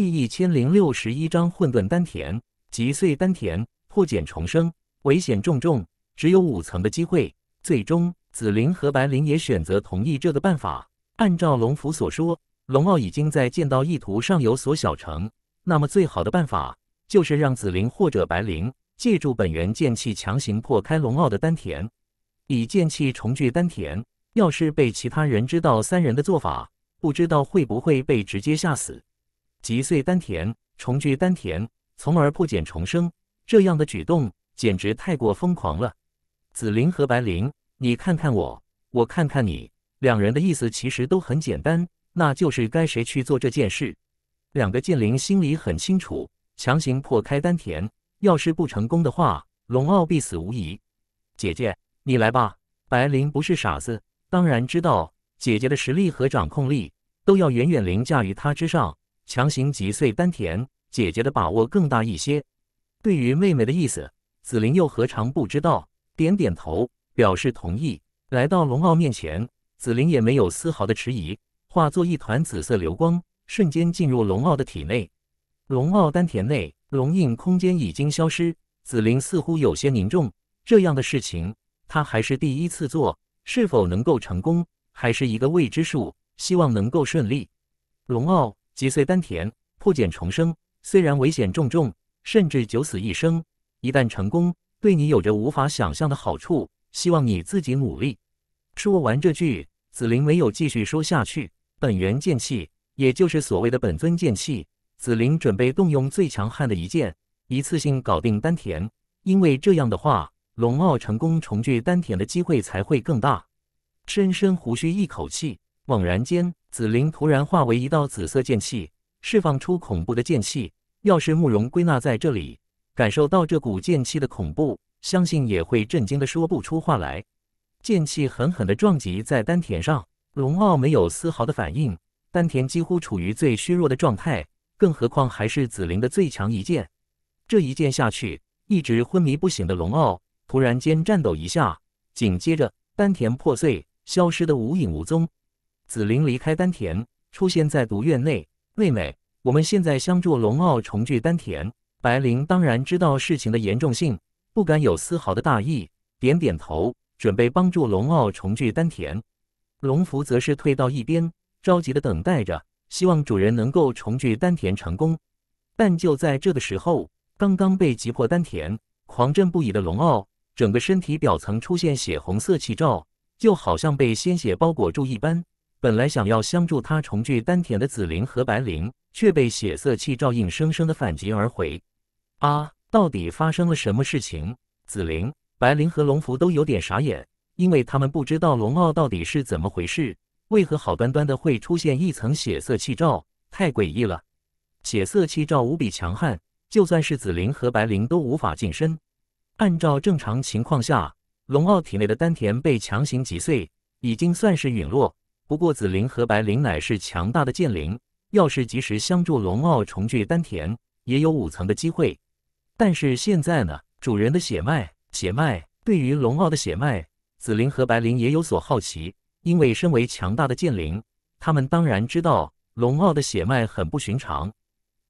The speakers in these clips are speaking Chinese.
第一千零六十一章混沌丹田，即碎丹田，破茧重生，危险重重，只有五层的机会。最终，紫菱和白菱也选择同意这个办法。按照龙符所说，龙傲已经在剑道意图上有所小成，那么最好的办法就是让紫菱或者白菱借助本源剑气强行破开龙傲的丹田，以剑气重聚丹田。要是被其他人知道三人的做法，不知道会不会被直接吓死。击碎丹田，重聚丹田，从而破茧重生，这样的举动简直太过疯狂了。紫灵和白灵，你看看我，我看看你，两人的意思其实都很简单，那就是该谁去做这件事。两个剑灵心里很清楚，强行破开丹田，要是不成功的话，龙傲必死无疑。姐姐，你来吧。白灵不是傻子，当然知道姐姐的实力和掌控力都要远远凌驾于他之上。强行击碎丹田，姐姐的把握更大一些。对于妹妹的意思，紫菱又何尝不知道？点点头，表示同意。来到龙傲面前，紫菱也没有丝毫的迟疑，化作一团紫色流光，瞬间进入龙傲的体内。龙傲丹田内，龙印空间已经消失。紫菱似乎有些凝重，这样的事情她还是第一次做，是否能够成功还是一个未知数，希望能够顺利。龙傲。击碎丹田，破茧重生，虽然危险重重，甚至九死一生，一旦成功，对你有着无法想象的好处。希望你自己努力。说完这句，紫菱没有继续说下去。本源剑气，也就是所谓的本尊剑气，紫菱准备动用最强悍的一剑，一次性搞定丹田，因为这样的话，龙傲成功重聚丹田的机会才会更大。深深呼须一口气，猛然间。紫菱突然化为一道紫色剑气，释放出恐怖的剑气。要是慕容归纳在这里，感受到这股剑气的恐怖，相信也会震惊的说不出话来。剑气狠狠地撞击在丹田上，龙傲没有丝毫的反应，丹田几乎处于最虚弱的状态。更何况还是紫菱的最强一剑。这一剑下去，一直昏迷不醒的龙傲突然间颤抖一下，紧接着丹田破碎，消失的无影无踪。紫菱离开丹田，出现在毒院内。妹妹，我们现在相助龙傲重聚丹田。白灵当然知道事情的严重性，不敢有丝毫的大意，点点头，准备帮助龙傲重聚丹田。龙福则是退到一边，着急的等待着，希望主人能够重聚丹田成功。但就在这个时候，刚刚被击破丹田、狂震不已的龙傲，整个身体表层出现血红色气罩，就好像被鲜血包裹住一般。本来想要相助他重聚丹田的紫菱和白灵，却被血色气罩硬生生的反击而回。啊！到底发生了什么事情？紫菱、白灵和龙福都有点傻眼，因为他们不知道龙傲到底是怎么回事，为何好端端的会出现一层血色气罩？太诡异了！血色气罩无比强悍，就算是紫菱和白灵都无法近身。按照正常情况下，龙傲体内的丹田被强行击碎，已经算是陨落。不过，紫灵和白灵乃是强大的剑灵，要是及时相助龙傲重聚丹田，也有五层的机会。但是现在呢？主人的血脉，血脉对于龙傲的血脉，紫灵和白灵也有所好奇，因为身为强大的剑灵，他们当然知道龙傲的血脉很不寻常。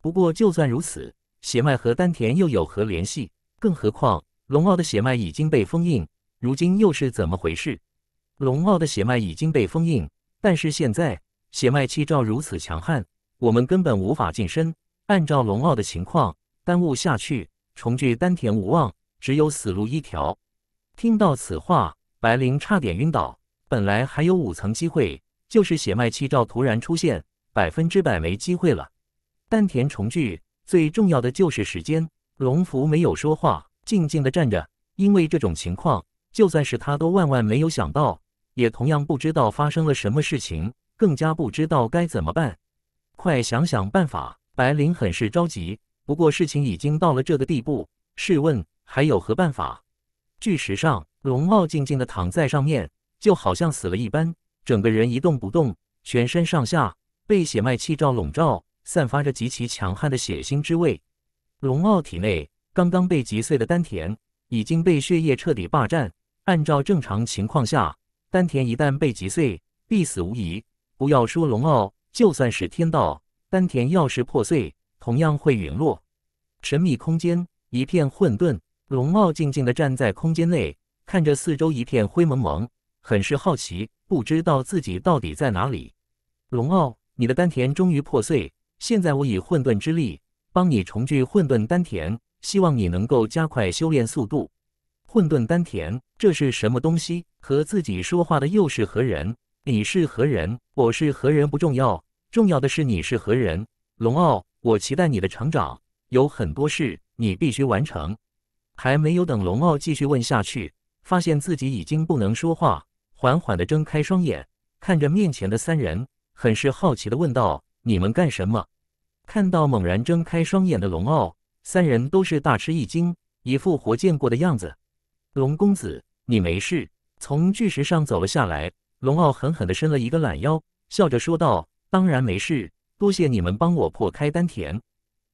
不过，就算如此，血脉和丹田又有何联系？更何况，龙傲的血脉已经被封印，如今又是怎么回事？龙傲的血脉已经被封印。但是现在血脉气罩如此强悍，我们根本无法近身。按照龙傲的情况，耽误下去重聚丹田无望，只有死路一条。听到此话，白灵差点晕倒。本来还有五层机会，就是血脉气罩突然出现，百分之百没机会了。丹田重聚最重要的就是时间。龙福没有说话，静静的站着，因为这种情况，就算是他都万万没有想到。也同样不知道发生了什么事情，更加不知道该怎么办。快想想办法！白灵很是着急。不过事情已经到了这个地步，试问还有何办法？巨石上，龙傲静静的躺在上面，就好像死了一般，整个人一动不动，全身上下被血脉气罩笼罩，散发着极其强悍的血腥之味。龙傲体内刚刚被击碎的丹田已经被血液彻底霸占。按照正常情况下，丹田一旦被击碎，必死无疑。不要说龙傲，就算是天道，丹田要是破碎，同样会陨落。神秘空间一片混沌，龙傲静静的站在空间内，看着四周一片灰蒙蒙，很是好奇，不知道自己到底在哪里。龙傲，你的丹田终于破碎，现在我以混沌之力帮你重聚混沌丹田，希望你能够加快修炼速度。混沌丹田。这是什么东西？和自己说话的又是何人？你是何人？我是何人不重要，重要的是你是何人。龙傲，我期待你的成长，有很多事你必须完成。还没有等龙傲继续问下去，发现自己已经不能说话，缓缓地睁开双眼，看着面前的三人，很是好奇地问道：“你们干什么？”看到猛然睁开双眼的龙傲，三人都是大吃一惊，一副活见过的样子。龙公子。你没事，从巨石上走了下来。龙傲狠狠的伸了一个懒腰，笑着说道：“当然没事，多谢你们帮我破开丹田。”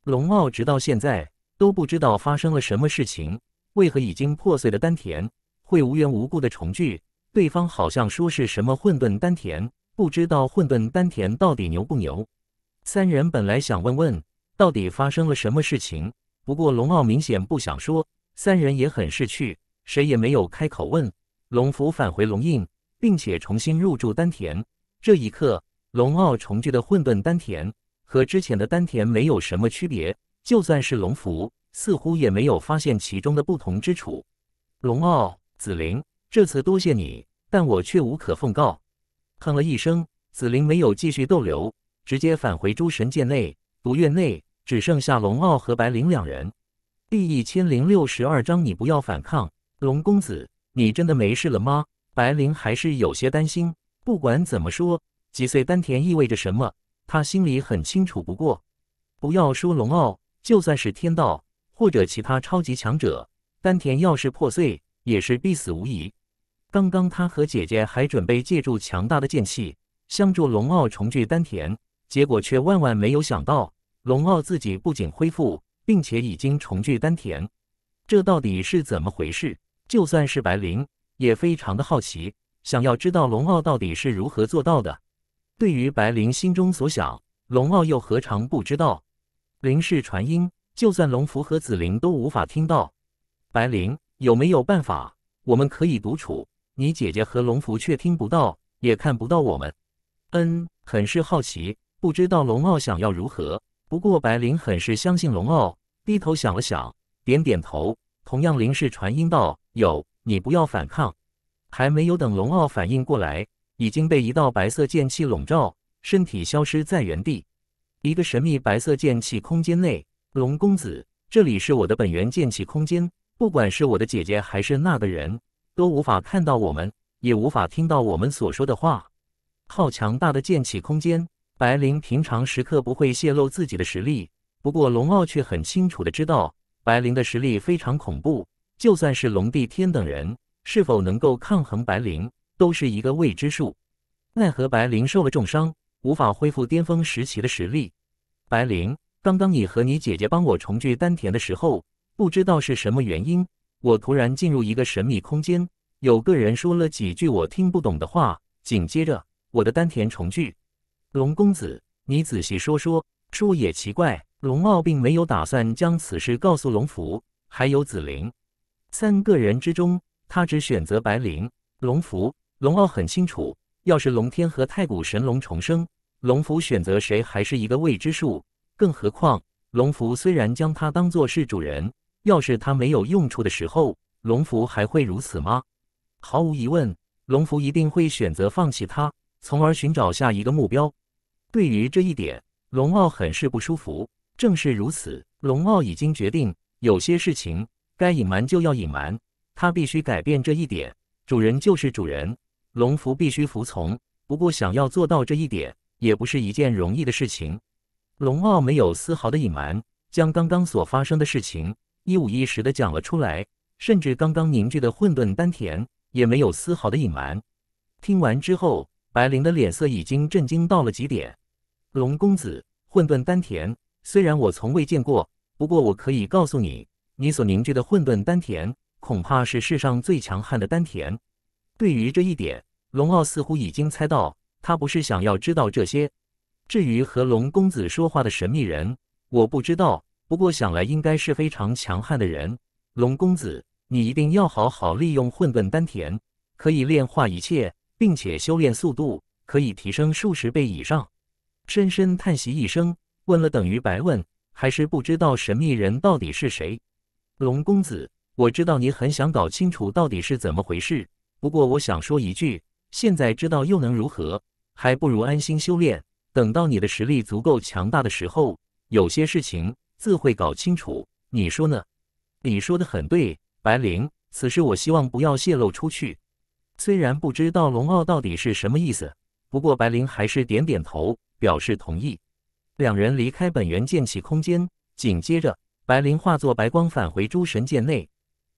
龙傲直到现在都不知道发生了什么事情，为何已经破碎的丹田会无缘无故的重聚？对方好像说是什么混沌丹田，不知道混沌丹田到底牛不牛。三人本来想问问到底发生了什么事情，不过龙傲明显不想说，三人也很是去。谁也没有开口问龙符返回龙印，并且重新入住丹田。这一刻，龙傲重聚的混沌丹田和之前的丹田没有什么区别。就算是龙符，似乎也没有发现其中的不同之处。龙傲，紫菱，这次多谢你，但我却无可奉告。哼了一声，紫菱没有继续逗留，直接返回诸神界内。独院内只剩下龙傲和白灵两人。第一千零六十二章，你不要反抗。龙公子，你真的没事了吗？白灵还是有些担心。不管怎么说，几岁丹田意味着什么，他心里很清楚。不过，不要说龙傲，就算是天道或者其他超级强者，丹田要是破碎，也是必死无疑。刚刚他和姐姐还准备借助强大的剑气相助龙傲重聚丹田，结果却万万没有想到，龙傲自己不仅恢复，并且已经重聚丹田。这到底是怎么回事？就算是白灵也非常的好奇，想要知道龙傲到底是如何做到的。对于白灵心中所想，龙傲又何尝不知道？灵氏传音，就算龙福和紫菱都无法听到。白灵有没有办法？我们可以独处，你姐姐和龙福却听不到，也看不到我们。嗯，很是好奇，不知道龙傲想要如何。不过白灵很是相信龙傲，低头想了想，点点头，同样灵氏传音道。有你不要反抗，还没有等龙傲反应过来，已经被一道白色剑气笼罩，身体消失在原地。一个神秘白色剑气空间内，龙公子，这里是我的本源剑气空间，不管是我的姐姐还是那个人，都无法看到我们，也无法听到我们所说的话。好强大的剑气空间！白灵平常时刻不会泄露自己的实力，不过龙傲却很清楚的知道，白灵的实力非常恐怖。就算是龙帝天等人是否能够抗衡白灵，都是一个未知数。奈何白灵受了重伤，无法恢复巅峰时期的实力。白灵，刚刚你和你姐姐帮我重聚丹田的时候，不知道是什么原因，我突然进入一个神秘空间，有个人说了几句我听不懂的话，紧接着我的丹田重聚。龙公子，你仔细说说。说也奇怪，龙傲并没有打算将此事告诉龙福，还有紫灵。三个人之中，他只选择白灵。龙福、龙傲很清楚，要是龙天和太古神龙重生，龙福选择谁还是一个未知数。更何况，龙福虽然将他当作是主人，要是他没有用处的时候，龙福还会如此吗？毫无疑问，龙福一定会选择放弃他，从而寻找下一个目标。对于这一点，龙傲很是不舒服。正是如此，龙傲已经决定，有些事情。该隐瞒就要隐瞒，他必须改变这一点。主人就是主人，龙符必须服从。不过想要做到这一点，也不是一件容易的事情。龙傲没有丝毫的隐瞒，将刚刚所发生的事情一五一十的讲了出来，甚至刚刚凝聚的混沌丹田也没有丝毫的隐瞒。听完之后，白灵的脸色已经震惊到了极点。龙公子，混沌丹田虽然我从未见过，不过我可以告诉你。你所凝聚的混沌丹田，恐怕是世上最强悍的丹田。对于这一点，龙傲似乎已经猜到。他不是想要知道这些。至于和龙公子说话的神秘人，我不知道。不过想来应该是非常强悍的人。龙公子，你一定要好好利用混沌丹田，可以炼化一切，并且修炼速度可以提升数十倍以上。深深叹息一声，问了等于白问，还是不知道神秘人到底是谁。龙公子，我知道你很想搞清楚到底是怎么回事，不过我想说一句，现在知道又能如何？还不如安心修炼，等到你的实力足够强大的时候，有些事情自会搞清楚。你说呢？你说的很对，白灵。此事我希望不要泄露出去。虽然不知道龙傲到底是什么意思，不过白灵还是点点头，表示同意。两人离开本源剑气空间，紧接着。白灵化作白光返回诸神界内，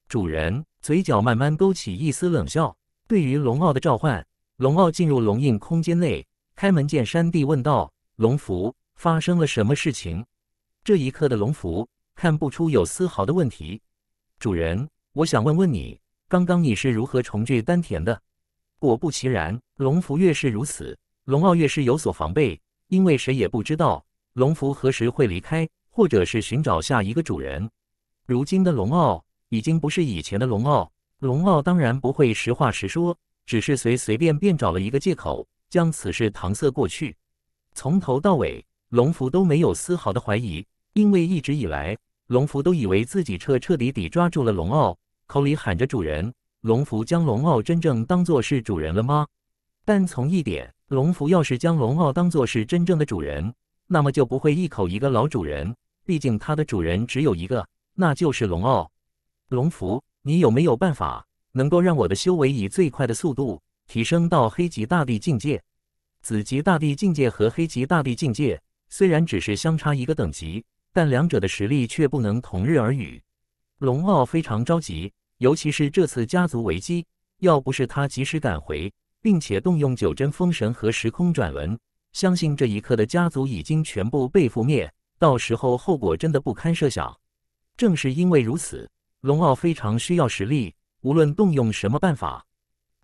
主人嘴角慢慢勾起一丝冷笑。对于龙傲的召唤，龙傲进入龙印空间内，开门见山地问道：“龙符发生了什么事情？”这一刻的龙符看不出有丝毫的问题。主人，我想问问你，刚刚你是如何重聚丹田的？果不其然，龙符越是如此，龙傲越是有所防备，因为谁也不知道龙符何时会离开。或者是寻找下一个主人。如今的龙傲已经不是以前的龙傲，龙傲当然不会实话实说，只是随随便便找了一个借口，将此事搪塞过去。从头到尾，龙福都没有丝毫的怀疑，因为一直以来，龙福都以为自己彻彻底底抓住了龙傲，口里喊着主人。龙福将龙傲真正当作是主人了吗？但从一点，龙福要是将龙傲当作是真正的主人，那么就不会一口一个老主人。毕竟它的主人只有一个，那就是龙傲。龙符，你有没有办法能够让我的修为以最快的速度提升到黑级大帝境界？紫级大帝境界和黑级大帝境界虽然只是相差一个等级，但两者的实力却不能同日而语。龙傲非常着急，尤其是这次家族危机，要不是他及时赶回，并且动用九针封神和时空转轮，相信这一刻的家族已经全部被覆灭。到时候后果真的不堪设想。正是因为如此，龙傲非常需要实力，无论动用什么办法。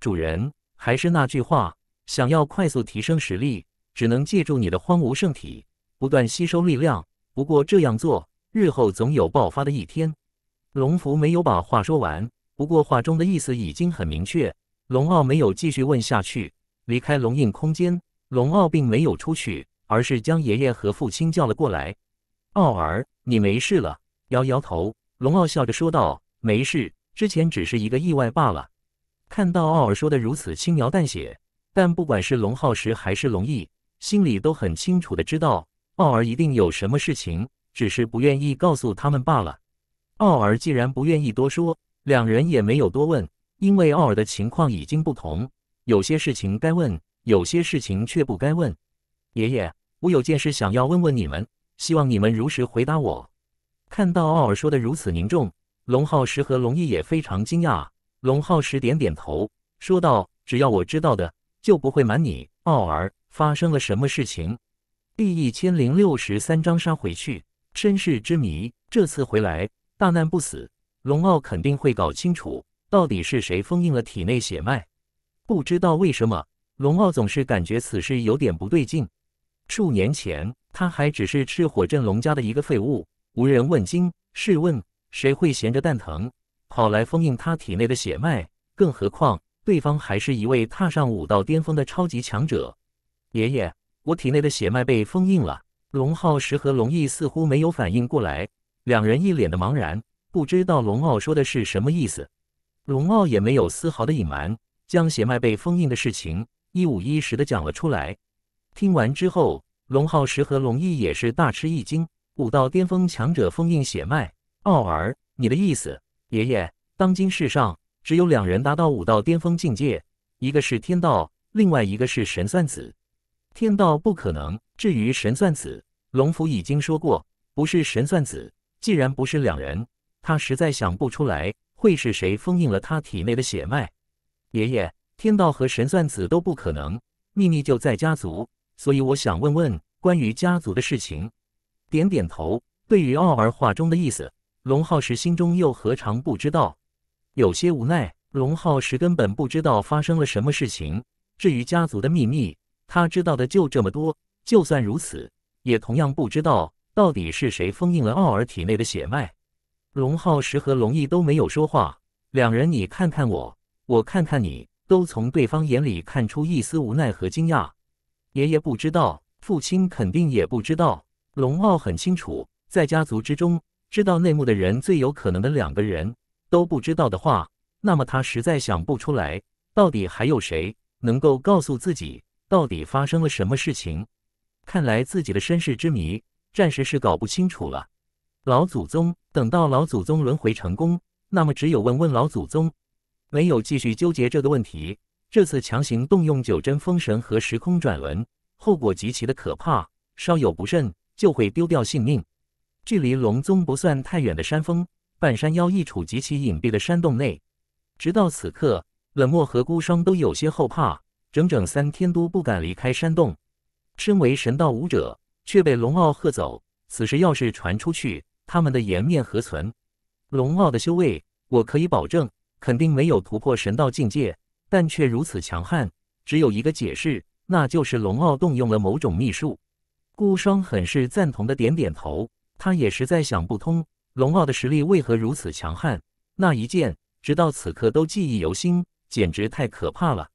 主人，还是那句话，想要快速提升实力，只能借助你的荒芜圣体，不断吸收力量。不过这样做，日后总有爆发的一天。龙福没有把话说完，不过话中的意思已经很明确。龙傲没有继续问下去。离开龙印空间，龙傲并没有出去。而是将爷爷和父亲叫了过来。奥尔，你没事了？摇摇头，龙傲笑着说道：“没事，之前只是一个意外罢了。”看到奥尔说的如此轻描淡写，但不管是龙浩石还是龙毅，心里都很清楚的知道，奥尔一定有什么事情，只是不愿意告诉他们罢了。奥尔既然不愿意多说，两人也没有多问，因为奥尔的情况已经不同，有些事情该问，有些事情却不该问。爷爷，我有件事想要问问你们，希望你们如实回答我。看到奥尔说的如此凝重，龙浩时和龙毅也非常惊讶。龙浩时点点头，说道：“只要我知道的，就不会瞒你。”奥尔，发生了什么事情？第一千零六十三章杀回去，身世之谜。这次回来，大难不死，龙傲肯定会搞清楚到底是谁封印了体内血脉。不知道为什么，龙傲总是感觉此事有点不对劲。数年前，他还只是赤火镇龙家的一个废物，无人问津。试问，谁会闲着蛋疼，跑来封印他体内的血脉？更何况，对方还是一位踏上武道巅峰的超级强者。爷爷，我体内的血脉被封印了。龙傲石和龙毅似乎没有反应过来，两人一脸的茫然，不知道龙傲说的是什么意思。龙傲也没有丝毫的隐瞒，将血脉被封印的事情一五一十的讲了出来。听完之后，龙浩石和龙毅也是大吃一惊。武道巅峰强者封印血脉，奥儿，你的意思？爷爷，当今世上只有两人达到武道巅峰境界，一个是天道，另外一个是神算子。天道不可能。至于神算子，龙府已经说过不是神算子。既然不是两人，他实在想不出来会是谁封印了他体内的血脉。爷爷，天道和神算子都不可能。秘密就在家族。所以我想问问关于家族的事情。点点头，对于奥尔话中的意思，龙浩石心中又何尝不知道？有些无奈，龙浩石根本不知道发生了什么事情。至于家族的秘密，他知道的就这么多。就算如此，也同样不知道到底是谁封印了奥尔体内的血脉。龙浩石和龙毅都没有说话，两人你看看我，我看看你，都从对方眼里看出一丝无奈和惊讶。爷爷不知道，父亲肯定也不知道。龙傲很清楚，在家族之中，知道内幕的人最有可能的两个人都不知道的话，那么他实在想不出来，到底还有谁能够告诉自己到底发生了什么事情。看来自己的身世之谜，暂时是搞不清楚了。老祖宗，等到老祖宗轮回成功，那么只有问问老祖宗。没有继续纠结这个问题。这次强行动用九针封神和时空转轮，后果极其的可怕，稍有不慎就会丢掉性命。距离龙宗不算太远的山峰，半山腰一处极其隐蔽的山洞内，直到此刻，冷漠和孤霜都有些后怕，整整三天都不敢离开山洞。身为神道武者，却被龙傲喝走，此时要是传出去，他们的颜面何存？龙傲的修为，我可以保证，肯定没有突破神道境界。但却如此强悍，只有一个解释，那就是龙傲动用了某种秘术。孤霜很是赞同的点点头，他也实在想不通龙傲的实力为何如此强悍。那一剑，直到此刻都记忆犹新，简直太可怕了。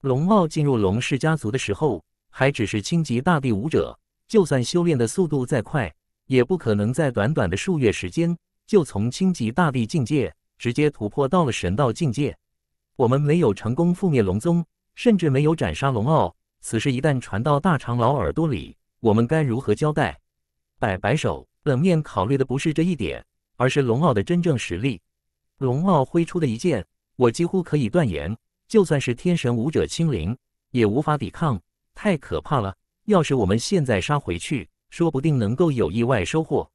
龙傲进入龙氏家族的时候，还只是轻级大帝武者，就算修炼的速度再快，也不可能在短短的数月时间，就从轻级大帝境界直接突破到了神道境界。我们没有成功覆灭龙宗，甚至没有斩杀龙傲。此事一旦传到大长老耳朵里，我们该如何交代？摆摆手，冷面考虑的不是这一点，而是龙傲的真正实力。龙傲挥出的一剑，我几乎可以断言，就算是天神武者清灵也无法抵抗。太可怕了！要是我们现在杀回去，说不定能够有意外收获。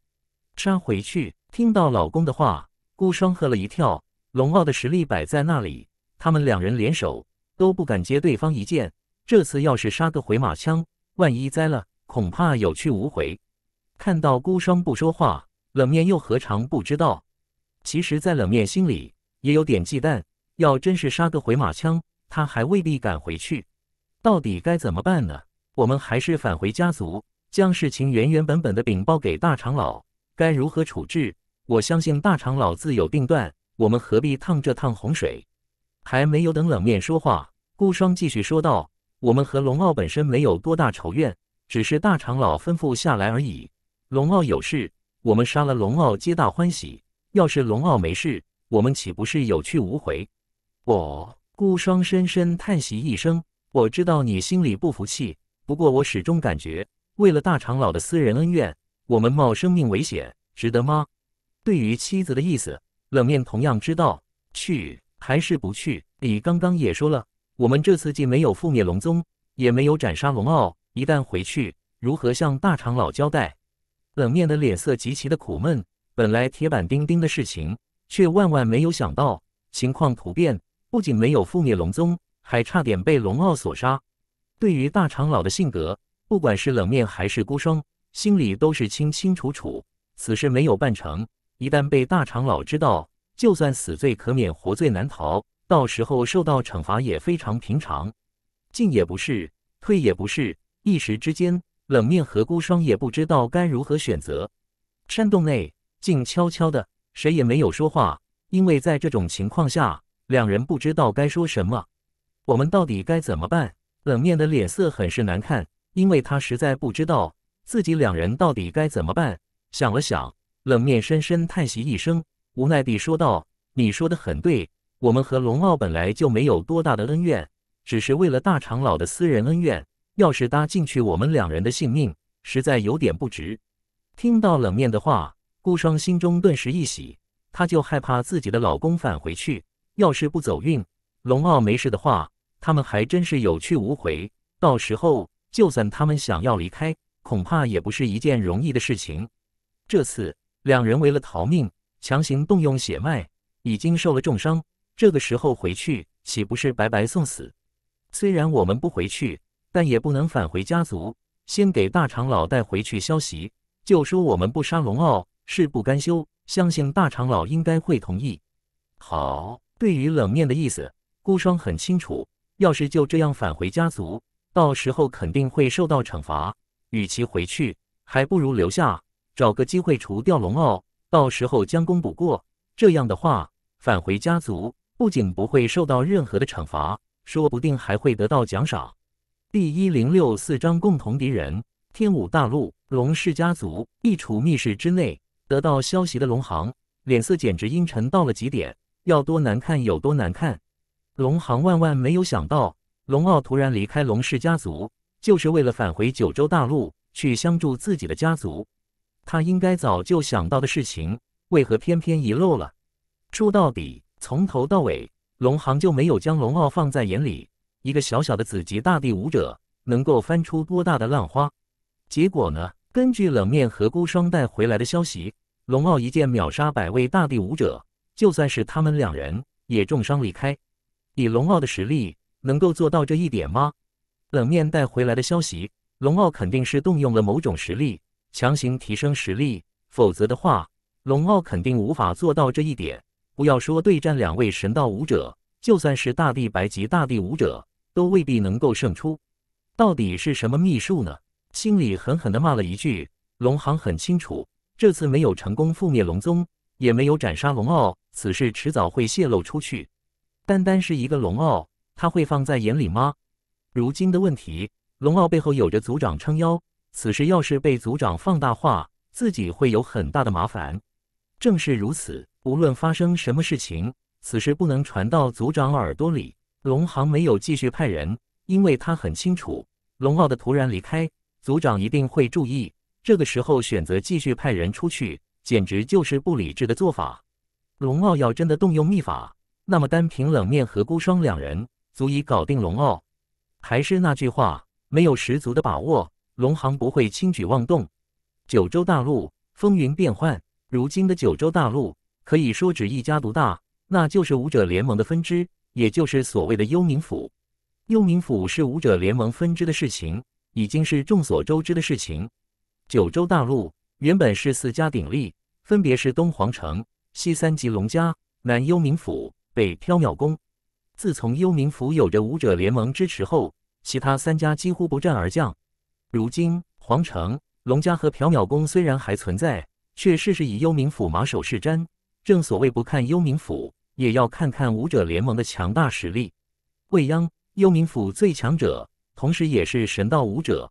杀回去！听到老公的话，孤霜喝了一跳。龙傲的实力摆在那里。他们两人联手都不敢接对方一剑，这次要是杀个回马枪，万一栽了，恐怕有去无回。看到孤霜不说话，冷面又何尝不知道？其实，在冷面心里也有点忌惮，要真是杀个回马枪，他还未必敢回去。到底该怎么办呢？我们还是返回家族，将事情原原本本的禀报给大长老，该如何处置？我相信大长老自有定断，我们何必趟这趟洪水？还没有等冷面说话，孤霜继续说道：“我们和龙傲本身没有多大仇怨，只是大长老吩咐下来而已。龙傲有事，我们杀了龙傲，皆大欢喜；要是龙傲没事，我们岂不是有去无回？”我孤霜深深叹息一声：“我知道你心里不服气，不过我始终感觉，为了大长老的私人恩怨，我们冒生命危险，值得吗？”对于妻子的意思，冷面同样知道去。还是不去。你刚刚也说了，我们这次既没有覆灭龙宗，也没有斩杀龙傲。一旦回去，如何向大长老交代？冷面的脸色极其的苦闷。本来铁板钉钉的事情，却万万没有想到情况突变，不仅没有覆灭龙宗，还差点被龙傲所杀。对于大长老的性格，不管是冷面还是孤霜，心里都是清清楚楚。此事没有办成，一旦被大长老知道。就算死罪可免，活罪难逃，到时候受到惩罚也非常平常。进也不是，退也不是，一时之间，冷面和孤霜也不知道该如何选择。山洞内静悄悄的，谁也没有说话，因为在这种情况下，两人不知道该说什么。我们到底该怎么办？冷面的脸色很是难看，因为他实在不知道自己两人到底该怎么办。想了想，冷面深深叹息一声。无奈地说道：“你说的很对，我们和龙傲本来就没有多大的恩怨，只是为了大长老的私人恩怨，要是搭进去我们两人的性命，实在有点不值。”听到冷面的话，顾霜心中顿时一喜，她就害怕自己的老公返回去，要是不走运，龙傲没事的话，他们还真是有去无回。到时候，就算他们想要离开，恐怕也不是一件容易的事情。这次两人为了逃命。强行动用血脉，已经受了重伤，这个时候回去岂不是白白送死？虽然我们不回去，但也不能返回家族，先给大长老带回去消息，就说我们不杀龙傲，誓不甘休，相信大长老应该会同意。好，对于冷面的意思，孤霜很清楚，要是就这样返回家族，到时候肯定会受到惩罚。与其回去，还不如留下，找个机会除掉龙傲。到时候将功补过，这样的话返回家族不仅不会受到任何的惩罚，说不定还会得到奖赏。第一零六四章共同敌人。天武大陆龙氏家族地处密室之内，得到消息的龙行脸色简直阴沉到了极点，要多难看有多难看。龙行万万没有想到，龙傲突然离开龙氏家族，就是为了返回九州大陆去相助自己的家族。他应该早就想到的事情，为何偏偏遗漏了？说到底，从头到尾，龙行就没有将龙傲放在眼里。一个小小的子级大地武者，能够翻出多大的浪花？结果呢？根据冷面和孤霜带回来的消息，龙傲一剑秒杀百位大地武者，就算是他们两人也重伤离开。以龙傲的实力，能够做到这一点吗？冷面带回来的消息，龙傲肯定是动用了某种实力。强行提升实力，否则的话，龙傲肯定无法做到这一点。不要说对战两位神道武者，就算是大地白级大地武者，都未必能够胜出。到底是什么秘术呢？心里狠狠地骂了一句。龙行很清楚，这次没有成功覆灭龙宗，也没有斩杀龙傲，此事迟早会泄露出去。单单是一个龙傲，他会放在眼里吗？如今的问题，龙傲背后有着族长撑腰。此事要是被组长放大化，自己会有很大的麻烦。正是如此，无论发生什么事情，此事不能传到组长耳朵里。龙行没有继续派人，因为他很清楚，龙傲的突然离开，组长一定会注意。这个时候选择继续派人出去，简直就是不理智的做法。龙傲要真的动用秘法，那么单凭冷面和孤霜两人，足以搞定龙傲。还是那句话，没有十足的把握。龙行不会轻举妄动。九州大陆风云变幻，如今的九州大陆可以说只一家独大，那就是武者联盟的分支，也就是所谓的幽冥府。幽冥府是武者联盟分支的事情，已经是众所周知的事情。九州大陆原本是四家鼎立，分别是东皇城、西三级龙家、南幽冥府、北缥缈宫。自从幽冥府有着武者联盟支持后，其他三家几乎不战而降。如今，皇城龙家和缥缈宫虽然还存在，却事事以幽冥府马首是瞻。正所谓不看幽冥府，也要看看武者联盟的强大实力。未央，幽冥府最强者，同时也是神道武者。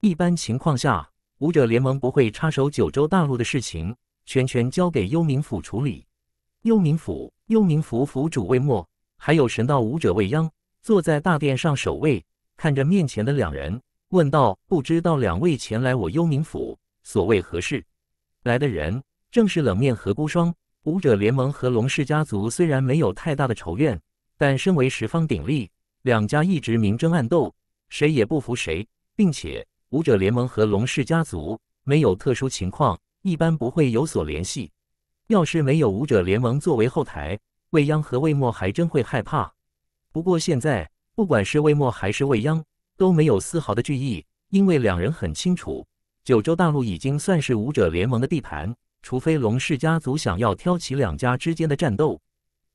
一般情况下，武者联盟不会插手九州大陆的事情，全权交给幽冥府处理。幽冥府，幽冥府府主魏末，还有神道武者未央，坐在大殿上守卫，看着面前的两人。问道：“不知道两位前来我幽冥府所谓何事？”来的人正是冷面和孤霜。武者联盟和龙氏家族虽然没有太大的仇怨，但身为十方鼎立，两家一直明争暗斗，谁也不服谁。并且，武者联盟和龙氏家族没有特殊情况，一般不会有所联系。要是没有武者联盟作为后台，未央和魏末还真会害怕。不过现在，不管是魏末还是未央。都没有丝毫的惧意，因为两人很清楚，九州大陆已经算是武者联盟的地盘，除非龙氏家族想要挑起两家之间的战斗。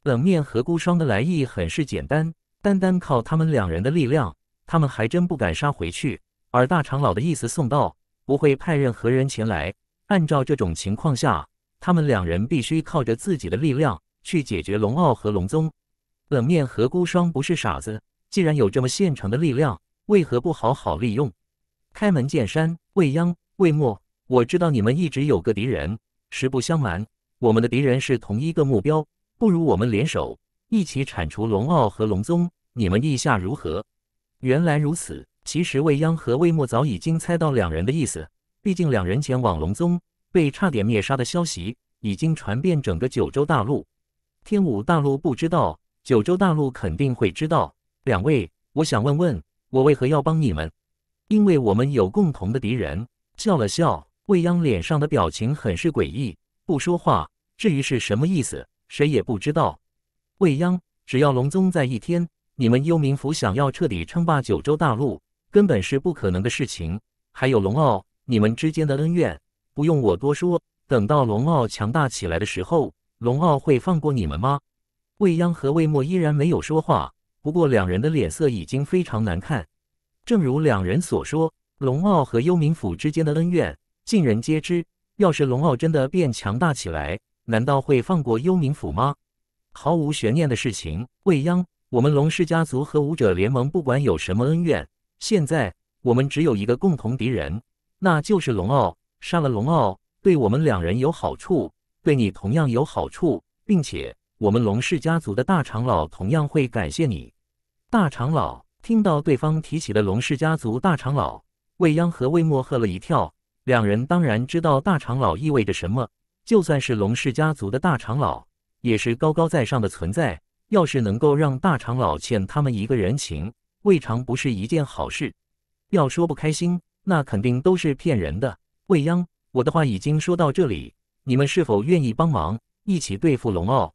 冷面和孤霜的来意很是简单，单单靠他们两人的力量，他们还真不敢杀回去。而大长老的意思送到，不会派任何人前来。按照这种情况下，他们两人必须靠着自己的力量去解决龙傲和龙宗。冷面和孤霜不是傻子，既然有这么现成的力量。为何不好好利用？开门见山，未央、未莫，我知道你们一直有个敌人。实不相瞒，我们的敌人是同一个目标。不如我们联手，一起铲除龙傲和龙宗。你们意下如何？原来如此。其实未央和未莫早已经猜到两人的意思，毕竟两人前往龙宗被差点灭杀的消息已经传遍整个九州大陆。天武大陆不知道，九州大陆肯定会知道。两位，我想问问。我为何要帮你们？因为我们有共同的敌人。笑了笑，未央脸上的表情很是诡异，不说话。至于是什么意思，谁也不知道。未央，只要龙宗在一天，你们幽冥府想要彻底称霸九州大陆，根本是不可能的事情。还有龙傲，你们之间的恩怨，不用我多说。等到龙傲强大起来的时候，龙傲会放过你们吗？未央和魏墨依然没有说话。不过，两人的脸色已经非常难看。正如两人所说，龙傲和幽冥府之间的恩怨尽人皆知。要是龙傲真的变强大起来，难道会放过幽冥府吗？毫无悬念的事情。未央，我们龙氏家族和武者联盟不管有什么恩怨，现在我们只有一个共同敌人，那就是龙傲。杀了龙傲，对我们两人有好处，对你同样有好处，并且。我们龙氏家族的大长老同样会感谢你。大长老听到对方提起了龙氏家族，大长老未央和魏墨吓了一跳。两人当然知道大长老意味着什么，就算是龙氏家族的大长老，也是高高在上的存在。要是能够让大长老欠他们一个人情，未尝不是一件好事。要说不开心，那肯定都是骗人的。未央，我的话已经说到这里，你们是否愿意帮忙一起对付龙傲？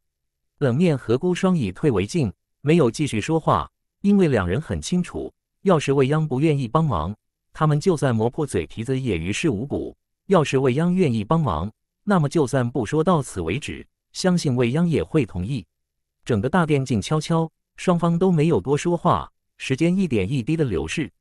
冷面和孤霜以退为进，没有继续说话，因为两人很清楚，要是未央不愿意帮忙，他们就算磨破嘴皮子也于事无补；要是未央愿意帮忙，那么就算不说到此为止，相信未央也会同意。整个大殿静悄悄，双方都没有多说话，时间一点一滴的流逝。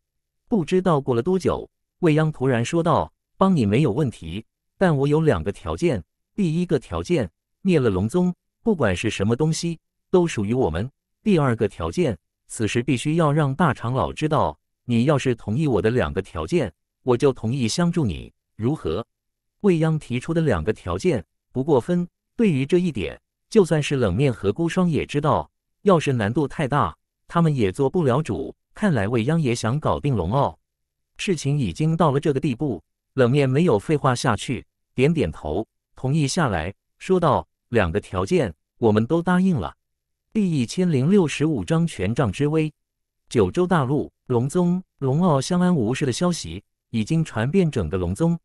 不知道过了多久，未央突然说道：“帮你没有问题，但我有两个条件。第一个条件，灭了龙宗。”不管是什么东西，都属于我们。第二个条件，此时必须要让大长老知道。你要是同意我的两个条件，我就同意相助你，如何？未央提出的两个条件不过分。对于这一点，就算是冷面和孤霜也知道，要是难度太大，他们也做不了主。看来未央也想搞定龙傲。事情已经到了这个地步，冷面没有废话下去，点点头，同意下来，说道。两个条件我们都答应了。第一千零六十五章权杖之威。九州大陆，龙宗龙傲相安无事的消息已经传遍整个龙宗，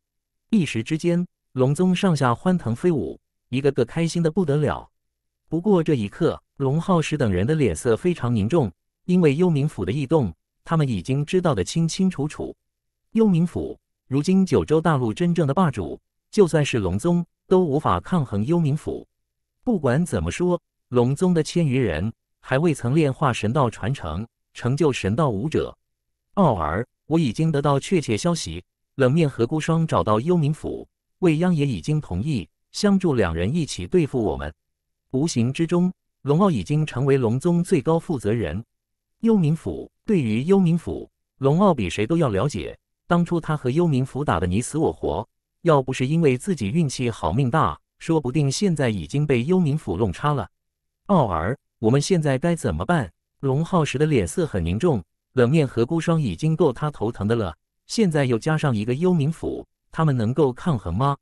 一时之间，龙宗上下欢腾飞舞，一个个开心的不得了。不过这一刻，龙皓石等人的脸色非常凝重，因为幽冥府的异动，他们已经知道的清清楚楚。幽冥府如今九州大陆真正的霸主，就算是龙宗都无法抗衡幽冥府。不管怎么说，龙宗的千余人还未曾炼化神道传承，成就神道武者。奥儿，我已经得到确切消息，冷面和孤霜找到幽冥府，未央也已经同意相助两人一起对付我们。无形之中，龙傲已经成为龙宗最高负责人。幽冥府对于幽冥府，龙傲比谁都要了解。当初他和幽冥府打得你死我活，要不是因为自己运气好，命大。说不定现在已经被幽冥府弄差了。奥尔，我们现在该怎么办？龙浩时的脸色很凝重，冷面和孤霜已经够他头疼的了，现在又加上一个幽冥府，他们能够抗衡吗？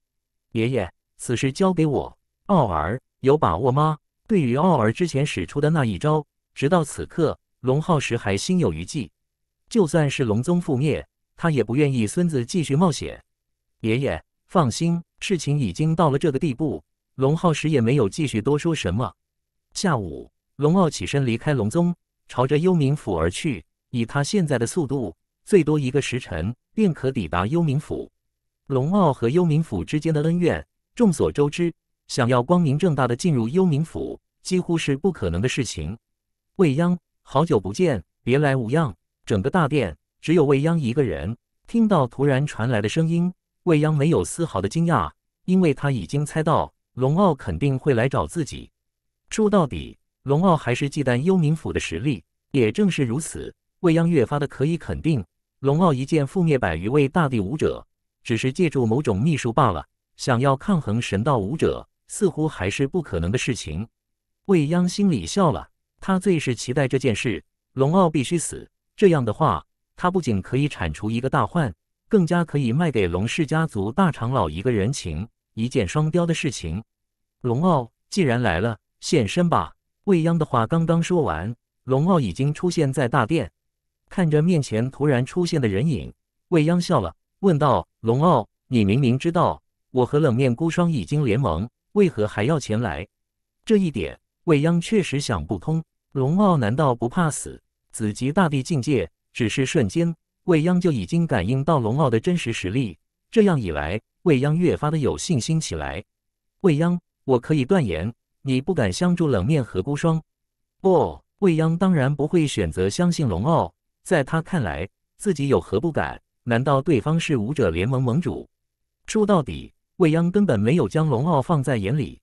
爷爷，此事交给我。奥尔，有把握吗？对于奥尔之前使出的那一招，直到此刻，龙浩时还心有余悸。就算是龙宗覆灭，他也不愿意孙子继续冒险。爷爷。放心，事情已经到了这个地步，龙浩石也没有继续多说什么。下午，龙傲起身离开龙宗，朝着幽冥府而去。以他现在的速度，最多一个时辰便可抵达幽冥府。龙傲和幽冥府之间的恩怨众所周知，想要光明正大的进入幽冥府，几乎是不可能的事情。未央，好久不见，别来无恙。整个大殿只有未央一个人，听到突然传来的声音。未央没有丝毫的惊讶，因为他已经猜到龙傲肯定会来找自己。说到底，龙傲还是忌惮幽冥府的实力。也正是如此，未央越发的可以肯定，龙傲一剑覆灭百余位大地武者，只是借助某种秘术罢了。想要抗衡神道武者，似乎还是不可能的事情。未央心里笑了，他最是期待这件事。龙傲必须死，这样的话，他不仅可以铲除一个大患。更加可以卖给龙氏家族大长老一个人情，一箭双雕的事情。龙傲既然来了，现身吧！未央的话刚刚说完，龙傲已经出现在大殿。看着面前突然出现的人影，未央笑了，问道：“龙傲，你明明知道我和冷面孤霜已经联盟，为何还要前来？”这一点，未央确实想不通。龙傲难道不怕死？子极大帝境界，只是瞬间。未央就已经感应到龙傲的真实实力，这样一来，未央越发的有信心起来。未央，我可以断言，你不敢相助冷面和孤霜。不，未央当然不会选择相信龙傲，在他看来，自己有何不敢？难道对方是武者联盟盟主？说到底，未央根本没有将龙傲放在眼里。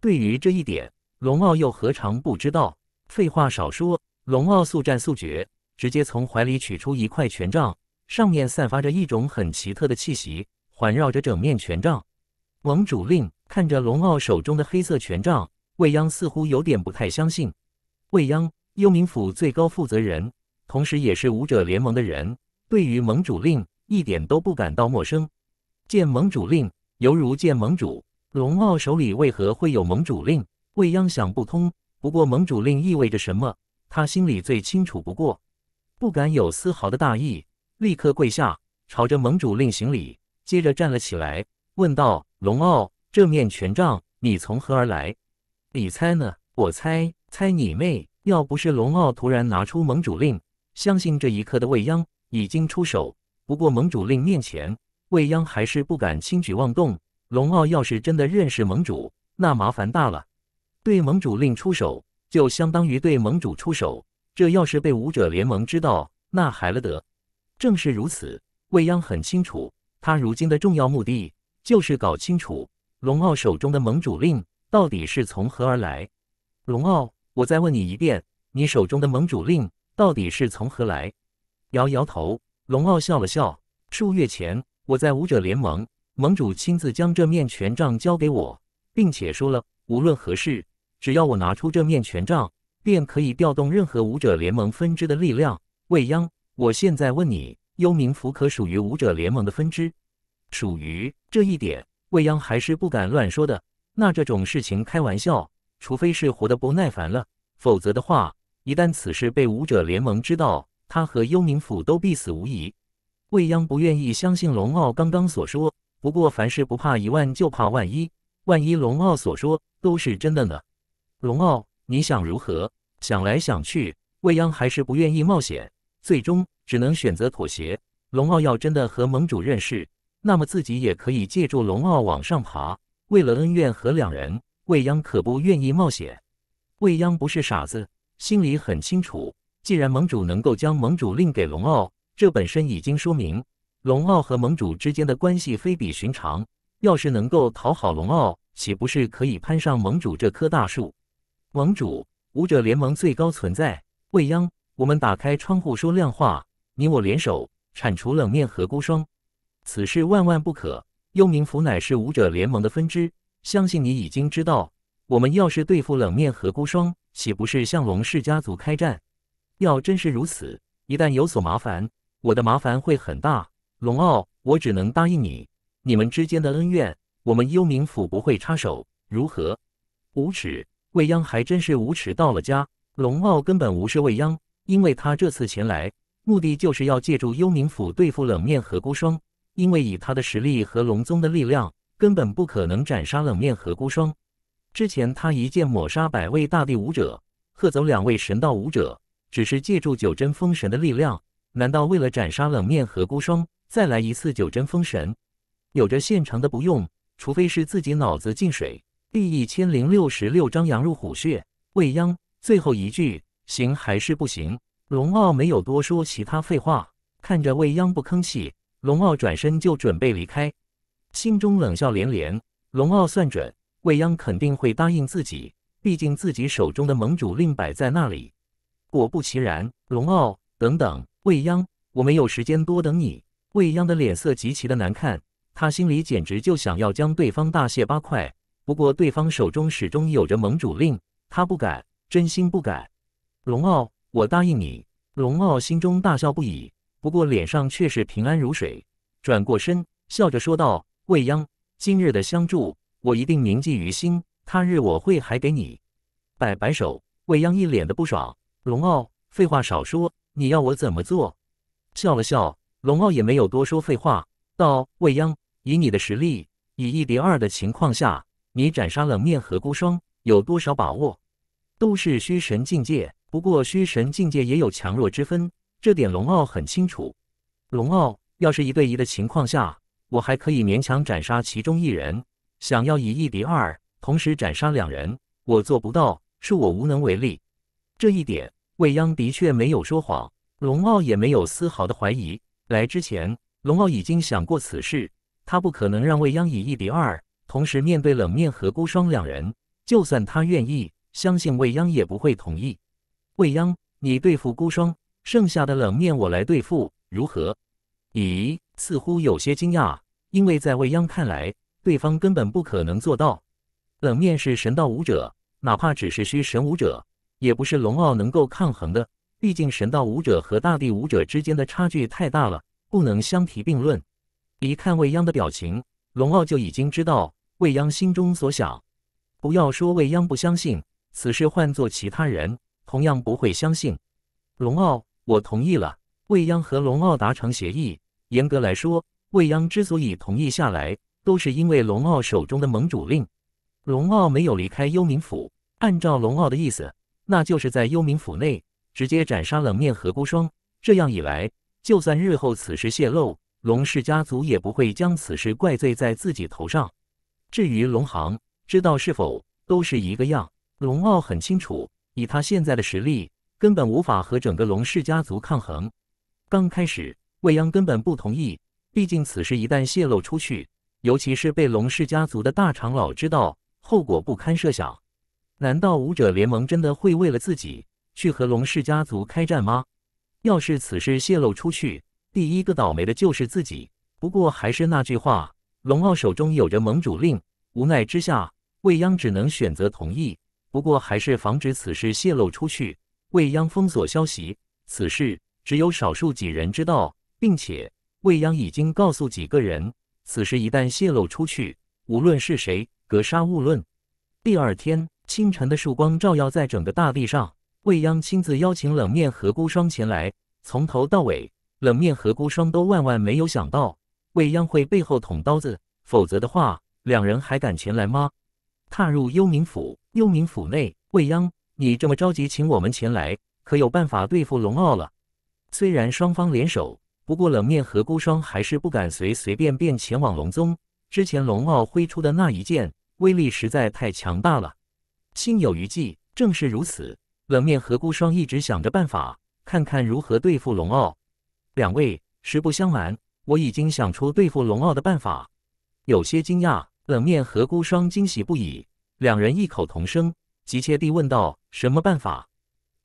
对于这一点，龙傲又何尝不知道？废话少说，龙傲速战速决。直接从怀里取出一块权杖，上面散发着一种很奇特的气息，环绕着整面权杖。盟主令看着龙傲手中的黑色权杖，未央似乎有点不太相信。未央，幽冥府最高负责人，同时也是武者联盟的人，对于盟主令一点都不感到陌生。见盟主令，犹如见盟主。龙傲手里为何会有盟主令？未央想不通。不过，盟主令意味着什么，他心里最清楚不过。不敢有丝毫的大意，立刻跪下，朝着盟主令行礼，接着站了起来，问道：“龙傲，这面权杖你从何而来？”“你猜呢？”“我猜，猜你妹！”要不是龙傲突然拿出盟主令，相信这一刻的未央已经出手。不过盟主令面前，未央还是不敢轻举妄动。龙傲要是真的认识盟主，那麻烦大了。对盟主令出手，就相当于对盟主出手。这要是被武者联盟知道，那还了得！正是如此，未央很清楚，他如今的重要目的就是搞清楚龙傲手中的盟主令到底是从何而来。龙傲，我再问你一遍，你手中的盟主令到底是从何来？摇摇头，龙傲笑了笑。数月前，我在武者联盟，盟主亲自将这面权杖交给我，并且说了，无论何事，只要我拿出这面权杖。便可以调动任何武者联盟分支的力量。未央，我现在问你，幽冥府可属于武者联盟的分支？属于这一点，未央还是不敢乱说的。那这种事情开玩笑，除非是活得不耐烦了，否则的话，一旦此事被武者联盟知道，他和幽冥府都必死无疑。未央不愿意相信龙傲刚刚所说，不过凡事不怕一万，就怕万一，万一龙傲所说都是真的呢？龙傲。你想如何？想来想去，未央还是不愿意冒险，最终只能选择妥协。龙傲要真的和盟主认识，那么自己也可以借助龙傲往上爬。为了恩怨和两人，未央可不愿意冒险。未央不是傻子，心里很清楚，既然盟主能够将盟主令给龙傲，这本身已经说明龙傲和盟主之间的关系非比寻常。要是能够讨好龙傲，岂不是可以攀上盟主这棵大树？盟主，武者联盟最高存在未央，我们打开窗户说亮话，你我联手铲除冷面和孤霜，此事万万不可。幽冥府乃是武者联盟的分支，相信你已经知道，我们要是对付冷面和孤霜，岂不是向龙氏家族开战？要真是如此，一旦有所麻烦，我的麻烦会很大。龙傲，我只能答应你，你们之间的恩怨，我们幽冥府不会插手，如何？无耻！未央还真是无耻到了家，龙傲根本无视未央，因为他这次前来目的就是要借助幽冥府对付冷面和孤霜。因为以他的实力和龙宗的力量，根本不可能斩杀冷面和孤霜。之前他一剑抹杀百位大地武者，喝走两位神道武者，只是借助九真封神的力量。难道为了斩杀冷面和孤霜，再来一次九真封神？有着现成的不用，除非是自己脑子进水。第一千零六十六章羊入虎穴。未央最后一句，行还是不行？龙傲没有多说其他废话，看着未央不吭气，龙傲转身就准备离开，心中冷笑连连。龙傲算准，未央肯定会答应自己，毕竟自己手中的盟主令摆在那里。果不其然，龙傲，等等，未央，我没有时间多等你。未央的脸色极其的难看，他心里简直就想要将对方大卸八块。不过，对方手中始终有着盟主令，他不敢，真心不敢。龙傲，我答应你。龙傲心中大笑不已，不过脸上却是平安如水，转过身笑着说道：“未央，今日的相助，我一定铭记于心，他日我会还给你。”摆摆手，未央一脸的不爽。龙傲，废话少说，你要我怎么做？笑了笑，龙傲也没有多说废话，道：“未央，以你的实力，以一敌二的情况下。”你斩杀了面和孤霜，有多少把握？都是虚神境界，不过虚神境界也有强弱之分，这点龙傲很清楚。龙傲要是一对一的情况下，我还可以勉强斩杀其中一人；想要以一敌二，同时斩杀两人，我做不到，恕我无能为力。这一点，未央的确没有说谎，龙傲也没有丝毫的怀疑。来之前，龙傲已经想过此事，他不可能让未央以一敌二。同时面对冷面和孤霜两人，就算他愿意相信未央，也不会同意。未央，你对付孤霜，剩下的冷面我来对付，如何？咦，似乎有些惊讶，因为在未央看来，对方根本不可能做到。冷面是神道武者，哪怕只是虚神武者，也不是龙傲能够抗衡的。毕竟神道武者和大地武者之间的差距太大了，不能相提并论。一看未央的表情，龙傲就已经知道。未央心中所想，不要说未央不相信此事，换做其他人同样不会相信。龙傲，我同意了。未央和龙傲达成协议。严格来说，未央之所以同意下来，都是因为龙傲手中的盟主令。龙傲没有离开幽冥府，按照龙傲的意思，那就是在幽冥府内直接斩杀冷面和孤霜。这样一来，就算日后此事泄露，龙氏家族也不会将此事怪罪在自己头上。至于龙行知道是否都是一个样，龙傲很清楚，以他现在的实力，根本无法和整个龙氏家族抗衡。刚开始，未央根本不同意，毕竟此事一旦泄露出去，尤其是被龙氏家族的大长老知道，后果不堪设想。难道武者联盟真的会为了自己去和龙氏家族开战吗？要是此事泄露出去，第一个倒霉的就是自己。不过还是那句话。龙傲手中有着盟主令，无奈之下，未央只能选择同意。不过，还是防止此事泄露出去，未央封锁消息，此事只有少数几人知道，并且未央已经告诉几个人，此事一旦泄露出去，无论是谁，格杀勿论。第二天清晨的曙光照耀在整个大地上，未央亲自邀请冷面和孤霜前来，从头到尾，冷面和孤霜都万万没有想到。未央会背后捅刀子，否则的话，两人还敢前来吗？踏入幽冥府，幽冥府内，未央，你这么着急请我们前来，可有办法对付龙傲了？虽然双方联手，不过冷面和孤霜还是不敢随随便便前往龙宗。之前龙傲挥出的那一剑，威力实在太强大了，心有余悸。正是如此，冷面和孤霜一直想着办法，看看如何对付龙傲。两位，实不相瞒。我已经想出对付龙傲的办法。有些惊讶，冷面和孤霜惊喜不已，两人异口同声，急切地问道：“什么办法？”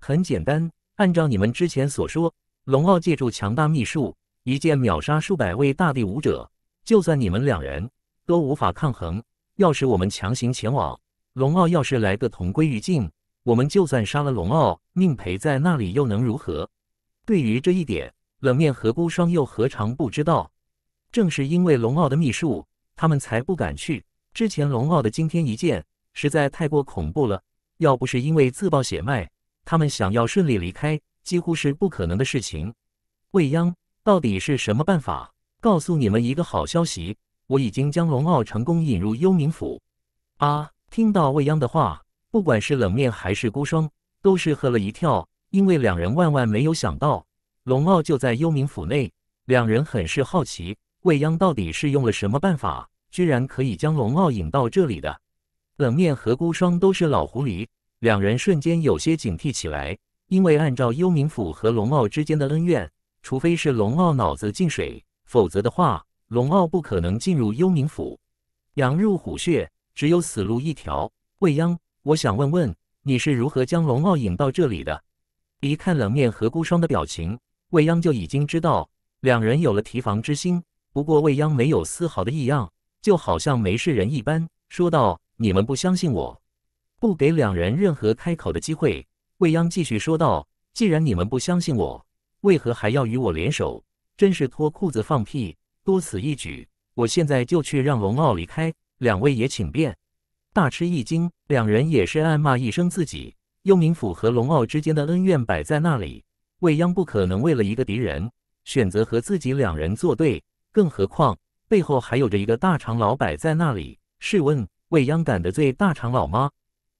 很简单，按照你们之前所说，龙傲借助强大秘术，一剑秒杀数百位大地武者，就算你们两人都无法抗衡。要是我们强行前往，龙傲要是来个同归于尽，我们就算杀了龙傲，命陪在那里又能如何？对于这一点。冷面和孤霜又何尝不知道？正是因为龙傲的秘术，他们才不敢去。之前龙傲的惊天一剑实在太过恐怖了，要不是因为自爆血脉，他们想要顺利离开几乎是不可能的事情。未央，到底是什么办法？告诉你们一个好消息，我已经将龙傲成功引入幽冥府。啊！听到未央的话，不管是冷面还是孤霜，都是吓了一跳，因为两人万万没有想到。龙傲就在幽冥府内，两人很是好奇，未央到底是用了什么办法，居然可以将龙傲引到这里的？冷面和孤霜都是老狐狸，两人瞬间有些警惕起来，因为按照幽冥府和龙傲之间的恩怨，除非是龙傲脑子进水，否则的话，龙傲不可能进入幽冥府。羊入虎穴，只有死路一条。未央，我想问问，你是如何将龙傲引到这里的？一看冷面和孤霜的表情。未央就已经知道两人有了提防之心，不过未央没有丝毫的异样，就好像没事人一般，说道：“你们不相信我。”不给两人任何开口的机会，未央继续说道：“既然你们不相信我，为何还要与我联手？真是脱裤子放屁，多此一举。我现在就去让龙傲离开，两位也请便。”大吃一惊，两人也是暗骂一声自己。幽冥府和龙傲之间的恩怨摆在那里。未央不可能为了一个敌人选择和自己两人作对，更何况背后还有着一个大长老摆在那里。试问，未央敢得罪大长老吗？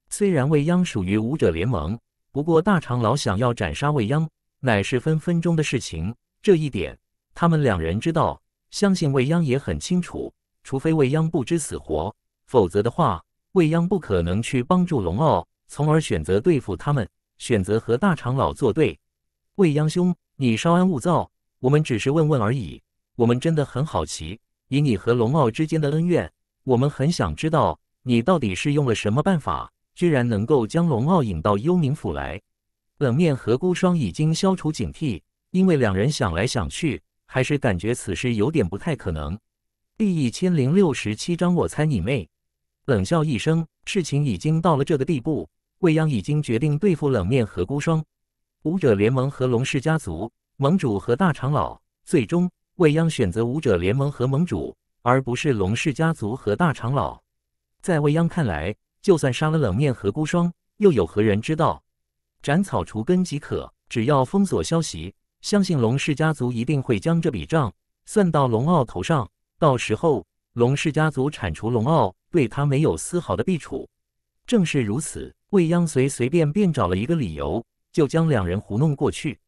虽然未央属于武者联盟，不过大长老想要斩杀未央，乃是分分钟的事情。这一点，他们两人知道，相信未央也很清楚。除非未央不知死活，否则的话，未央不可能去帮助龙傲，从而选择对付他们，选择和大长老作对。未央兄，你稍安勿躁，我们只是问问而已。我们真的很好奇，以你和龙傲之间的恩怨，我们很想知道你到底是用了什么办法，居然能够将龙傲引到幽冥府来。冷面和孤霜已经消除警惕，因为两人想来想去，还是感觉此事有点不太可能。第一千零六十七章，我猜你妹！冷笑一声，事情已经到了这个地步，未央已经决定对付冷面和孤霜。武者联盟和龙氏家族，盟主和大长老。最终，未央选择武者联盟和盟主，而不是龙氏家族和大长老。在未央看来，就算杀了冷面和孤霜，又有何人知道？斩草除根即可，只要封锁消息，相信龙氏家族一定会将这笔账算到龙傲头上。到时候，龙氏家族铲除龙傲，对他没有丝毫的弊处。正是如此，未央随随便便找了一个理由。就将两人糊弄过去。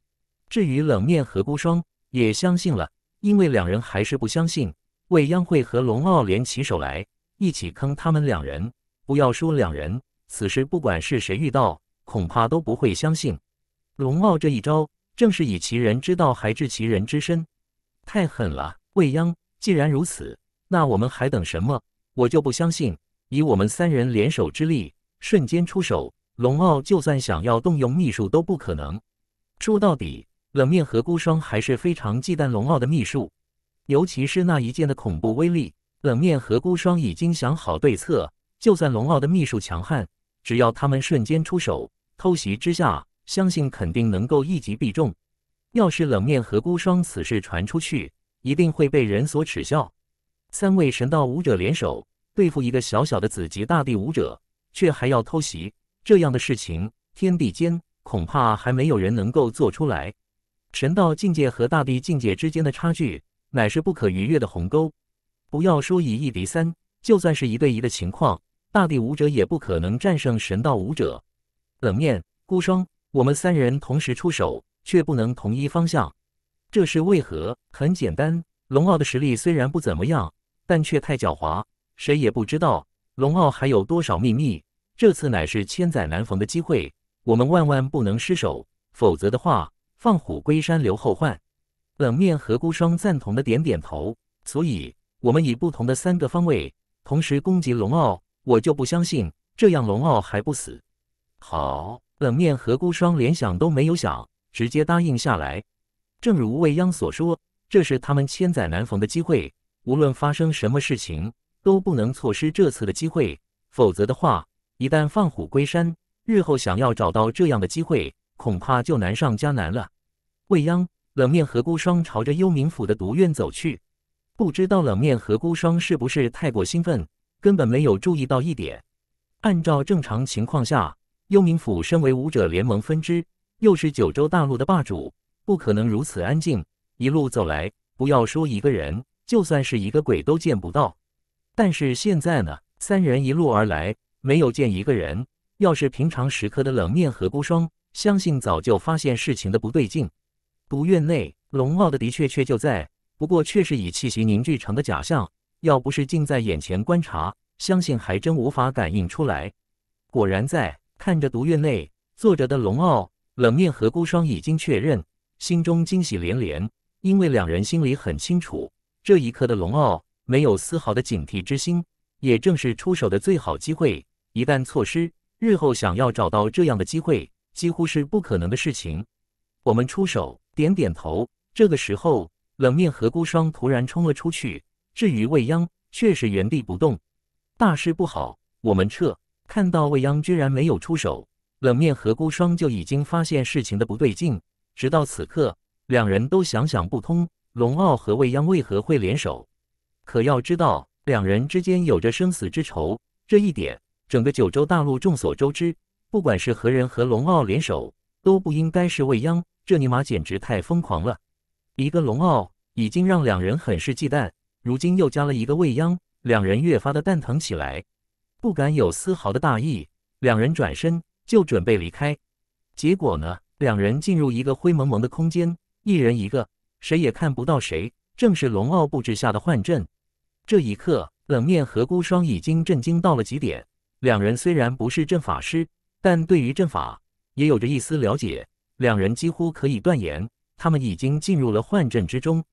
至于冷面和孤霜，也相信了，因为两人还是不相信未央会和龙傲联起手来，一起坑他们两人。不要说两人，此时不管是谁遇到，恐怕都不会相信龙傲这一招，正是以其人之道还治其人之身，太狠了。未央，既然如此，那我们还等什么？我就不相信，以我们三人联手之力，瞬间出手。龙傲就算想要动用秘术都不可能。说到底，冷面和孤霜还是非常忌惮龙傲的秘术，尤其是那一剑的恐怖威力。冷面和孤霜已经想好对策，就算龙傲的秘术强悍，只要他们瞬间出手偷袭之下，相信肯定能够一击必中。要是冷面和孤霜此事传出去，一定会被人所耻笑。三位神道武者联手对付一个小小的子级大帝武者，却还要偷袭。这样的事情，天地间恐怕还没有人能够做出来。神道境界和大地境界之间的差距，乃是不可逾越的鸿沟。不要说以一敌三，就算是一对一的情况，大地武者也不可能战胜神道武者。冷面孤霜，我们三人同时出手，却不能同一方向，这是为何？很简单，龙傲的实力虽然不怎么样，但却太狡猾，谁也不知道龙傲还有多少秘密。这次乃是千载难逢的机会，我们万万不能失手，否则的话，放虎归山留后患。冷面和孤霜赞同的点点头，所以，我们以不同的三个方位，同时攻击龙傲，我就不相信这样龙傲还不死。好，冷面和孤霜连想都没有想，直接答应下来。正如未央所说，这是他们千载难逢的机会，无论发生什么事情，都不能错失这次的机会，否则的话。一旦放虎归山，日后想要找到这样的机会，恐怕就难上加难了。未央、冷面和孤霜朝着幽冥府的毒院走去。不知道冷面和孤霜是不是太过兴奋，根本没有注意到一点。按照正常情况下，幽冥府身为武者联盟分支，又是九州大陆的霸主，不可能如此安静。一路走来，不要说一个人，就算是一个鬼都见不到。但是现在呢，三人一路而来。没有见一个人。要是平常时刻的冷面和孤霜，相信早就发现事情的不对劲。毒院内，龙傲的的确确就在，不过却是以气息凝聚成的假象。要不是近在眼前观察，相信还真无法感应出来。果然在看着毒院内坐着的龙傲，冷面和孤霜已经确认，心中惊喜连连。因为两人心里很清楚，这一刻的龙傲没有丝毫的警惕之心，也正是出手的最好机会。一旦错失，日后想要找到这样的机会，几乎是不可能的事情。我们出手，点点头。这个时候，冷面和孤霜突然冲了出去。至于未央，却是原地不动。大事不好，我们撤！看到未央居然没有出手，冷面和孤霜就已经发现事情的不对劲。直到此刻，两人都想想不通，龙傲和未央为何会联手。可要知道，两人之间有着生死之仇，这一点。整个九州大陆众所周知，不管是何人和龙傲联手，都不应该是未央。这尼玛简直太疯狂了！一个龙傲已经让两人很是忌惮，如今又加了一个未央，两人越发的蛋疼起来，不敢有丝毫的大意。两人转身就准备离开，结果呢，两人进入一个灰蒙蒙的空间，一人一个，谁也看不到谁。正是龙傲布置下的幻阵。这一刻，冷面和孤霜已经震惊到了极点。两人虽然不是阵法师，但对于阵法也有着一丝了解。两人几乎可以断言，他们已经进入了幻阵之中。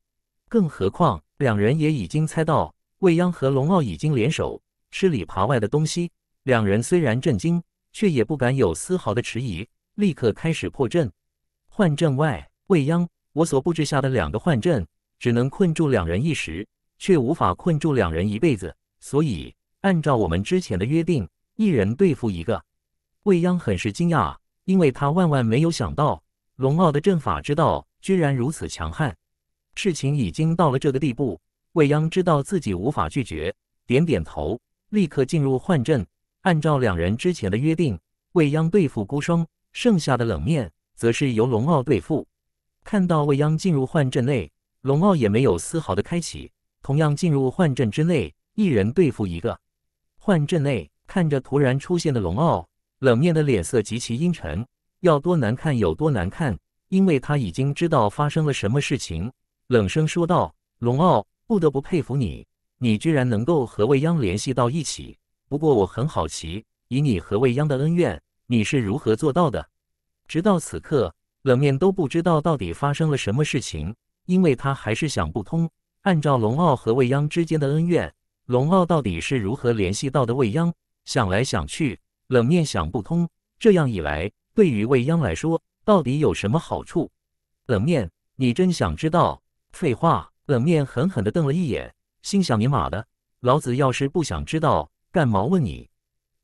更何况，两人也已经猜到未央和龙傲已经联手吃里扒外的东西。两人虽然震惊，却也不敢有丝毫的迟疑，立刻开始破阵。幻阵外，未央，我所布置下的两个幻阵，只能困住两人一时，却无法困住两人一辈子。所以，按照我们之前的约定。一人对付一个，未央很是惊讶，因为他万万没有想到龙傲的阵法之道居然如此强悍。事情已经到了这个地步，未央知道自己无法拒绝，点点头，立刻进入幻阵。按照两人之前的约定，未央对付孤霜，剩下的冷面则是由龙傲对付。看到未央进入幻阵内，龙傲也没有丝毫的开启，同样进入幻阵之内，一人对付一个。幻阵内。看着突然出现的龙傲，冷面的脸色极其阴沉，要多难看有多难看，因为他已经知道发生了什么事情。冷声说道：“龙傲，不得不佩服你，你居然能够和未央联系到一起。不过我很好奇，以你和未央的恩怨，你是如何做到的？”直到此刻，冷面都不知道到底发生了什么事情，因为他还是想不通，按照龙傲和未央之间的恩怨，龙傲到底是如何联系到的未央。想来想去，冷面想不通，这样一来，对于未央来说，到底有什么好处？冷面，你真想知道？废话！冷面狠狠地瞪了一眼，心想：你妈的，老子要是不想知道，干毛问你？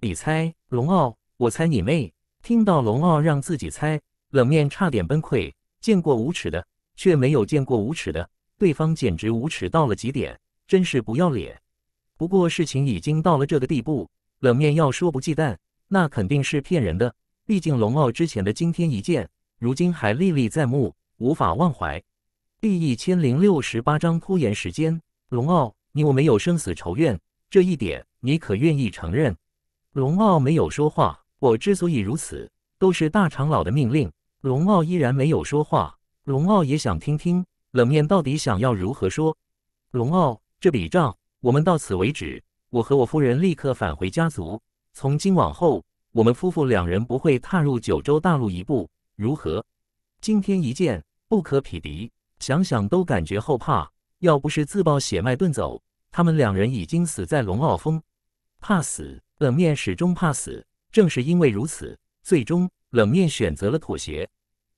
你猜？龙傲，我猜你妹！听到龙傲让自己猜，冷面差点崩溃。见过无耻的，却没有见过无耻的，对方简直无耻到了极点，真是不要脸。不过事情已经到了这个地步。冷面要说不忌惮，那肯定是骗人的。毕竟龙傲之前的惊天一剑，如今还历历在目，无法忘怀。第一千零六十八章拖延时间。龙傲，你我没有生死仇怨，这一点你可愿意承认？龙傲没有说话。我之所以如此，都是大长老的命令。龙傲依然没有说话。龙傲也想听听冷面到底想要如何说。龙傲这笔账，我们到此为止。我和我夫人立刻返回家族。从今往后，我们夫妇两人不会踏入九州大陆一步。如何？今天一见，不可匹敌，想想都感觉后怕。要不是自爆血脉遁走，他们两人已经死在龙傲峰。怕死，冷面始终怕死。正是因为如此，最终冷面选择了妥协。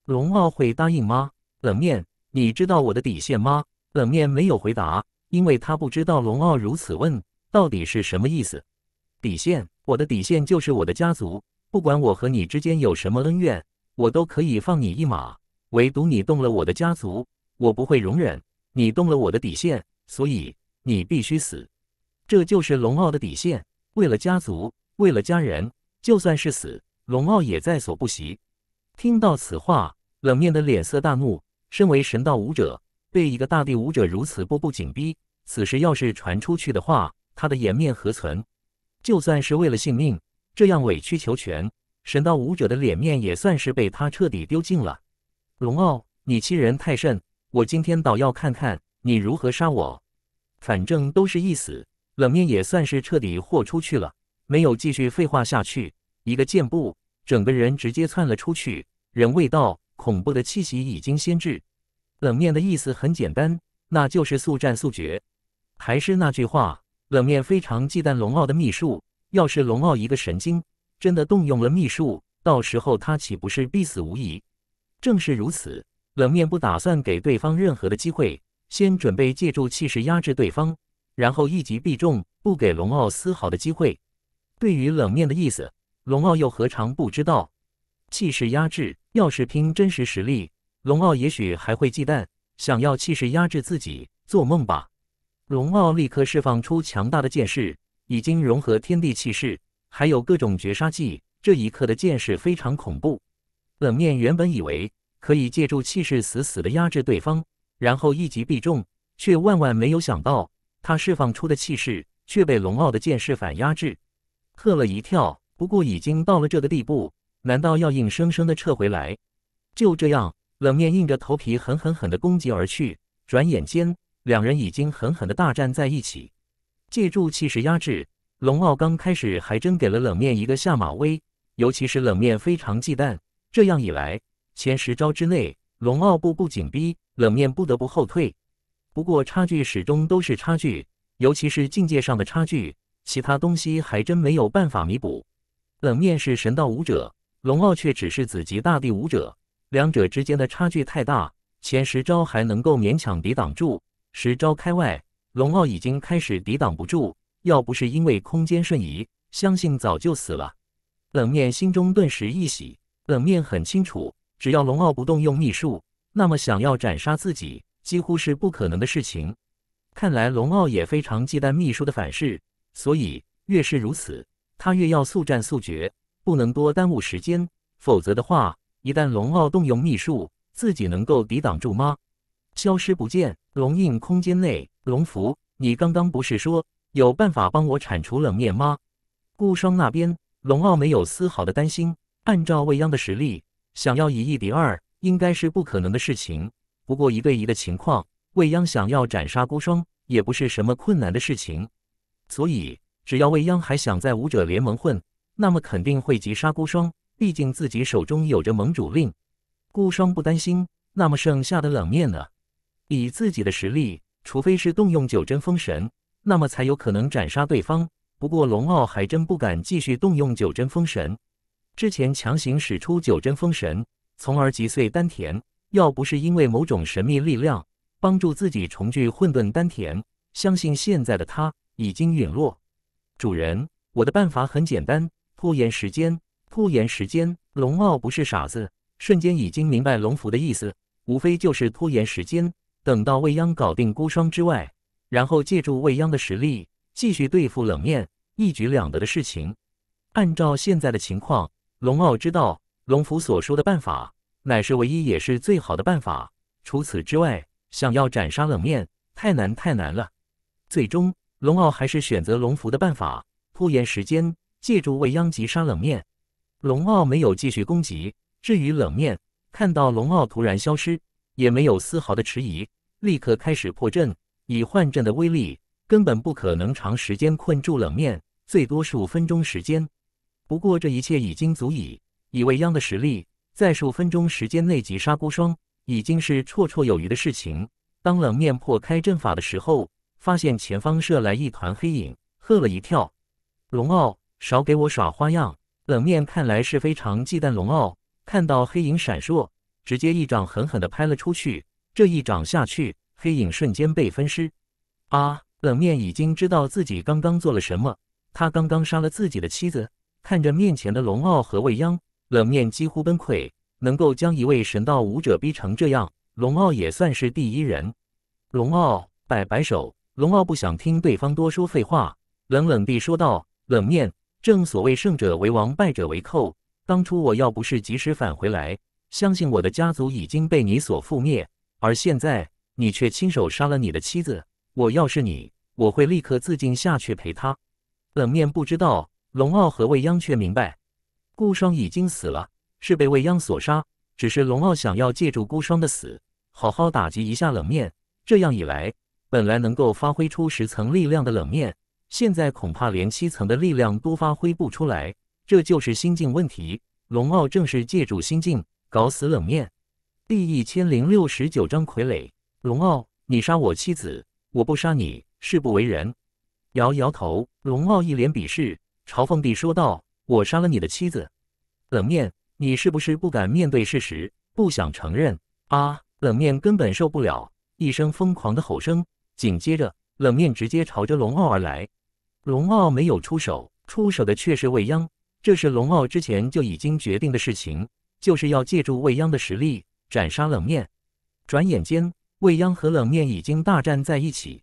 龙傲会答应吗？冷面，你知道我的底线吗？冷面没有回答，因为他不知道龙傲如此问。到底是什么意思？底线，我的底线就是我的家族。不管我和你之间有什么恩怨，我都可以放你一马。唯独你动了我的家族，我不会容忍。你动了我的底线，所以你必须死。这就是龙傲的底线。为了家族，为了家人，就算是死，龙傲也在所不惜。听到此话，冷面的脸色大怒。身为神道武者，被一个大地武者如此步步紧逼，此事要是传出去的话，他的颜面何存？就算是为了性命，这样委曲求全，神道武者的脸面也算是被他彻底丢尽了。龙傲，你欺人太甚！我今天倒要看看你如何杀我。反正都是一死，冷面也算是彻底豁出去了。没有继续废话下去，一个箭步，整个人直接窜了出去。人未到，恐怖的气息已经先至。冷面的意思很简单，那就是速战速决。还是那句话。冷面非常忌惮龙傲的秘术，要是龙傲一个神经真的动用了秘术，到时候他岂不是必死无疑？正是如此，冷面不打算给对方任何的机会，先准备借助气势压制对方，然后一击必中，不给龙傲丝毫的机会。对于冷面的意思，龙傲又何尝不知道？气势压制，要是拼真实实力，龙傲也许还会忌惮；想要气势压制自己，做梦吧！龙傲立刻释放出强大的剑势，已经融合天地气势，还有各种绝杀技。这一刻的剑势非常恐怖。冷面原本以为可以借助气势死死的压制对方，然后一击必中，却万万没有想到，他释放出的气势却被龙傲的剑势反压制，吓了一跳。不过已经到了这个地步，难道要硬生生的撤回来？就这样，冷面硬着头皮狠狠狠的攻击而去。转眼间。两人已经狠狠的大战在一起，借助气势压制，龙傲刚开始还真给了冷面一个下马威，尤其是冷面非常忌惮。这样一来，前十招之内，龙傲步步紧逼，冷面不得不后退。不过差距始终都是差距，尤其是境界上的差距，其他东西还真没有办法弥补。冷面是神道武者，龙傲却只是子级大地武者，两者之间的差距太大，前十招还能够勉强抵挡住。十招开外，龙傲已经开始抵挡不住。要不是因为空间瞬移，相信早就死了。冷面心中顿时一喜。冷面很清楚，只要龙傲不动用秘术，那么想要斩杀自己，几乎是不可能的事情。看来龙傲也非常忌惮秘术的反噬，所以越是如此，他越要速战速决，不能多耽误时间。否则的话，一旦龙傲动用秘术，自己能够抵挡住吗？消失不见。龙印空间内，龙符，你刚刚不是说有办法帮我铲除冷面吗？孤霜那边，龙傲没有丝毫的担心。按照未央的实力，想要以一敌二，应该是不可能的事情。不过一对一的情况，未央想要斩杀孤霜也不是什么困难的事情。所以，只要未央还想在武者联盟混，那么肯定会击杀孤霜。毕竟自己手中有着盟主令。孤霜不担心，那么剩下的冷面呢？以自己的实力，除非是动用九真封神，那么才有可能斩杀对方。不过龙傲还真不敢继续动用九真封神。之前强行使出九真封神，从而击碎丹田。要不是因为某种神秘力量帮助自己重聚混沌丹田，相信现在的他已经陨落。主人，我的办法很简单，拖延时间。拖延时间。龙傲不是傻子，瞬间已经明白龙符的意思，无非就是拖延时间。等到未央搞定孤霜之外，然后借助未央的实力继续对付冷面，一举两得的事情。按照现在的情况，龙傲知道龙符所说的办法乃是唯一也是最好的办法。除此之外，想要斩杀冷面太难太难了。最终，龙傲还是选择龙符的办法，拖延时间，借助未央击杀冷面。龙傲没有继续攻击。至于冷面，看到龙傲突然消失。也没有丝毫的迟疑，立刻开始破阵。以幻阵的威力，根本不可能长时间困住冷面，最多数分钟时间。不过这一切已经足以，以未央的实力，在数分钟时间内击杀孤霜，已经是绰绰有余的事情。当冷面破开阵法的时候，发现前方射来一团黑影，吓了一跳。龙傲，少给我耍花样！冷面看来是非常忌惮龙傲。看到黑影闪烁。直接一掌狠狠地拍了出去，这一掌下去，黑影瞬间被分尸。啊！冷面已经知道自己刚刚做了什么，他刚刚杀了自己的妻子。看着面前的龙傲和未央，冷面几乎崩溃。能够将一位神道武者逼成这样，龙傲也算是第一人。龙傲摆摆手，龙傲不想听对方多说废话，冷冷地说道：“冷面，正所谓胜者为王，败者为寇。当初我要不是及时返回来……”相信我的家族已经被你所覆灭，而现在你却亲手杀了你的妻子。我要是你，我会立刻自尽下去陪她。冷面不知道，龙傲和未央却明白，孤霜已经死了，是被未央所杀。只是龙傲想要借助孤霜的死，好好打击一下冷面。这样一来，本来能够发挥出十层力量的冷面，现在恐怕连七层的力量都发挥不出来。这就是心境问题。龙傲正是借助心境。搞死冷面，第一千零六十九章傀儡龙傲，你杀我妻子，我不杀你，誓不为人。摇摇头，龙傲一脸鄙视，嘲讽地说道：“我杀了你的妻子，冷面，你是不是不敢面对事实，不想承认啊？”冷面根本受不了，一声疯狂的吼声，紧接着，冷面直接朝着龙傲而来。龙傲没有出手，出手的却是未央。这是龙傲之前就已经决定的事情。就是要借助未央的实力斩杀冷面。转眼间，未央和冷面已经大战在一起。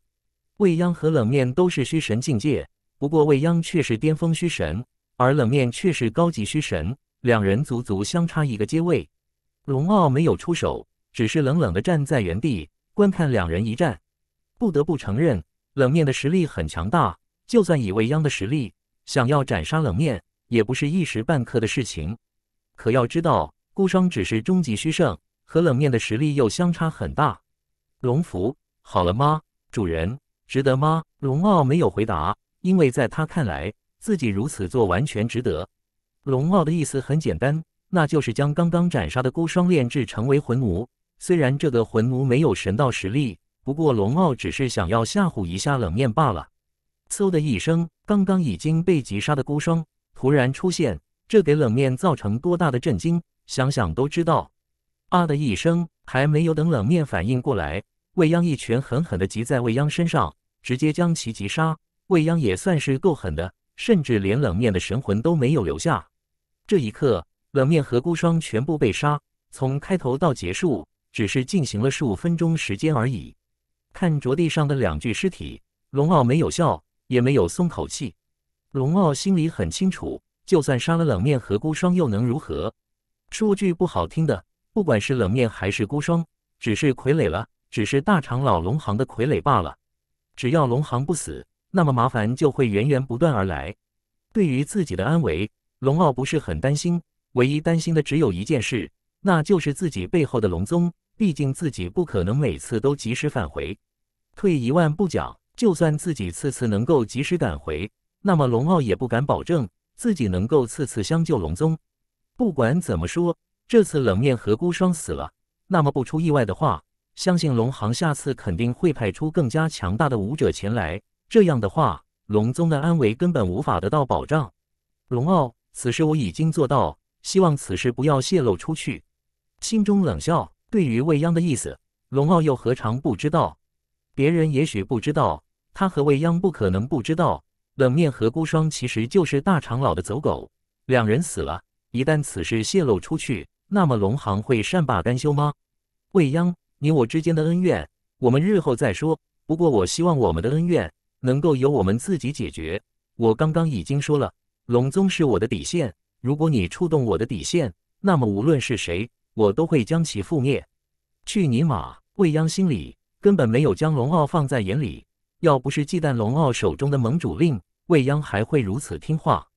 未央和冷面都是虚神境界，不过未央却是巅峰虚神，而冷面却是高级虚神，两人足足相差一个阶位。龙傲没有出手，只是冷冷的站在原地观看两人一战。不得不承认，冷面的实力很强大，就算以未央的实力，想要斩杀冷面也不是一时半刻的事情。可要知道，孤霜只是终极虚圣，和冷面的实力又相差很大。龙福，好了吗？主人，值得吗？龙傲没有回答，因为在他看来，自己如此做完全值得。龙傲的意思很简单，那就是将刚刚斩杀的孤霜炼制成为魂奴。虽然这个魂奴没有神道实力，不过龙傲只是想要吓唬一下冷面罢了。嗖的一声，刚刚已经被击杀的孤霜突然出现。这给冷面造成多大的震惊，想想都知道。啊的一声，还没有等冷面反应过来，未央一拳狠狠的击在未央身上，直接将其击杀。未央也算是够狠的，甚至连冷面的神魂都没有留下。这一刻，冷面和孤霜全部被杀。从开头到结束，只是进行了数分钟时间而已。看着地上的两具尸体，龙傲没有笑，也没有松口气。龙傲心里很清楚。就算杀了冷面和孤霜又能如何？说句不好听的，不管是冷面还是孤霜，只是傀儡了，只是大长老龙行的傀儡罢了。只要龙行不死，那么麻烦就会源源不断而来。对于自己的安危，龙傲不是很担心，唯一担心的只有一件事，那就是自己背后的龙宗。毕竟自己不可能每次都及时返回。退一万步讲，就算自己次次能够及时赶回，那么龙傲也不敢保证。自己能够次次相救龙宗，不管怎么说，这次冷面和孤霜死了，那么不出意外的话，相信龙行下次肯定会派出更加强大的武者前来。这样的话，龙宗的安危根本无法得到保障。龙傲，此事我已经做到，希望此事不要泄露出去。心中冷笑，对于未央的意思，龙傲又何尝不知道？别人也许不知道，他和未央不可能不知道。冷面和孤霜其实就是大长老的走狗，两人死了，一旦此事泄露出去，那么龙行会善罢甘休吗？未央，你我之间的恩怨，我们日后再说。不过我希望我们的恩怨能够由我们自己解决。我刚刚已经说了，龙宗是我的底线，如果你触动我的底线，那么无论是谁，我都会将其覆灭。去你妈！未央心里根本没有将龙傲放在眼里。要不是忌惮龙傲手中的盟主令，未央还会如此听话。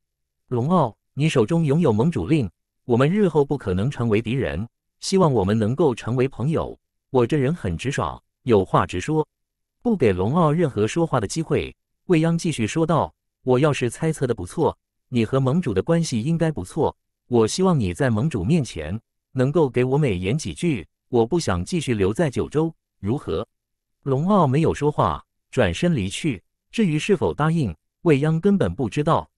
龙傲，你手中拥有盟主令，我们日后不可能成为敌人。希望我们能够成为朋友。我这人很直爽，有话直说，不给龙傲任何说话的机会。未央继续说道：“我要是猜测的不错，你和盟主的关系应该不错。我希望你在盟主面前能够给我美言几句。我不想继续留在九州，如何？”龙傲没有说话。转身离去，至于是否答应，未央根本不知道。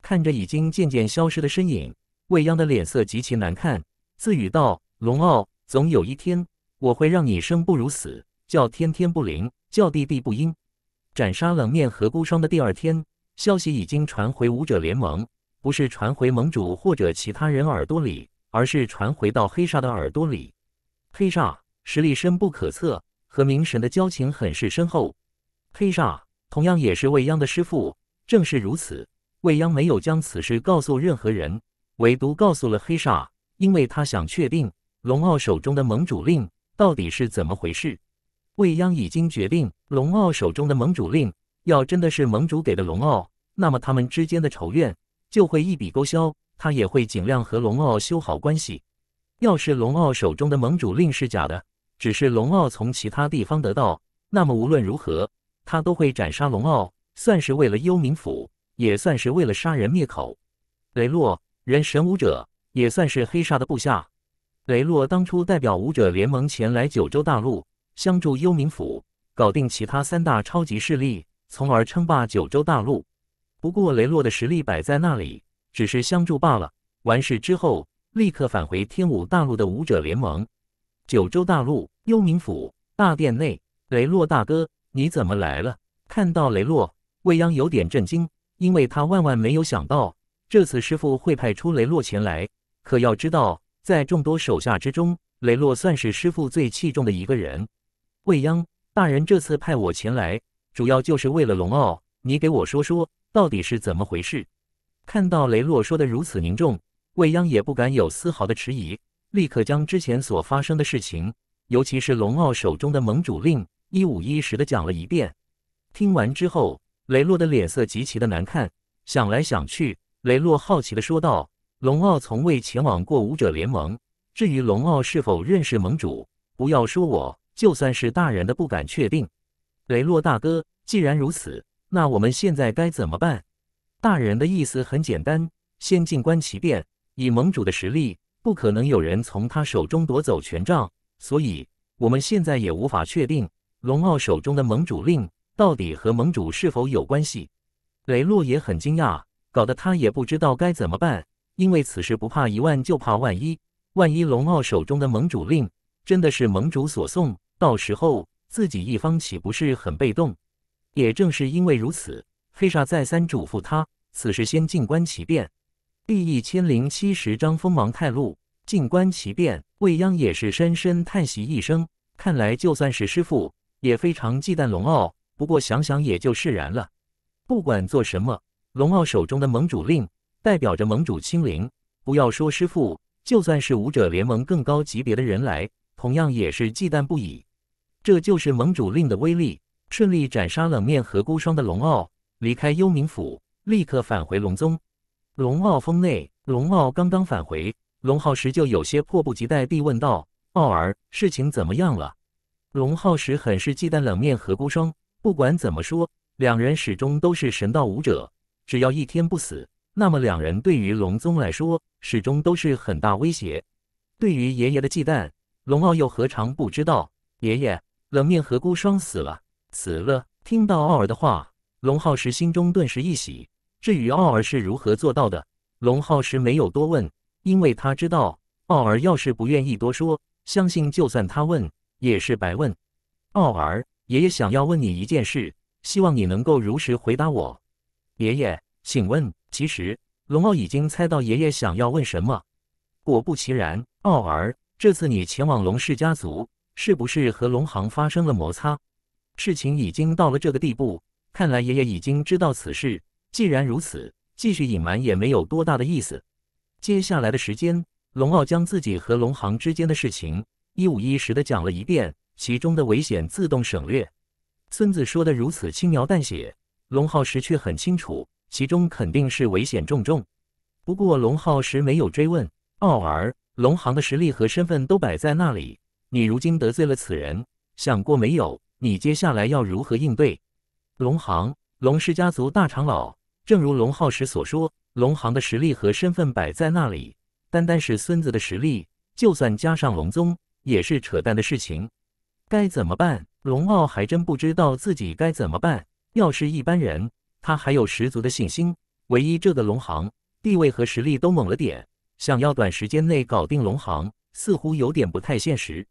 看着已经渐渐消失的身影，未央的脸色极其难看，自语道：“龙傲，总有一天我会让你生不如死，叫天天不灵，叫地地不应。”斩杀冷面和孤霜的第二天，消息已经传回武者联盟，不是传回盟主或者其他人耳朵里，而是传回到黑煞的耳朵里。黑煞实力深不可测，和明神的交情很是深厚。黑煞同样也是未央的师父。正是如此，未央没有将此事告诉任何人，唯独告诉了黑煞，因为他想确定龙傲手中的盟主令到底是怎么回事。未央已经决定，龙傲手中的盟主令要真的是盟主给的，龙傲那么他们之间的仇怨就会一笔勾销，他也会尽量和龙傲修好关系。要是龙傲手中的盟主令是假的，只是龙傲从其他地方得到，那么无论如何。他都会斩杀龙傲，算是为了幽冥府，也算是为了杀人灭口。雷洛，人神武者，也算是黑煞的部下。雷洛当初代表武者联盟前来九州大陆，相助幽冥府，搞定其他三大超级势力，从而称霸九州大陆。不过雷洛的实力摆在那里，只是相助罢了。完事之后，立刻返回天武大陆的武者联盟。九州大陆，幽冥府大殿内，雷洛大哥。你怎么来了？看到雷洛，未央有点震惊，因为他万万没有想到这次师傅会派出雷洛前来。可要知道，在众多手下之中，雷洛算是师傅最器重的一个人。未央大人这次派我前来，主要就是为了龙傲。你给我说说，到底是怎么回事？看到雷洛说的如此凝重，未央也不敢有丝毫的迟疑，立刻将之前所发生的事情，尤其是龙傲手中的盟主令。一五一十的讲了一遍，听完之后，雷洛的脸色极其的难看。想来想去，雷洛好奇的说道：“龙傲从未前往过武者联盟，至于龙傲是否认识盟主，不要说我，就算是大人的不敢确定。”雷洛大哥，既然如此，那我们现在该怎么办？大人的意思很简单，先静观其变。以盟主的实力，不可能有人从他手中夺走权杖，所以我们现在也无法确定。龙傲手中的盟主令到底和盟主是否有关系？雷洛也很惊讶，搞得他也不知道该怎么办。因为此时不怕一万就怕万一，万一龙傲手中的盟主令真的是盟主所送，到时候自己一方岂不是很被动？也正是因为如此，黑煞再三嘱咐他，此时先静观其变。第一千零七十章锋芒太露，静观其变。未央也是深深叹息一声，看来就算是师傅。也非常忌惮龙傲，不过想想也就释然了。不管做什么，龙傲手中的盟主令代表着盟主亲临，不要说师傅，就算是武者联盟更高级别的人来，同样也是忌惮不已。这就是盟主令的威力。顺利斩杀冷面和孤霜的龙傲离开幽冥府，立刻返回龙宗。龙傲峰内，龙傲刚刚返回，龙浩时就有些迫不及待地问道：“傲儿，事情怎么样了？”龙浩时很是忌惮冷面和孤霜，不管怎么说，两人始终都是神道武者，只要一天不死，那么两人对于龙宗来说始终都是很大威胁。对于爷爷的忌惮，龙傲又何尝不知道？爷爷冷面和孤霜死了，死了。听到傲儿的话，龙浩时心中顿时一喜。至于傲儿是如何做到的，龙浩时没有多问，因为他知道傲儿要是不愿意多说，相信就算他问。也是白问，奥儿，爷爷想要问你一件事，希望你能够如实回答我。爷爷，请问，其实龙傲已经猜到爷爷想要问什么。果不其然，奥儿，这次你前往龙氏家族，是不是和龙行发生了摩擦？事情已经到了这个地步，看来爷爷已经知道此事。既然如此，继续隐瞒也没有多大的意思。接下来的时间，龙傲将自己和龙行之间的事情。一五一十的讲了一遍，其中的危险自动省略。孙子说的如此轻描淡写，龙浩时却很清楚，其中肯定是危险重重。不过龙浩时没有追问。奥尔，龙行的实力和身份都摆在那里，你如今得罪了此人，想过没有？你接下来要如何应对？龙行，龙氏家族大长老，正如龙浩时所说，龙行的实力和身份摆在那里，单单是孙子的实力，就算加上龙宗。也是扯淡的事情，该怎么办？龙傲还真不知道自己该怎么办。要是一般人，他还有十足的信心。唯一这个龙行地位和实力都猛了点，想要短时间内搞定龙行，似乎有点不太现实。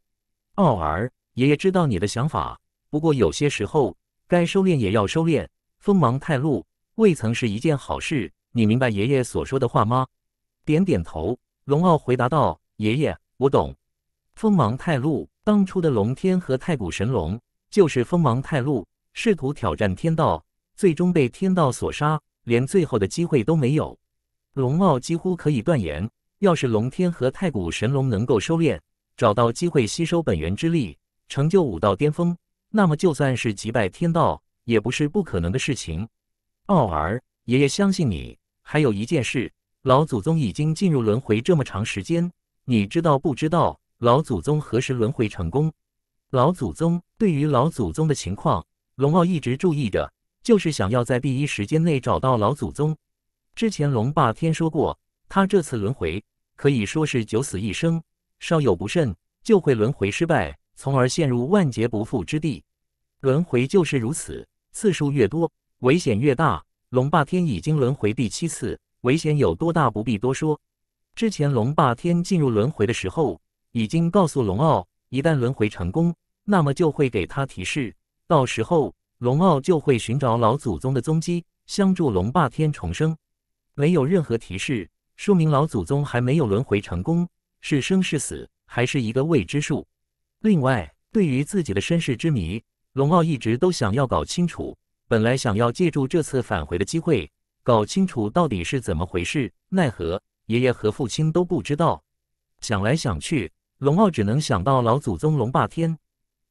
奥儿，爷爷知道你的想法，不过有些时候该收敛也要收敛，锋芒太露，未曾是一件好事。你明白爷爷所说的话吗？点点头，龙傲回答道：“爷爷，我懂。”锋芒太露，当初的龙天和太古神龙就是锋芒太露，试图挑战天道，最终被天道所杀，连最后的机会都没有。龙傲几乎可以断言，要是龙天和太古神龙能够收敛，找到机会吸收本源之力，成就武道巅峰，那么就算是击败天道，也不是不可能的事情。傲儿，爷爷相信你。还有一件事，老祖宗已经进入轮回这么长时间，你知道不知道？老祖宗何时轮回成功？老祖宗对于老祖宗的情况，龙傲一直注意着，就是想要在第一时间内找到老祖宗。之前龙霸天说过，他这次轮回可以说是九死一生，稍有不慎就会轮回失败，从而陷入万劫不复之地。轮回就是如此，次数越多，危险越大。龙霸天已经轮回第七次，危险有多大不必多说。之前龙霸天进入轮回的时候。已经告诉龙傲，一旦轮回成功，那么就会给他提示。到时候，龙傲就会寻找老祖宗的踪迹，相助龙霸天重生。没有任何提示，说明老祖宗还没有轮回成功，是生是死还是一个未知数。另外，对于自己的身世之谜，龙傲一直都想要搞清楚。本来想要借助这次返回的机会，搞清楚到底是怎么回事，奈何爷爷和父亲都不知道。想来想去。龙傲只能想到老祖宗龙霸天，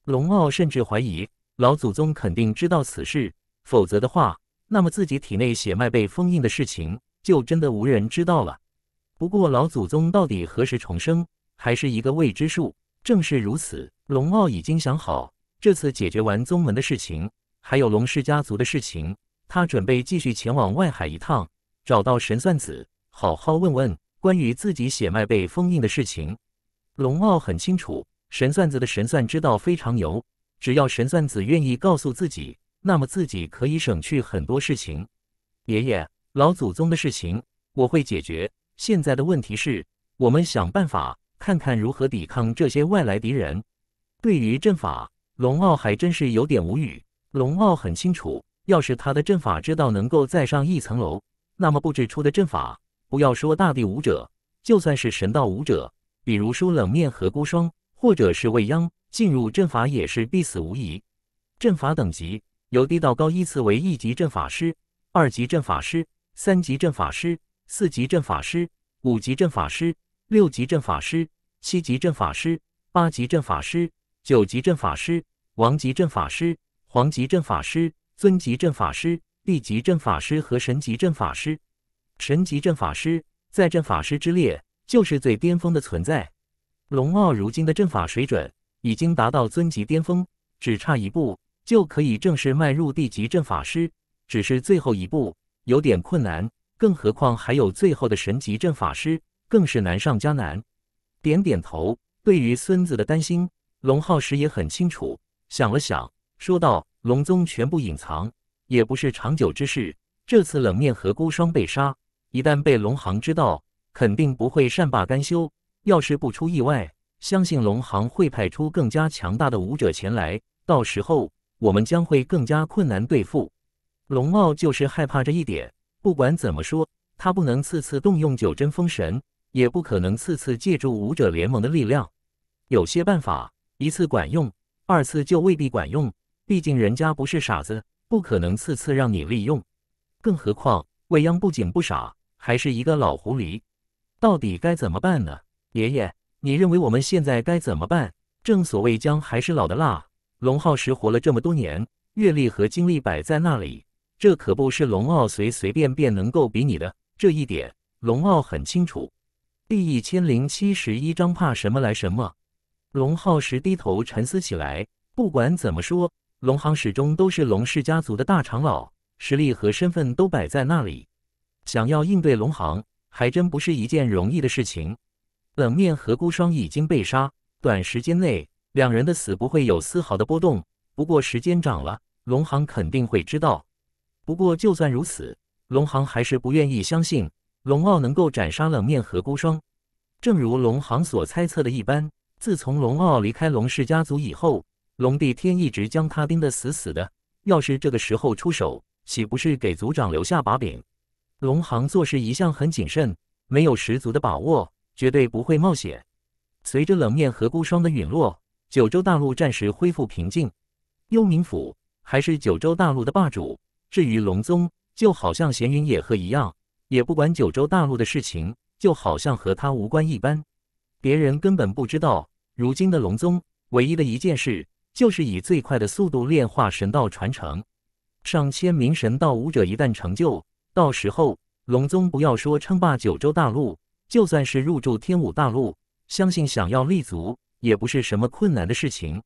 龙傲甚至怀疑老祖宗肯定知道此事，否则的话，那么自己体内血脉被封印的事情就真的无人知道了。不过老祖宗到底何时重生，还是一个未知数。正是如此，龙傲已经想好，这次解决完宗门的事情，还有龙氏家族的事情，他准备继续前往外海一趟，找到神算子，好好问问关于自己血脉被封印的事情。龙傲很清楚，神算子的神算之道非常牛。只要神算子愿意告诉自己，那么自己可以省去很多事情。爷爷、老祖宗的事情我会解决。现在的问题是我们想办法看看如何抵抗这些外来敌人。对于阵法，龙傲还真是有点无语。龙傲很清楚，要是他的阵法之道能够再上一层楼，那么布置出的阵法，不要说大地武者，就算是神道武者。比如说冷面和孤霜，或者是未央进入阵法也是必死无疑。阵法等级由低到高依次为一级阵法师、二级阵法师、三级阵法师、四级阵法师、五级阵法师、六级阵法师、七级阵法师、八级阵法师、九级阵法师、王级阵法师、黄级阵法师、尊级阵法师、地级阵法师和神级阵法师。神级阵法师在阵法师之列。就是最巅峰的存在，龙傲如今的阵法水准已经达到尊级巅峰，只差一步就可以正式迈入地级阵法师，只是最后一步有点困难，更何况还有最后的神级阵法师，更是难上加难。点点头，对于孙子的担心，龙浩石也很清楚。想了想，说道：“龙宗全部隐藏也不是长久之事，这次冷面和孤霜被杀，一旦被龙行知道。”肯定不会善罢甘休。要是不出意外，相信龙行会派出更加强大的武者前来，到时候我们将会更加困难对付。龙傲就是害怕这一点。不管怎么说，他不能次次动用九真封神，也不可能次次借助武者联盟的力量。有些办法一次管用，二次就未必管用。毕竟人家不是傻子，不可能次次让你利用。更何况，未央不仅不傻，还是一个老狐狸。到底该怎么办呢？爷爷，你认为我们现在该怎么办？正所谓姜还是老的辣，龙浩时活了这么多年，阅历和经历摆在那里，这可不是龙傲随随便便能够比拟的。这一点，龙傲很清楚。第一千零七十一章，怕什么来什么。龙浩时低头沉思起来。不管怎么说，龙行始终都是龙氏家族的大长老，实力和身份都摆在那里，想要应对龙行。还真不是一件容易的事情。冷面和孤霜已经被杀，短时间内两人的死不会有丝毫的波动。不过时间长了，龙行肯定会知道。不过就算如此，龙行还是不愿意相信龙傲能够斩杀冷面和孤霜。正如龙行所猜测的一般，自从龙傲离开龙氏家族以后，龙帝天一直将他盯得死死的。要是这个时候出手，岂不是给族长留下把柄？龙行做事一向很谨慎，没有十足的把握，绝对不会冒险。随着冷面和孤霜的陨落，九州大陆暂时恢复平静。幽冥府还是九州大陆的霸主。至于龙宗，就好像闲云野鹤一样，也不管九州大陆的事情，就好像和他无关一般。别人根本不知道，如今的龙宗唯一的一件事，就是以最快的速度炼化神道传承。上千名神道武者一旦成就。到时候，龙宗不要说称霸九州大陆，就算是入驻天武大陆，相信想要立足也不是什么困难的事情。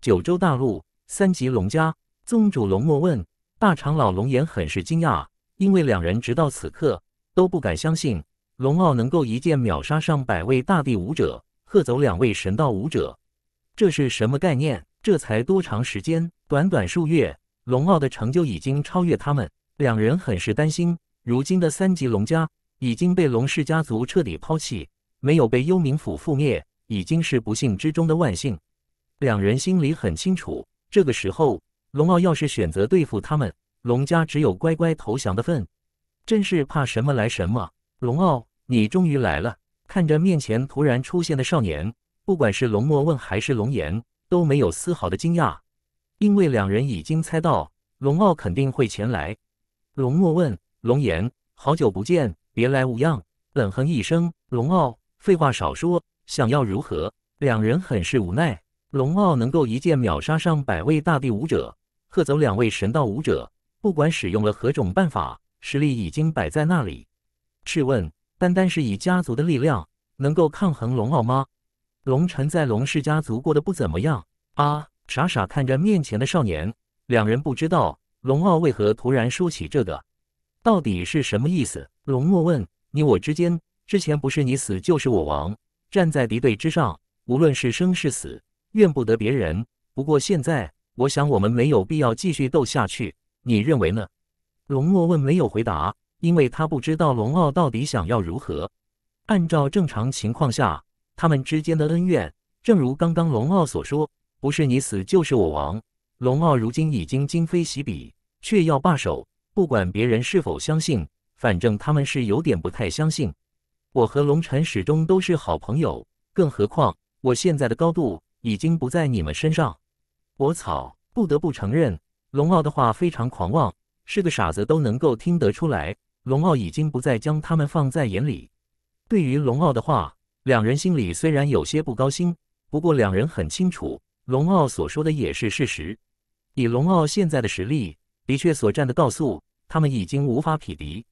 九州大陆，三级龙家宗主龙墨问大长老龙岩，很是惊讶，因为两人直到此刻都不敢相信龙傲能够一剑秒杀上百位大地武者，喝走两位神道武者，这是什么概念？这才多长时间？短短数月，龙傲的成就已经超越他们。两人很是担心，如今的三级龙家已经被龙氏家族彻底抛弃，没有被幽冥府覆灭，已经是不幸之中的万幸。两人心里很清楚，这个时候龙傲要是选择对付他们，龙家只有乖乖投降的份。真是怕什么来什么，龙傲，你终于来了！看着面前突然出现的少年，不管是龙墨问还是龙岩，都没有丝毫的惊讶，因为两人已经猜到龙傲肯定会前来。龙墨问龙岩：“好久不见，别来无恙？”冷哼一声：“龙傲，废话少说，想要如何？”两人很是无奈。龙傲能够一剑秒杀上百位大地武者，喝走两位神道武者，不管使用了何种办法，实力已经摆在那里。质问：单单是以家族的力量，能够抗衡龙傲吗？龙晨在龙氏家族过得不怎么样啊！傻傻看着面前的少年，两人不知道。龙傲为何突然说起这个？到底是什么意思？龙墨问。你我之间，之前不是你死就是我亡，站在敌对之上，无论是生是死，怨不得别人。不过现在，我想我们没有必要继续斗下去，你认为呢？龙墨问。没有回答，因为他不知道龙傲到底想要如何。按照正常情况下，他们之间的恩怨，正如刚刚龙傲所说，不是你死就是我亡。龙傲如今已经今非昔比，却要罢手。不管别人是否相信，反正他们是有点不太相信。我和龙晨始终都是好朋友，更何况我现在的高度已经不在你们身上。我草，不得不承认，龙傲的话非常狂妄，是个傻子都能够听得出来。龙傲已经不再将他们放在眼里。对于龙傲的话，两人心里虽然有些不高兴，不过两人很清楚，龙傲所说的也是事实。以龙傲现在的实力，的确所占的高速，他们已经无法匹敌。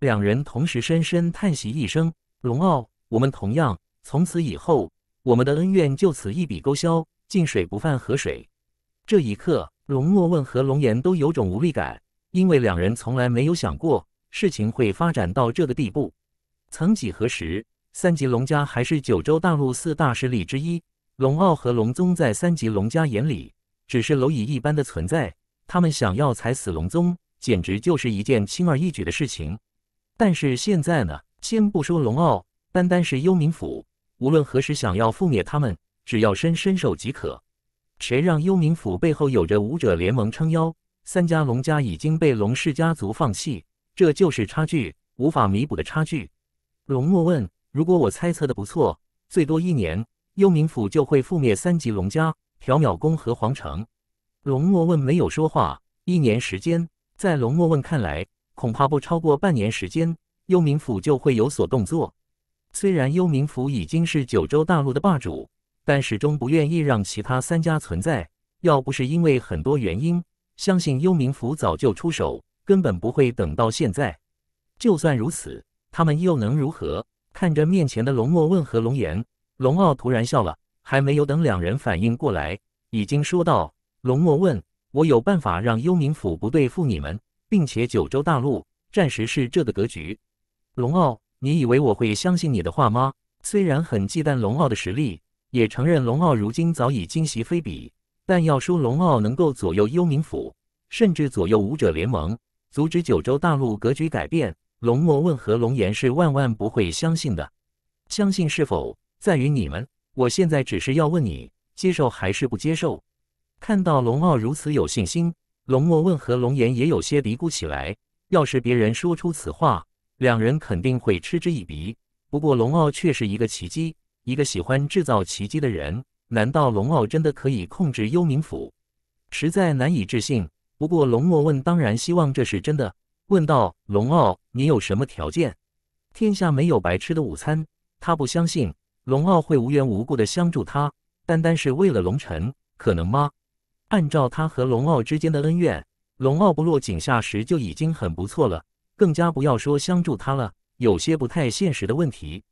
两人同时深深叹息一声：“龙傲，我们同样从此以后，我们的恩怨就此一笔勾销，井水不犯河水。”这一刻，龙墨问和龙岩都有种无力感，因为两人从来没有想过事情会发展到这个地步。曾几何时，三级龙家还是九州大陆四大势力之一，龙傲和龙宗在三级龙家眼里。只是蝼蚁一般的存在，他们想要踩死龙宗，简直就是一件轻而易举的事情。但是现在呢？先不说龙傲，单单是幽冥府，无论何时想要覆灭他们，只要伸伸手即可。谁让幽冥府背后有着武者联盟撑腰？三家龙家已经被龙氏家族放弃，这就是差距，无法弥补的差距。龙墨问：“如果我猜测的不错，最多一年，幽冥府就会覆灭三级龙家。”缥缈宫和皇城，龙墨问没有说话。一年时间，在龙墨问看来，恐怕不超过半年时间，幽冥府就会有所动作。虽然幽冥府已经是九州大陆的霸主，但始终不愿意让其他三家存在。要不是因为很多原因，相信幽冥府早就出手，根本不会等到现在。就算如此，他们又能如何？看着面前的龙墨问和龙岩，龙傲突然笑了。还没有等两人反应过来，已经说道：“龙墨问，我有办法让幽冥府不对付你们，并且九州大陆暂时是这个格局。龙傲，你以为我会相信你的话吗？虽然很忌惮龙傲的实力，也承认龙傲如今早已今袭非比，但要说龙傲能够左右幽冥府，甚至左右武者联盟，阻止九州大陆格局改变，龙墨问和龙岩是万万不会相信的。相信是否在于你们。”我现在只是要问你，接受还是不接受？看到龙傲如此有信心，龙墨问和龙岩也有些嘀咕起来。要是别人说出此话，两人肯定会嗤之以鼻。不过龙傲却是一个奇迹，一个喜欢制造奇迹的人。难道龙傲真的可以控制幽冥府？实在难以置信。不过龙墨问当然希望这是真的，问道：“龙傲，你有什么条件？”天下没有白吃的午餐，他不相信。龙傲会无缘无故的相助他，单单是为了龙晨，可能吗？按照他和龙傲之间的恩怨，龙傲不落井下石就已经很不错了，更加不要说相助他了，有些不太现实的问题。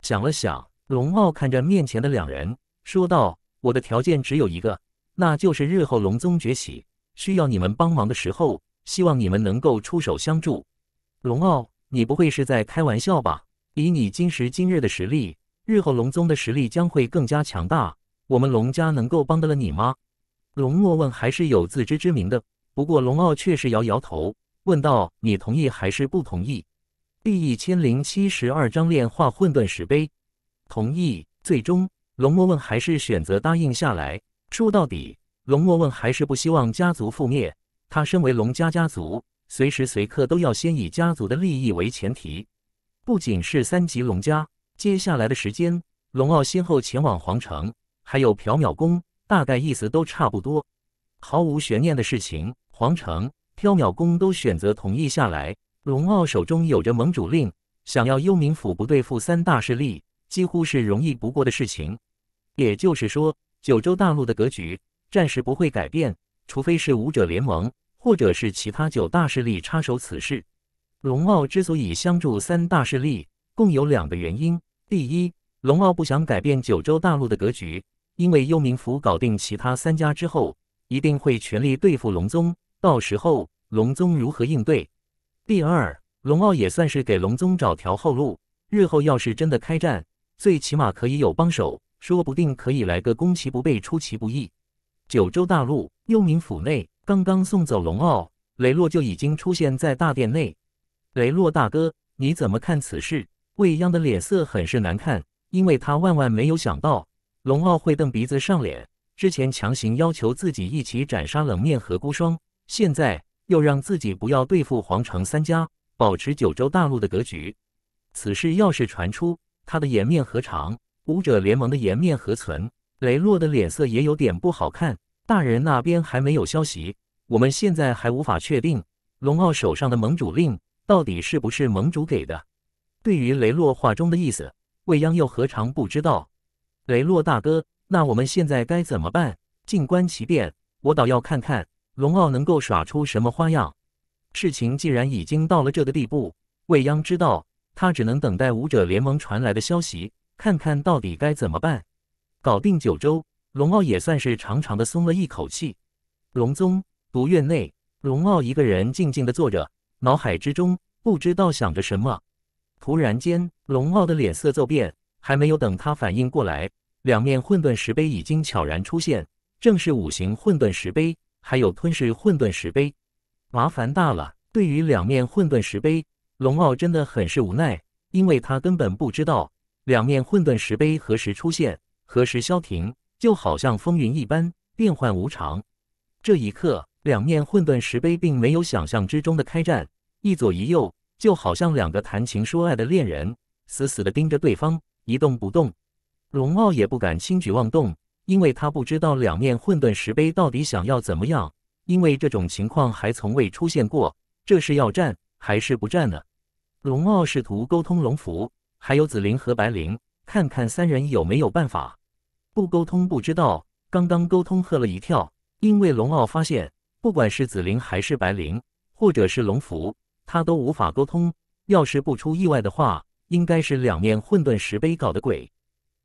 想了想，龙傲看着面前的两人，说道：“我的条件只有一个，那就是日后龙宗崛起，需要你们帮忙的时候，希望你们能够出手相助。”龙傲，你不会是在开玩笑吧？以你今时今日的实力。日后龙宗的实力将会更加强大，我们龙家能够帮得了你吗？龙墨问，还是有自知之明的。不过龙傲却是摇摇头，问道：“你同意还是不同意？”第一千零七十二章炼化混沌石碑。同意。最终，龙墨问还是选择答应下来。说到底，龙墨问还是不希望家族覆灭。他身为龙家家族，随时随刻都要先以家族的利益为前提，不仅是三级龙家。接下来的时间，龙傲先后前往皇城，还有缥缈宫，大概意思都差不多。毫无悬念的事情，皇城、缥缈宫都选择同意下来。龙傲手中有着盟主令，想要幽冥府不对付三大势力，几乎是容易不过的事情。也就是说，九州大陆的格局暂时不会改变，除非是武者联盟，或者是其他九大势力插手此事。龙傲之所以相助三大势力，共有两个原因。第一，龙傲不想改变九州大陆的格局，因为幽冥府搞定其他三家之后，一定会全力对付龙宗，到时候龙宗如何应对？第二，龙傲也算是给龙宗找条后路，日后要是真的开战，最起码可以有帮手，说不定可以来个攻其不备，出其不意。九州大陆，幽冥府内刚刚送走龙傲，雷洛就已经出现在大殿内。雷洛大哥，你怎么看此事？未央的脸色很是难看，因为他万万没有想到龙傲会瞪鼻子上脸，之前强行要求自己一起斩杀冷面和孤霜，现在又让自己不要对付皇城三家，保持九州大陆的格局。此事要是传出，他的颜面何尝？武者联盟的颜面何存？雷洛的脸色也有点不好看。大人那边还没有消息，我们现在还无法确定龙傲手上的盟主令到底是不是盟主给的。对于雷洛话中的意思，未央又何尝不知道？雷洛大哥，那我们现在该怎么办？静观其变，我倒要看看龙傲能够耍出什么花样。事情既然已经到了这个地步，未央知道，他只能等待武者联盟传来的消息，看看到底该怎么办。搞定九州，龙傲也算是长长的松了一口气。龙宗独院内，龙傲一个人静静的坐着，脑海之中不知道想着什么。突然间，龙傲的脸色骤变。还没有等他反应过来，两面混沌石碑已经悄然出现，正是五行混沌石碑，还有吞噬混沌石碑。麻烦大了！对于两面混沌石碑，龙傲真的很是无奈，因为他根本不知道两面混沌石碑何时出现，何时消停，就好像风云一般变幻无常。这一刻，两面混沌石碑并没有想象之中的开战，一左一右。就好像两个谈情说爱的恋人，死死的盯着对方一动不动，龙傲也不敢轻举妄动，因为他不知道两面混沌石碑到底想要怎么样，因为这种情况还从未出现过，这是要战还是不战呢？龙傲试图沟通龙符，还有紫菱和白菱，看看三人有没有办法。不沟通不知道，刚刚沟通吓了一跳，因为龙傲发现，不管是紫菱还是白菱，或者是龙符。他都无法沟通。要是不出意外的话，应该是两面混沌石碑搞的鬼。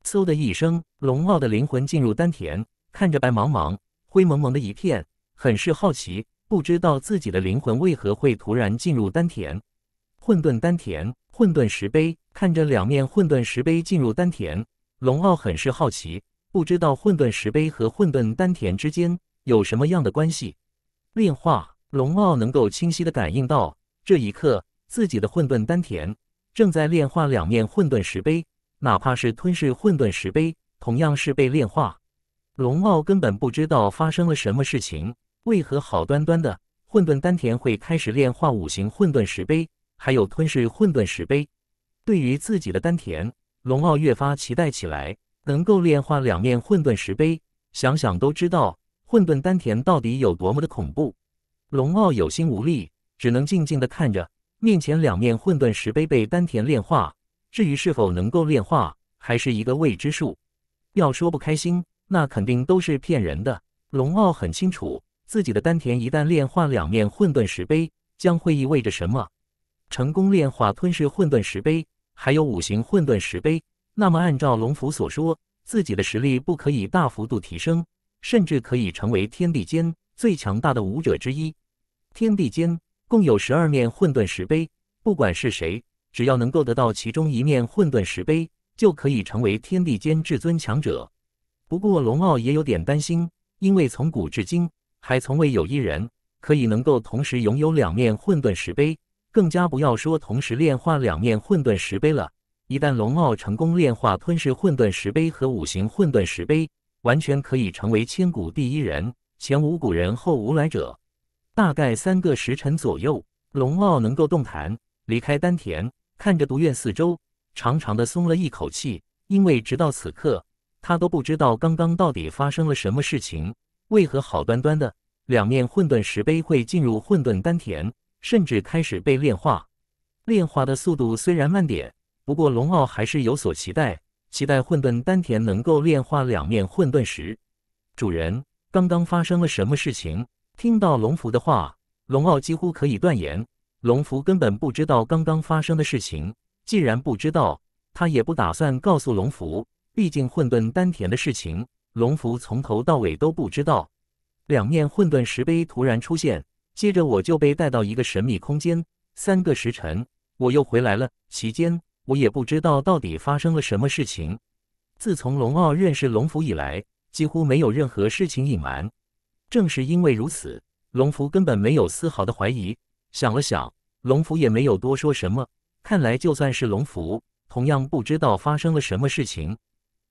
嗖的一声，龙傲的灵魂进入丹田，看着白茫茫、灰蒙蒙的一片，很是好奇，不知道自己的灵魂为何会突然进入丹田。混沌丹田，混沌石碑，看着两面混沌石碑进入丹田，龙傲很是好奇，不知道混沌石碑和混沌丹田之间有什么样的关系。炼化，龙傲能够清晰的感应到。这一刻，自己的混沌丹田正在炼化两面混沌石碑，哪怕是吞噬混沌石碑，同样是被炼化。龙傲根本不知道发生了什么事情，为何好端端的混沌丹田会开始炼化五行混沌石碑，还有吞噬混沌石碑？对于自己的丹田，龙傲越发期待起来，能够炼化两面混沌石碑，想想都知道混沌丹田到底有多么的恐怖。龙傲有心无力。只能静静的看着面前两面混沌石碑被丹田炼化。至于是否能够炼化，还是一个未知数。要说不开心，那肯定都是骗人的。龙傲很清楚，自己的丹田一旦炼化两面混沌石碑，将会意味着什么。成功炼化吞噬混沌石碑，还有五行混沌石碑。那么按照龙符所说，自己的实力不可以大幅度提升，甚至可以成为天地间最强大的武者之一。天地间。共有十二面混沌石碑，不管是谁，只要能够得到其中一面混沌石碑，就可以成为天地间至尊强者。不过，龙傲也有点担心，因为从古至今，还从未有一人可以能够同时拥有两面混沌石碑，更加不要说同时炼化两面混沌石碑了。一旦龙傲成功炼化吞噬混沌石碑和五行混沌石碑，完全可以成为千古第一人，前无古人，后无来者。大概三个时辰左右，龙傲能够动弹，离开丹田，看着毒院四周，长长的松了一口气。因为直到此刻，他都不知道刚刚到底发生了什么事情，为何好端端的两面混沌石碑会进入混沌丹田，甚至开始被炼化。炼化的速度虽然慢点，不过龙傲还是有所期待，期待混沌丹田能够炼化两面混沌石。主人，刚刚发生了什么事情？听到龙福的话，龙傲几乎可以断言，龙福根本不知道刚刚发生的事情。既然不知道，他也不打算告诉龙福。毕竟混沌丹田的事情，龙福从头到尾都不知道。两面混沌石碑突然出现，接着我就被带到一个神秘空间。三个时辰，我又回来了。期间，我也不知道到底发生了什么事情。自从龙傲认识龙福以来，几乎没有任何事情隐瞒。正是因为如此，龙福根本没有丝毫的怀疑。想了想，龙福也没有多说什么。看来就算是龙福，同样不知道发生了什么事情。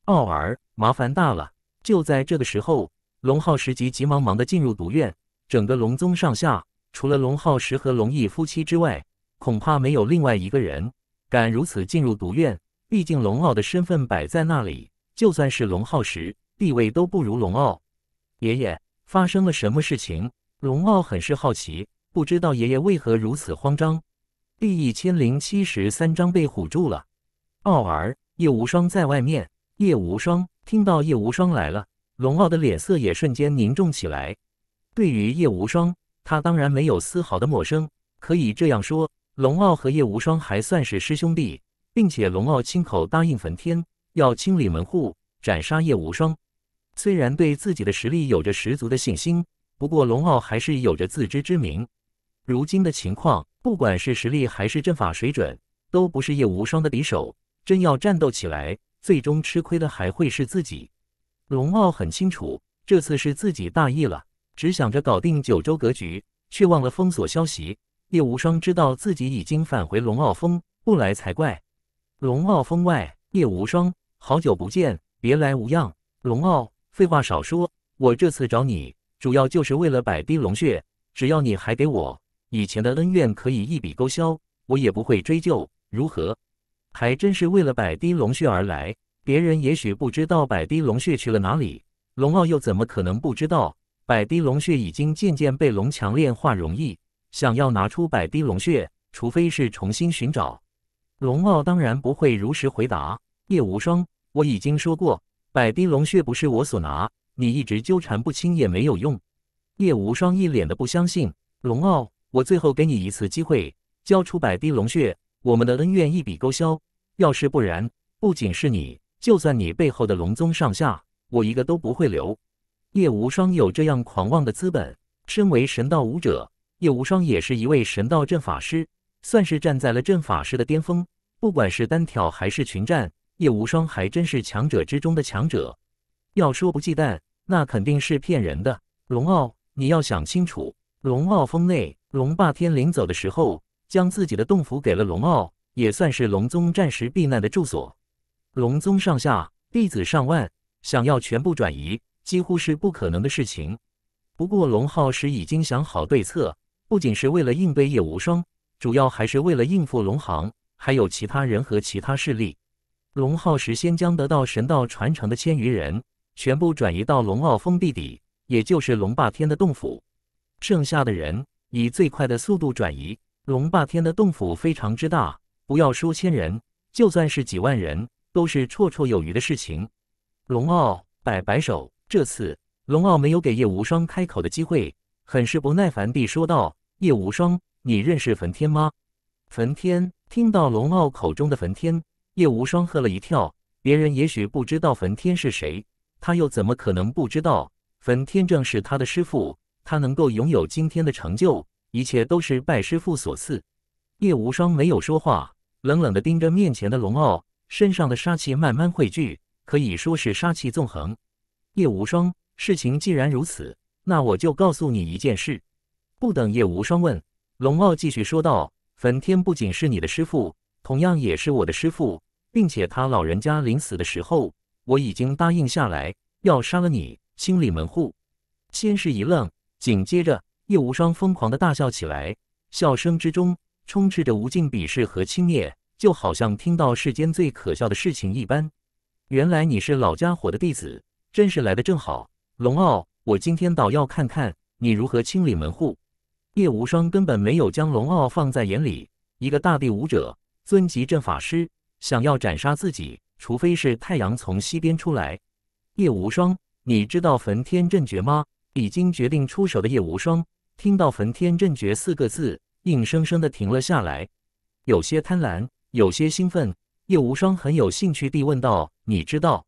奥儿，麻烦大了！就在这个时候，龙浩石急急忙忙的进入独院。整个龙宗上下，除了龙浩石和龙毅夫妻之外，恐怕没有另外一个人敢如此进入独院。毕竟龙傲的身份摆在那里，就算是龙浩石，地位都不如龙傲爷爷。发生了什么事情？龙傲很是好奇，不知道爷爷为何如此慌张。第一千零七十三章被唬住了。傲儿，叶无双在外面。叶无双听到叶无双来了，龙傲的脸色也瞬间凝重起来。对于叶无双，他当然没有丝毫的陌生，可以这样说，龙傲和叶无双还算是师兄弟，并且龙傲亲口答应焚天要清理门户，斩杀叶无双。虽然对自己的实力有着十足的信心，不过龙傲还是有着自知之明。如今的情况，不管是实力还是阵法水准，都不是叶无双的敌手。真要战斗起来，最终吃亏的还会是自己。龙傲很清楚，这次是自己大意了，只想着搞定九州格局，却忘了封锁消息。叶无双知道自己已经返回龙傲峰，不来才怪。龙傲峰外，叶无双，好久不见，别来无恙，龙傲。废话少说，我这次找你主要就是为了摆滴龙穴。只要你还给我以前的恩怨，可以一笔勾销，我也不会追究。如何？还真是为了摆滴龙穴而来。别人也许不知道摆滴龙穴去了哪里，龙傲又怎么可能不知道？摆滴龙穴已经渐渐被龙强炼化，容易想要拿出摆滴龙穴，除非是重新寻找。龙傲当然不会如实回答。叶无双，我已经说过。百滴龙血不是我所拿，你一直纠缠不清也没有用。叶无双一脸的不相信。龙傲，我最后给你一次机会，交出百滴龙血，我们的恩怨一笔勾销。要是不然，不仅是你，就算你背后的龙宗上下，我一个都不会留。叶无双有这样狂妄的资本。身为神道武者，叶无双也是一位神道阵法师，算是站在了阵法师的巅峰。不管是单挑还是群战。叶无双还真是强者之中的强者，要说不忌惮，那肯定是骗人的。龙傲，你要想清楚。龙傲峰内，龙霸天临走的时候，将自己的洞府给了龙傲，也算是龙宗暂时避难的住所。龙宗上下弟子上万，想要全部转移，几乎是不可能的事情。不过龙浩时已经想好对策，不仅是为了应对叶无双，主要还是为了应付龙行，还有其他人和其他势力。龙浩时先将得到神道传承的千余人全部转移到龙傲封地底，也就是龙霸天的洞府。剩下的人以最快的速度转移。龙霸天的洞府非常之大，不要说千人，就算是几万人都是绰绰有余的事情。龙傲摆摆手，这次龙傲没有给叶无双开口的机会，很是不耐烦地说道：“叶无双，你认识焚天吗？”焚天听到龙傲口中的焚天。叶无双吓了一跳，别人也许不知道焚天是谁，他又怎么可能不知道？焚天正是他的师傅，他能够拥有今天的成就，一切都是拜师父所赐。叶无双没有说话，冷冷地盯着面前的龙傲，身上的杀气慢慢汇聚，可以说是杀气纵横。叶无双，事情既然如此，那我就告诉你一件事。不等叶无双问，龙傲继续说道：“焚天不仅是你的师父。”同样也是我的师傅，并且他老人家临死的时候，我已经答应下来要杀了你，清理门户。先是一愣，紧接着叶无双疯狂的大笑起来，笑声之中充斥着无尽鄙视和轻蔑，就好像听到世间最可笑的事情一般。原来你是老家伙的弟子，真是来的正好。龙傲，我今天倒要看看你如何清理门户。叶无双根本没有将龙傲放在眼里，一个大地武者。尊级阵法师想要斩杀自己，除非是太阳从西边出来。叶无双，你知道焚天阵诀吗？已经决定出手的叶无双，听到“焚天阵诀”四个字，硬生生的停了下来，有些贪婪，有些兴奋。叶无双很有兴趣地问道：“你知道？”“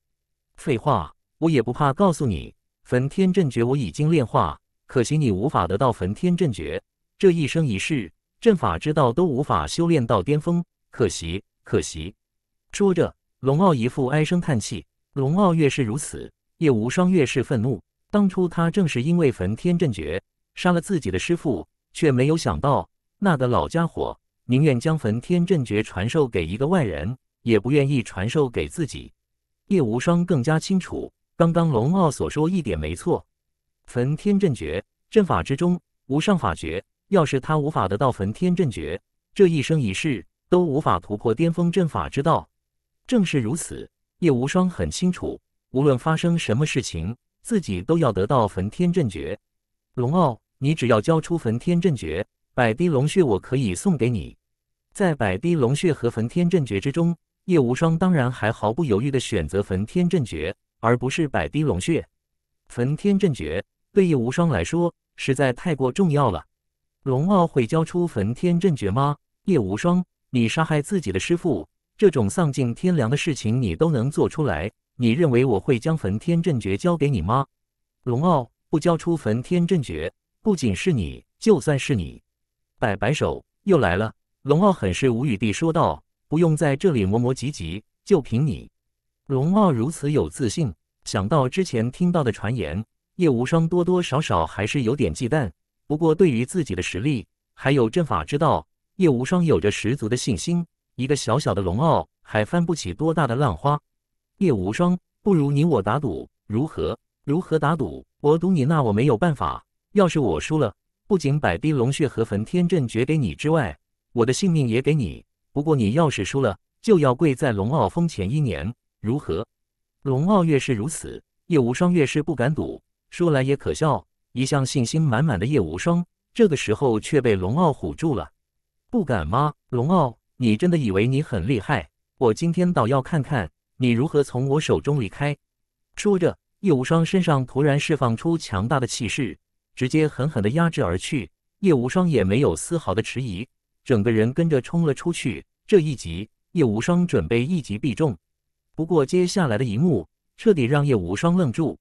废话，我也不怕告诉你，焚天阵诀我已经炼化，可惜你无法得到焚天阵诀，这一生一世，阵法之道都无法修炼到巅峰。”可惜，可惜。说着，龙傲一副唉声叹气。龙傲越是如此，叶无双越是愤怒。当初他正是因为焚天阵诀杀了自己的师傅，却没有想到那个老家伙宁愿将焚天阵诀传授给一个外人，也不愿意传授给自己。叶无双更加清楚，刚刚龙傲所说一点没错。焚天阵诀阵法之中无上法诀，要是他无法得到焚天阵诀，这一生一世。都无法突破巅峰阵法之道。正是如此，叶无双很清楚，无论发生什么事情，自己都要得到焚天阵诀。龙傲，你只要交出焚天阵诀，百滴龙血我可以送给你。在百滴龙血和焚天阵诀之中，叶无双当然还毫不犹豫地选择焚天阵诀，而不是百滴龙血。焚天阵诀对叶无双来说实在太过重要了。龙傲会交出焚天阵诀吗？叶无双。你杀害自己的师父，这种丧尽天良的事情你都能做出来，你认为我会将焚天阵诀交给你吗？龙傲不交出焚天阵诀，不仅是你，就算是你。摆摆手，又来了。龙傲很是无语地说道：“不用在这里磨磨唧唧，就凭你。”龙傲如此有自信，想到之前听到的传言，叶无双多多少少还是有点忌惮。不过对于自己的实力还有阵法之道。叶无双有着十足的信心，一个小小的龙傲还翻不起多大的浪花。叶无双，不如你我打赌，如何？如何打赌？我赌你，那我没有办法。要是我输了，不仅百滴龙血和焚天阵诀给你之外，我的性命也给你。不过你要是输了，就要跪在龙傲峰前一年，如何？龙傲越是如此，叶无双越是不敢赌。说来也可笑，一向信心满满的叶无双，这个时候却被龙傲唬住了。不敢吗，龙傲？你真的以为你很厉害？我今天倒要看看你如何从我手中离开。说着，叶无双身上突然释放出强大的气势，直接狠狠的压制而去。叶无双也没有丝毫的迟疑，整个人跟着冲了出去。这一击，叶无双准备一击必中。不过接下来的一幕，彻底让叶无双愣住。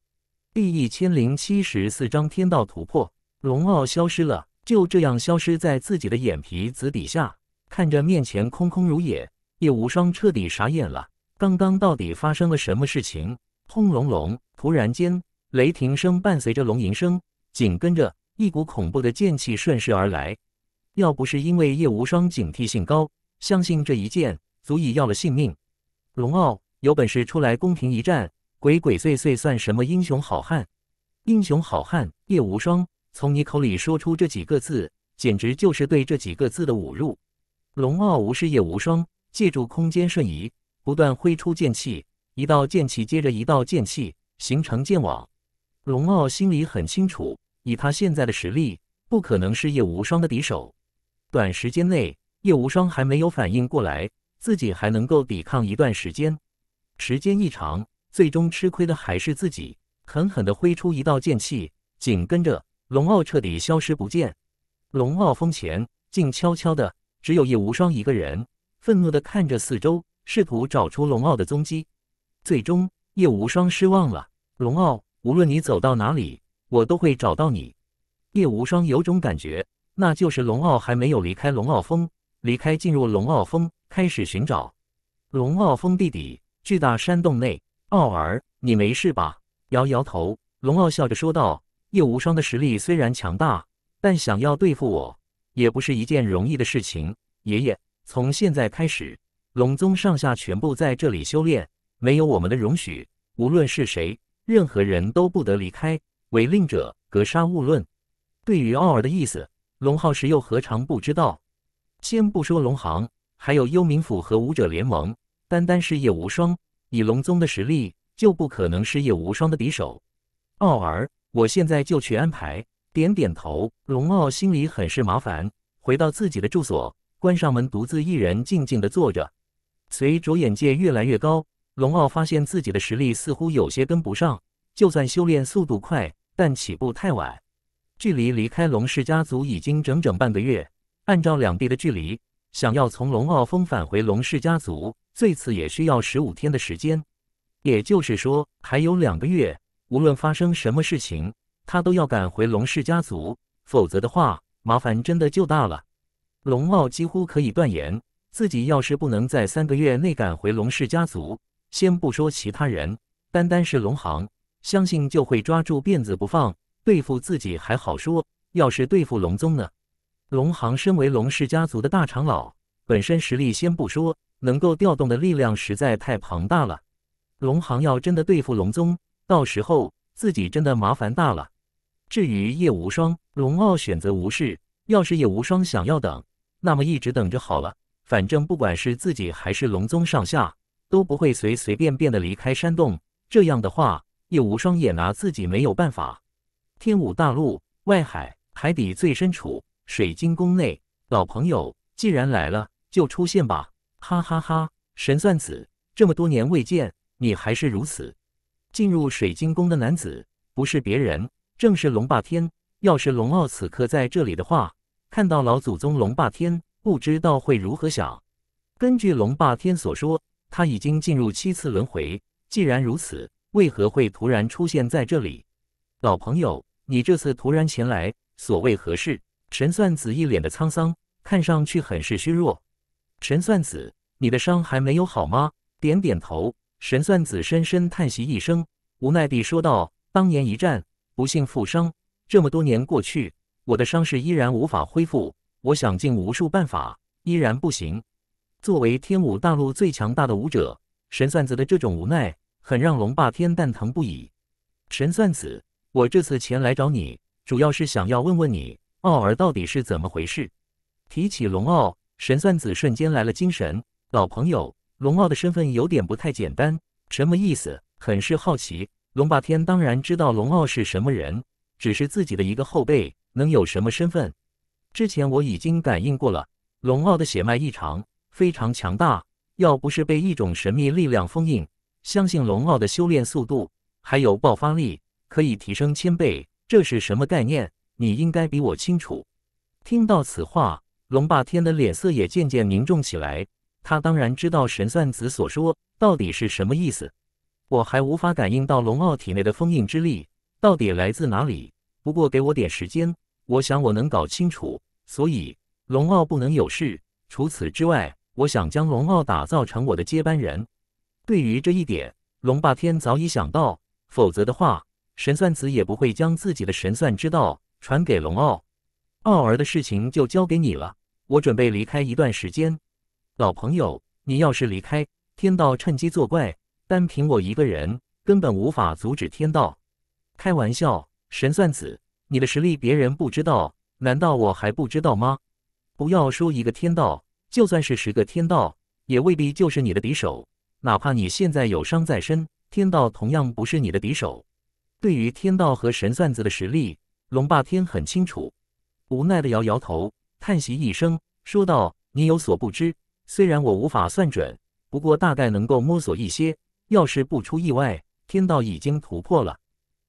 第一千零七十四章天道突破，龙傲消失了。就这样消失在自己的眼皮子底下，看着面前空空如也，叶无双彻底傻眼了。刚刚到底发生了什么事情？轰隆隆！突然间，雷霆声伴随着龙吟声，紧跟着一股恐怖的剑气顺势而来。要不是因为叶无双警惕性高，相信这一剑足以要了性命。龙傲，有本事出来公平一战！鬼鬼祟祟算什么英雄好汉？英雄好汉，叶无双！从你口里说出这几个字，简直就是对这几个字的侮辱。龙傲无视叶无双，借助空间瞬移，不断挥出剑气，一道剑气接着一道剑气，形成剑网。龙傲心里很清楚，以他现在的实力，不可能是叶无双的敌手。短时间内，叶无双还没有反应过来，自己还能够抵抗一段时间。时间一长，最终吃亏的还是自己。狠狠地挥出一道剑气，紧跟着。龙傲彻底消失不见，龙傲峰前静悄悄的，只有叶无双一个人，愤怒的看着四周，试图找出龙傲的踪迹。最终，叶无双失望了。龙傲，无论你走到哪里，我都会找到你。叶无双有种感觉，那就是龙傲还没有离开龙傲峰，离开进入龙傲峰开始寻找。龙傲峰地底巨大山洞内，傲儿，你没事吧？摇摇头，龙傲笑着说道。叶无双的实力虽然强大，但想要对付我也不是一件容易的事情。爷爷，从现在开始，龙宗上下全部在这里修炼，没有我们的容许，无论是谁，任何人都不得离开。违令者，格杀勿论。对于奥尔的意思，龙浩石又何尝不知道？先不说龙行，还有幽冥府和武者联盟，单单是叶无双，以龙宗的实力，就不可能是叶无双的敌手。奥尔。我现在就去安排。点点头，龙傲心里很是麻烦。回到自己的住所，关上门，独自一人静静的坐着。随着眼界越来越高，龙傲发现自己的实力似乎有些跟不上。就算修炼速度快，但起步太晚。距离离开龙氏家族已经整整半个月。按照两地的距离，想要从龙傲峰返回龙氏家族，最次也需要十五天的时间。也就是说，还有两个月。无论发生什么事情，他都要赶回龙氏家族，否则的话，麻烦真的就大了。龙傲几乎可以断言，自己要是不能在三个月内赶回龙氏家族，先不说其他人，单单是龙行，相信就会抓住辫子不放。对付自己还好说，要是对付龙宗呢？龙行身为龙氏家族的大长老，本身实力先不说，能够调动的力量实在太庞大了。龙行要真的对付龙宗，到时候自己真的麻烦大了。至于叶无双，龙傲选择无视。要是叶无双想要等，那么一直等着好了。反正不管是自己还是龙宗上下，都不会随随便便的离开山洞。这样的话，叶无双也拿自己没有办法。天武大陆外海海底最深处，水晶宫内，老朋友，既然来了，就出现吧！哈哈哈！神算子，这么多年未见，你还是如此。进入水晶宫的男子不是别人，正是龙霸天。要是龙傲此刻在这里的话，看到老祖宗龙霸天，不知道会如何想。根据龙霸天所说，他已经进入七次轮回。既然如此，为何会突然出现在这里？老朋友，你这次突然前来，所谓何事？神算子一脸的沧桑，看上去很是虚弱。神算子，你的伤还没有好吗？点点头。神算子深深叹息一声，无奈地说道：“当年一战不幸负伤，这么多年过去，我的伤势依然无法恢复。我想尽无数办法，依然不行。”作为天武大陆最强大的武者，神算子的这种无奈，很让龙霸天蛋疼不已。神算子，我这次前来找你，主要是想要问问你，奥尔到底是怎么回事？提起龙傲，神算子瞬间来了精神，老朋友。龙傲的身份有点不太简单，什么意思？很是好奇。龙霸天当然知道龙傲是什么人，只是自己的一个后辈，能有什么身份？之前我已经感应过了，龙傲的血脉异常，非常强大。要不是被一种神秘力量封印，相信龙傲的修炼速度还有爆发力可以提升千倍。这是什么概念？你应该比我清楚。听到此话，龙霸天的脸色也渐渐凝重起来。他当然知道神算子所说到底是什么意思，我还无法感应到龙傲体内的封印之力到底来自哪里。不过给我点时间，我想我能搞清楚。所以龙傲不能有事。除此之外，我想将龙傲打造成我的接班人。对于这一点，龙霸天早已想到，否则的话，神算子也不会将自己的神算之道传给龙傲。傲儿的事情就交给你了，我准备离开一段时间。老朋友，你要是离开，天道趁机作怪，单凭我一个人根本无法阻止天道。开玩笑，神算子，你的实力别人不知道，难道我还不知道吗？不要说一个天道，就算是十个天道，也未必就是你的敌手。哪怕你现在有伤在身，天道同样不是你的敌手。对于天道和神算子的实力，龙霸天很清楚，无奈的摇摇头，叹息一声，说道：“你有所不知。”虽然我无法算准，不过大概能够摸索一些。要是不出意外，天道已经突破了。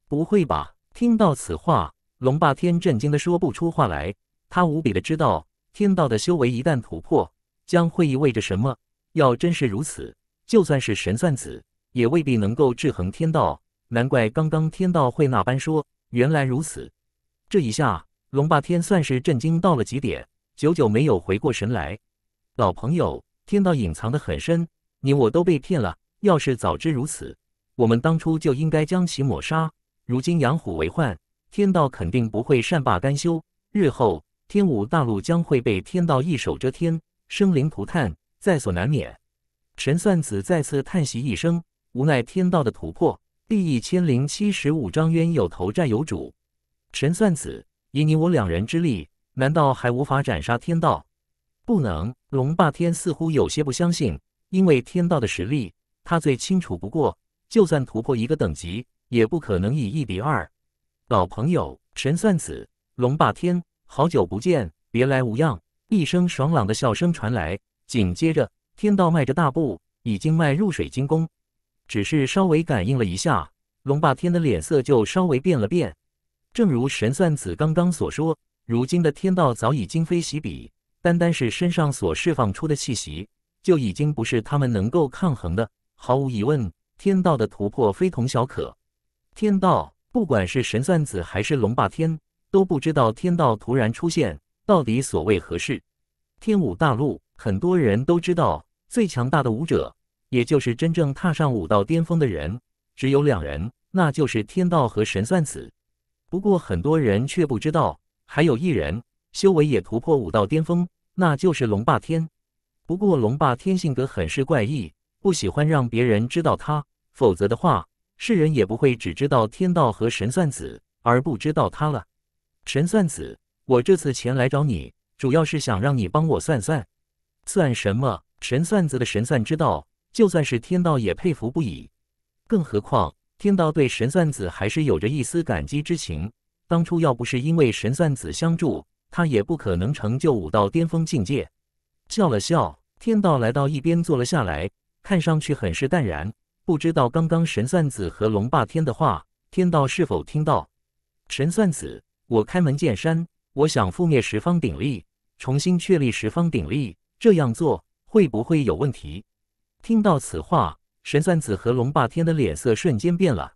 不会吧？听到此话，龙霸天震惊的说不出话来。他无比的知道，天道的修为一旦突破，将会意味着什么。要真是如此，就算是神算子，也未必能够制衡天道。难怪刚刚天道会那般说。原来如此。这一下，龙霸天算是震惊到了极点，久久没有回过神来。老朋友，天道隐藏的很深，你我都被骗了。要是早知如此，我们当初就应该将其抹杀。如今养虎为患，天道肯定不会善罢甘休。日后天武大陆将会被天道一手遮天，生灵涂炭在所难免。神算子再次叹息一声，无奈天道的突破。第一千零七十五章冤有头债有主。神算子，以你我两人之力，难道还无法斩杀天道？不能，龙霸天似乎有些不相信，因为天道的实力，他最清楚不过。就算突破一个等级，也不可能以一敌二。老朋友，神算子，龙霸天，好久不见，别来无恙！一声爽朗的笑声传来，紧接着，天道迈着大步，已经迈入水晶宫。只是稍微感应了一下，龙霸天的脸色就稍微变了变。正如神算子刚刚所说，如今的天道早已今非昔比。单单是身上所释放出的气息，就已经不是他们能够抗衡的。毫无疑问，天道的突破非同小可。天道，不管是神算子还是龙霸天，都不知道天道突然出现到底所谓何事。天武大陆很多人都知道，最强大的武者，也就是真正踏上武道巅峰的人，只有两人，那就是天道和神算子。不过，很多人却不知道，还有一人修为也突破武道巅峰。那就是龙霸天，不过龙霸天性格很是怪异，不喜欢让别人知道他，否则的话，世人也不会只知道天道和神算子，而不知道他了。神算子，我这次前来找你，主要是想让你帮我算算，算什么？神算子的神算之道，就算是天道也佩服不已，更何况天道对神算子还是有着一丝感激之情。当初要不是因为神算子相助，他也不可能成就武道巅峰境界。笑了笑，天道来到一边坐了下来，看上去很是淡然。不知道刚刚神算子和龙霸天的话，天道是否听到？神算子，我开门见山，我想覆灭十方鼎立，重新确立十方鼎立。这样做会不会有问题？听到此话，神算子和龙霸天的脸色瞬间变了。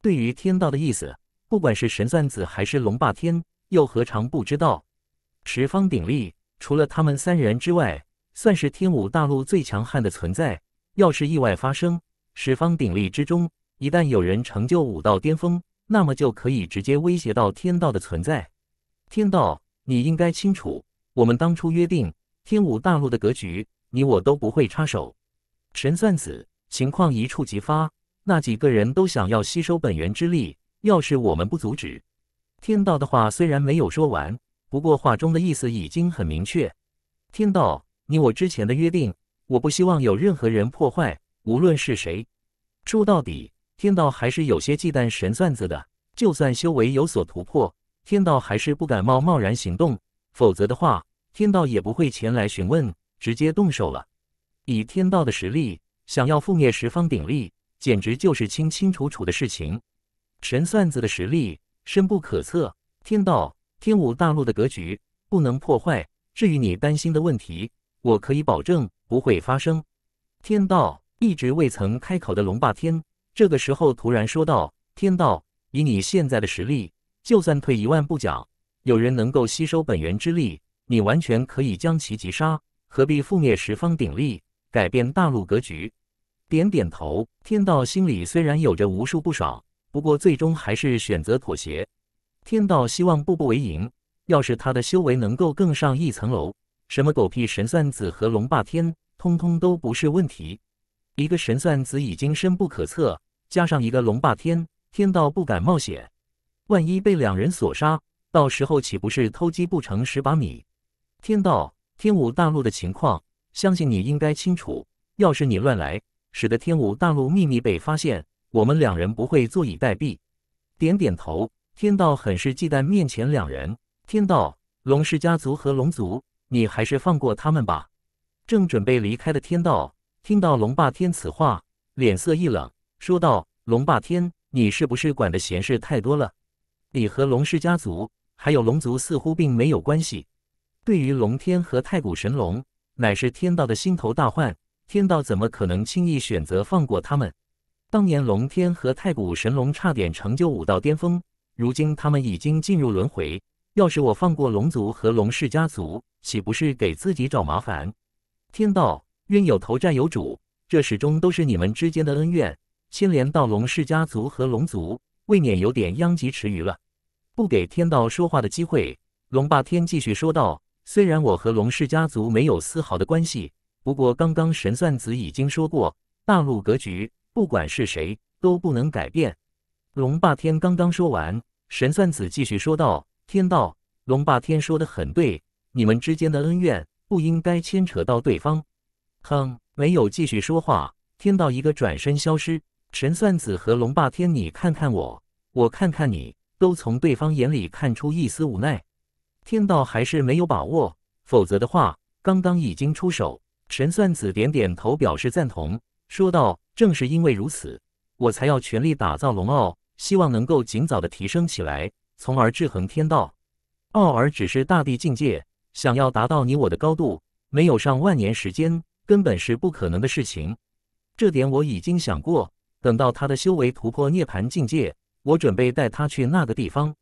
对于天道的意思，不管是神算子还是龙霸天，又何尝不知道？十方鼎立，除了他们三人之外，算是天武大陆最强悍的存在。要是意外发生，十方鼎立之中，一旦有人成就武道巅峰，那么就可以直接威胁到天道的存在。天道，你应该清楚，我们当初约定，天武大陆的格局，你我都不会插手。神算子，情况一触即发，那几个人都想要吸收本源之力，要是我们不阻止，天道的话虽然没有说完。不过，话中的意思已经很明确。天道，你我之前的约定，我不希望有任何人破坏，无论是谁。说到底，天道还是有些忌惮神算子的。就算修为有所突破，天道还是不敢冒贸然行动，否则的话，天道也不会前来询问，直接动手了。以天道的实力，想要覆灭十方鼎力，简直就是清清楚楚的事情。神算子的实力深不可测，天道。天武大陆的格局不能破坏。至于你担心的问题，我可以保证不会发生。天道一直未曾开口的龙霸天，这个时候突然说道：“天道，以你现在的实力，就算退一万步讲，有人能够吸收本源之力，你完全可以将其击杀，何必覆灭十方鼎力，改变大陆格局？”点点头，天道心里虽然有着无数不爽，不过最终还是选择妥协。天道希望步步为营。要是他的修为能够更上一层楼，什么狗屁神算子和龙霸天，通通都不是问题。一个神算子已经深不可测，加上一个龙霸天，天道不敢冒险。万一被两人所杀，到时候岂不是偷鸡不成蚀把米？天道，天武大陆的情况，相信你应该清楚。要是你乱来，使得天武大陆秘密被发现，我们两人不会坐以待毙。点点头。天道很是忌惮面前两人。天道，龙氏家族和龙族，你还是放过他们吧。正准备离开的天道，听到龙霸天此话，脸色一冷，说道：“龙霸天，你是不是管的闲事太多了？你和龙氏家族还有龙族似乎并没有关系。对于龙天和太古神龙，乃是天道的心头大患，天道怎么可能轻易选择放过他们？当年龙天和太古神龙差点成就武道巅峰。”如今他们已经进入轮回，要是我放过龙族和龙氏家族，岂不是给自己找麻烦？天道冤有头债有主，这始终都是你们之间的恩怨，牵连到龙氏家族和龙族，未免有点殃及池鱼了。不给天道说话的机会，龙霸天继续说道：“虽然我和龙氏家族没有丝毫的关系，不过刚刚神算子已经说过，大陆格局不管是谁都不能改变。”龙霸天刚刚说完，神算子继续说道：“天道，龙霸天说的很对，你们之间的恩怨不应该牵扯到对方。”哼，没有继续说话，天道一个转身消失。神算子和龙霸天，你看看我，我看看你，都从对方眼里看出一丝无奈。天道还是没有把握，否则的话，刚刚已经出手。神算子点点头，表示赞同，说道：“正是因为如此，我才要全力打造龙傲。”希望能够尽早的提升起来，从而制衡天道。奥尔只是大地境界，想要达到你我的高度，没有上万年时间根本是不可能的事情。这点我已经想过，等到他的修为突破涅槃境界，我准备带他去那个地方。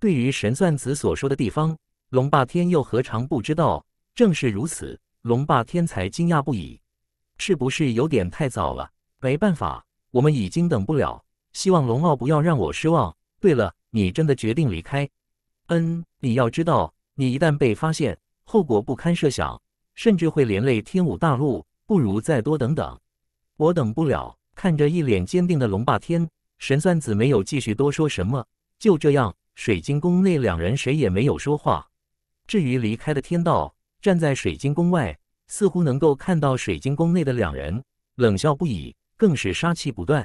对于神算子所说的地方，龙霸天又何尝不知道？正是如此，龙霸天才惊讶不已。是不是有点太早了？没办法，我们已经等不了。希望龙傲不要让我失望。对了，你真的决定离开？嗯，你要知道，你一旦被发现，后果不堪设想，甚至会连累天武大陆。不如再多等等。我等不了。看着一脸坚定的龙霸天，神算子没有继续多说什么。就这样，水晶宫内两人谁也没有说话。至于离开的天道，站在水晶宫外，似乎能够看到水晶宫内的两人冷笑不已，更是杀气不断。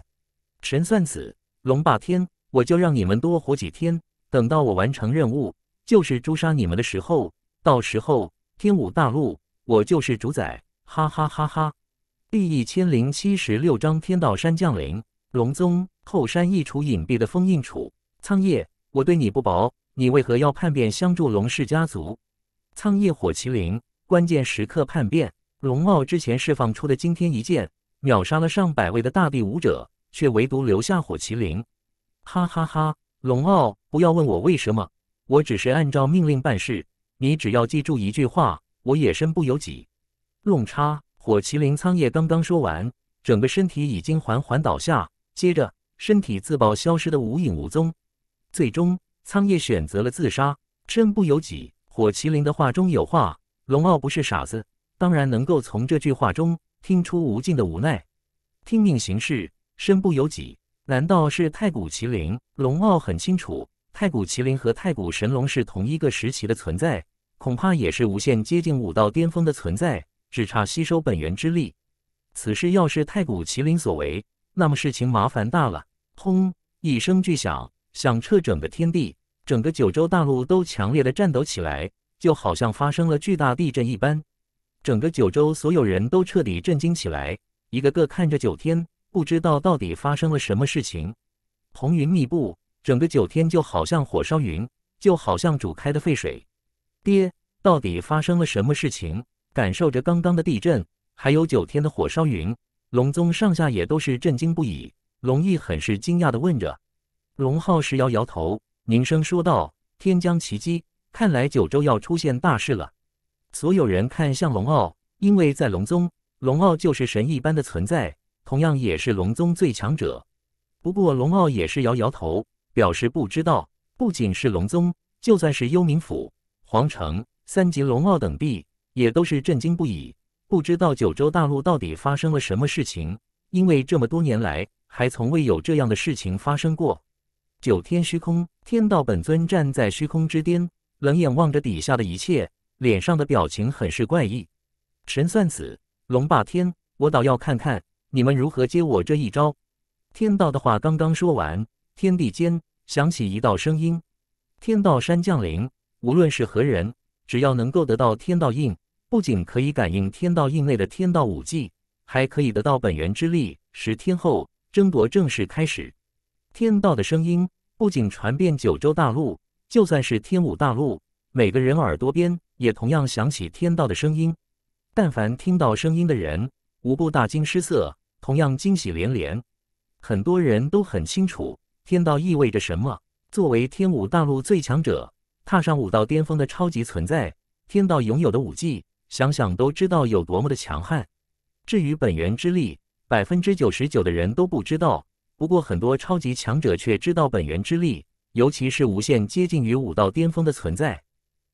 神算子，龙霸天，我就让你们多活几天。等到我完成任务，就是诛杀你们的时候。到时候，天武大陆，我就是主宰！哈哈哈哈！第一千零七十六章天道山降临。龙宗后山一处隐蔽的封印处，苍叶，我对你不薄，你为何要叛变相助龙氏家族？苍叶，火麒麟，关键时刻叛变。龙傲之前释放出的惊天一剑，秒杀了上百位的大地武者。却唯独留下火麒麟，哈哈哈！龙傲，不要问我为什么，我只是按照命令办事。你只要记住一句话，我也身不由己。弄叉，火麒麟苍叶刚刚说完，整个身体已经缓缓倒下，接着身体自爆，消失的无影无踪。最终，苍叶选择了自杀，身不由己。火麒麟的话中有话，龙傲不是傻子，当然能够从这句话中听出无尽的无奈，听命行事。身不由己？难道是太古麒麟？龙傲很清楚，太古麒麟和太古神龙是同一个时期的存在，恐怕也是无限接近武道巅峰的存在，只差吸收本源之力。此事要是太古麒麟所为，那么事情麻烦大了。轰！一声巨响，响彻整个天地，整个九州大陆都强烈的颤抖起来，就好像发生了巨大地震一般。整个九州所有人都彻底震惊起来，一个个看着九天。不知道到底发生了什么事情，红云密布，整个九天就好像火烧云，就好像煮开的沸水。爹，到底发生了什么事情？感受着刚刚的地震，还有九天的火烧云，龙宗上下也都是震惊不已。龙毅很是惊讶的问着，龙浩时摇摇头，凝声说道：“天将奇机，看来九州要出现大事了。”所有人看向龙傲，因为在龙宗，龙傲就是神一般的存在。同样也是龙宗最强者，不过龙傲也是摇摇头，表示不知道。不仅是龙宗，就算是幽冥府、皇城、三级龙傲等地，也都是震惊不已，不知道九州大陆到底发生了什么事情。因为这么多年来，还从未有这样的事情发生过。九天虚空，天道本尊站在虚空之巅，冷眼望着底下的一切，脸上的表情很是怪异。神算子，龙霸天，我倒要看看。你们如何接我这一招？天道的话刚刚说完，天地间响起一道声音：“天道山降临，无论是何人，只要能够得到天道印，不仅可以感应天道印内的天道武技，还可以得到本源之力。”十天后，争夺正式开始。天道的声音不仅传遍九州大陆，就算是天武大陆，每个人耳朵边也同样响起天道的声音。但凡听到声音的人，无不大惊失色。同样惊喜连连，很多人都很清楚天道意味着什么。作为天武大陆最强者，踏上武道巅峰的超级存在，天道拥有的武技，想想都知道有多么的强悍。至于本源之力，百分之九十九的人都不知道。不过，很多超级强者却知道本源之力，尤其是无限接近于武道巅峰的存在，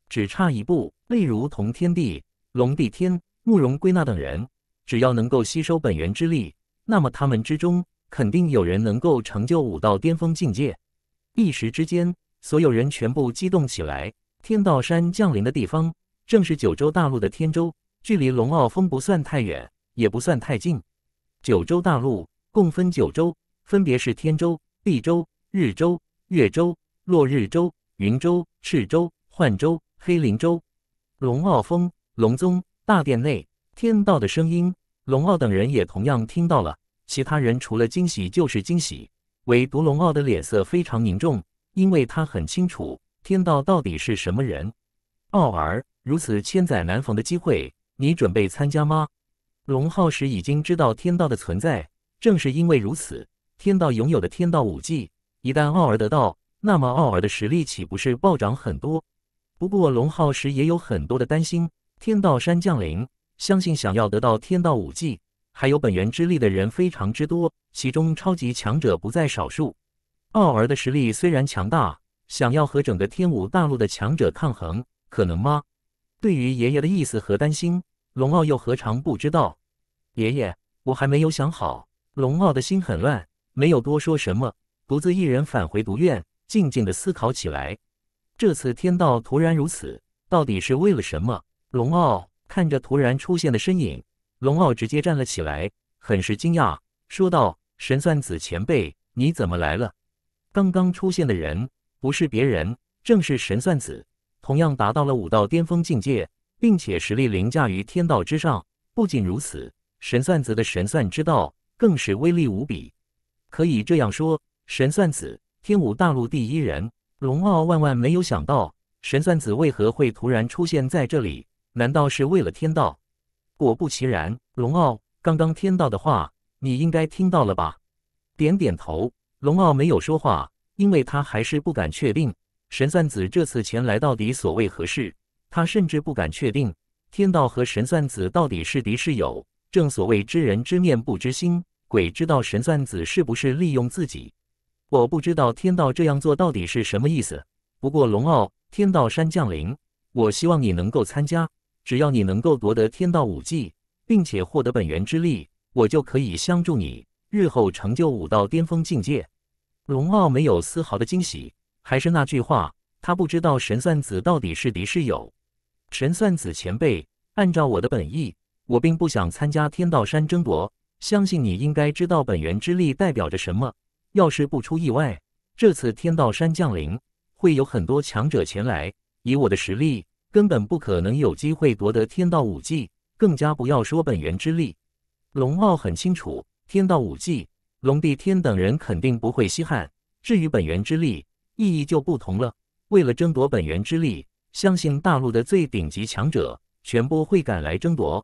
只差一步。例如，同天地、龙帝天、慕容归那等人，只要能够吸收本源之力。那么他们之中肯定有人能够成就武道巅峰境界。一时之间，所有人全部激动起来。天道山降临的地方正是九州大陆的天州，距离龙傲峰不算太远，也不算太近。九州大陆共分九州，分别是天州、地州、日州、月州、落日州、云州、赤州、幻州、黑灵州。龙傲峰，龙宗大殿内，天道的声音。龙傲等人也同样听到了，其他人除了惊喜就是惊喜。唯独龙傲的脸色非常凝重，因为他很清楚天道到底是什么人。傲儿，如此千载难逢的机会，你准备参加吗？龙浩时已经知道天道的存在，正是因为如此，天道拥有的天道武技，一旦傲儿得到，那么傲儿的实力岂不是暴涨很多？不过龙浩时也有很多的担心，天道山降临。相信想要得到天道武技还有本源之力的人非常之多，其中超级强者不在少数。奥儿的实力虽然强大，想要和整个天武大陆的强者抗衡，可能吗？对于爷爷的意思和担心，龙傲又何尝不知道？爷爷，我还没有想好。龙傲的心很乱，没有多说什么，独自一人返回独院，静静的思考起来。这次天道突然如此，到底是为了什么？龙傲。看着突然出现的身影，龙傲直接站了起来，很是惊讶，说道：“神算子前辈，你怎么来了？”刚刚出现的人不是别人，正是神算子，同样达到了武道巅峰境界，并且实力凌驾于天道之上。不仅如此，神算子的神算之道更是威力无比。可以这样说，神算子，天武大陆第一人。龙傲万万没有想到，神算子为何会突然出现在这里。难道是为了天道？果不其然，龙傲，刚刚天道的话，你应该听到了吧？点点头，龙傲没有说话，因为他还是不敢确定神算子这次前来到底所谓何事。他甚至不敢确定天道和神算子到底是敌是友。正所谓知人知面不知心，鬼知道神算子是不是利用自己。我不知道天道这样做到底是什么意思。不过，龙傲，天道山降临，我希望你能够参加。只要你能够夺得天道武技，并且获得本源之力，我就可以相助你，日后成就武道巅峰境界。龙傲没有丝毫的惊喜，还是那句话，他不知道神算子到底是敌是友。神算子前辈，按照我的本意，我并不想参加天道山争夺。相信你应该知道本源之力代表着什么。要是不出意外，这次天道山降临，会有很多强者前来。以我的实力。根本不可能有机会夺得天道武技，更加不要说本源之力。龙傲很清楚，天道武技，龙帝天等人肯定不会稀罕。至于本源之力，意义就不同了。为了争夺本源之力，相信大陆的最顶级强者全部会赶来争夺。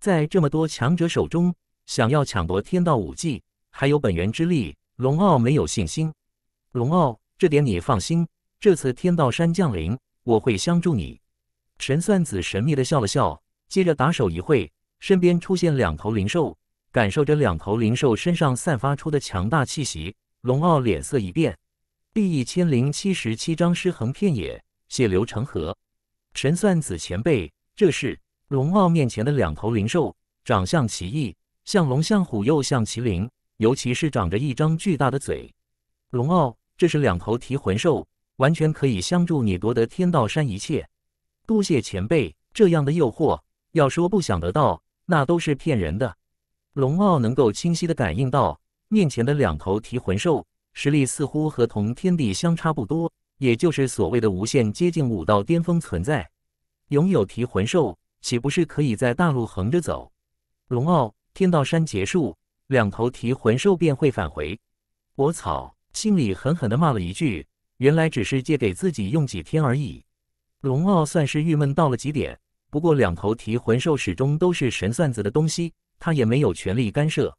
在这么多强者手中，想要抢夺天道武技，还有本源之力，龙傲没有信心。龙傲，这点你放心，这次天道山降临，我会相助你。神算子神秘的笑了笑，接着打手一会，身边出现两头灵兽。感受着两头灵兽身上散发出的强大气息，龙傲脸色一变。第一千零七十七章尸横遍野，血流成河。神算子前辈，这是龙傲面前的两头灵兽，长相奇异，像龙像虎又像麒麟，尤其是长着一张巨大的嘴。龙傲，这是两头提魂兽，完全可以相助你夺得天道山一切。多谢前辈，这样的诱惑，要说不想得到，那都是骗人的。龙傲能够清晰的感应到，面前的两头提魂兽实力似乎和同天地相差不多，也就是所谓的无限接近武道巅峰存在。拥有提魂兽，岂不是可以在大陆横着走？龙傲，天道山结束，两头提魂兽便会返回。我草，心里狠狠的骂了一句，原来只是借给自己用几天而已。龙傲算是郁闷到了极点，不过两头提魂兽始终都是神算子的东西，他也没有权利干涉。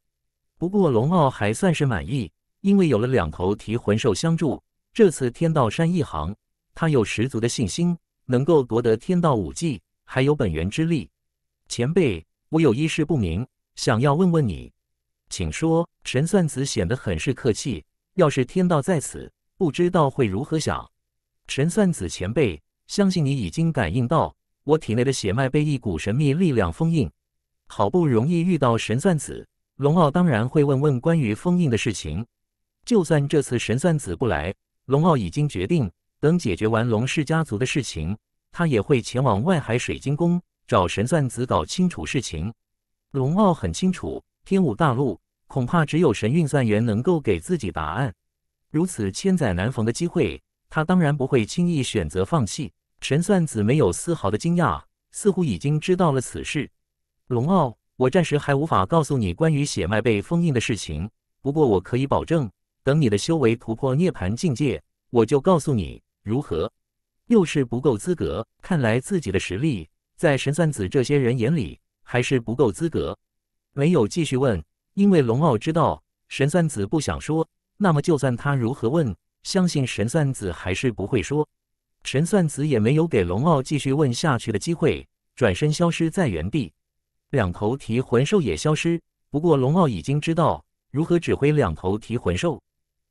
不过龙傲还算是满意，因为有了两头提魂兽相助，这次天道山一行，他有十足的信心能够夺得天道武技，还有本源之力。前辈，我有一事不明，想要问问你，请说。神算子显得很是客气，要是天道在此，不知道会如何想。神算子前辈。相信你已经感应到，我体内的血脉被一股神秘力量封印。好不容易遇到神算子龙傲，当然会问问关于封印的事情。就算这次神算子不来，龙傲已经决定，等解决完龙氏家族的事情，他也会前往外海水晶宫找神算子搞清楚事情。龙傲很清楚，天武大陆恐怕只有神运算员能够给自己答案。如此千载难逢的机会，他当然不会轻易选择放弃。神算子没有丝毫的惊讶，似乎已经知道了此事。龙傲，我暂时还无法告诉你关于血脉被封印的事情，不过我可以保证，等你的修为突破涅槃境界，我就告诉你如何。又是不够资格，看来自己的实力在神算子这些人眼里还是不够资格。没有继续问，因为龙傲知道神算子不想说，那么就算他如何问，相信神算子还是不会说。神算子也没有给龙傲继续问下去的机会，转身消失在原地。两头提魂兽也消失。不过龙傲已经知道如何指挥两头提魂兽。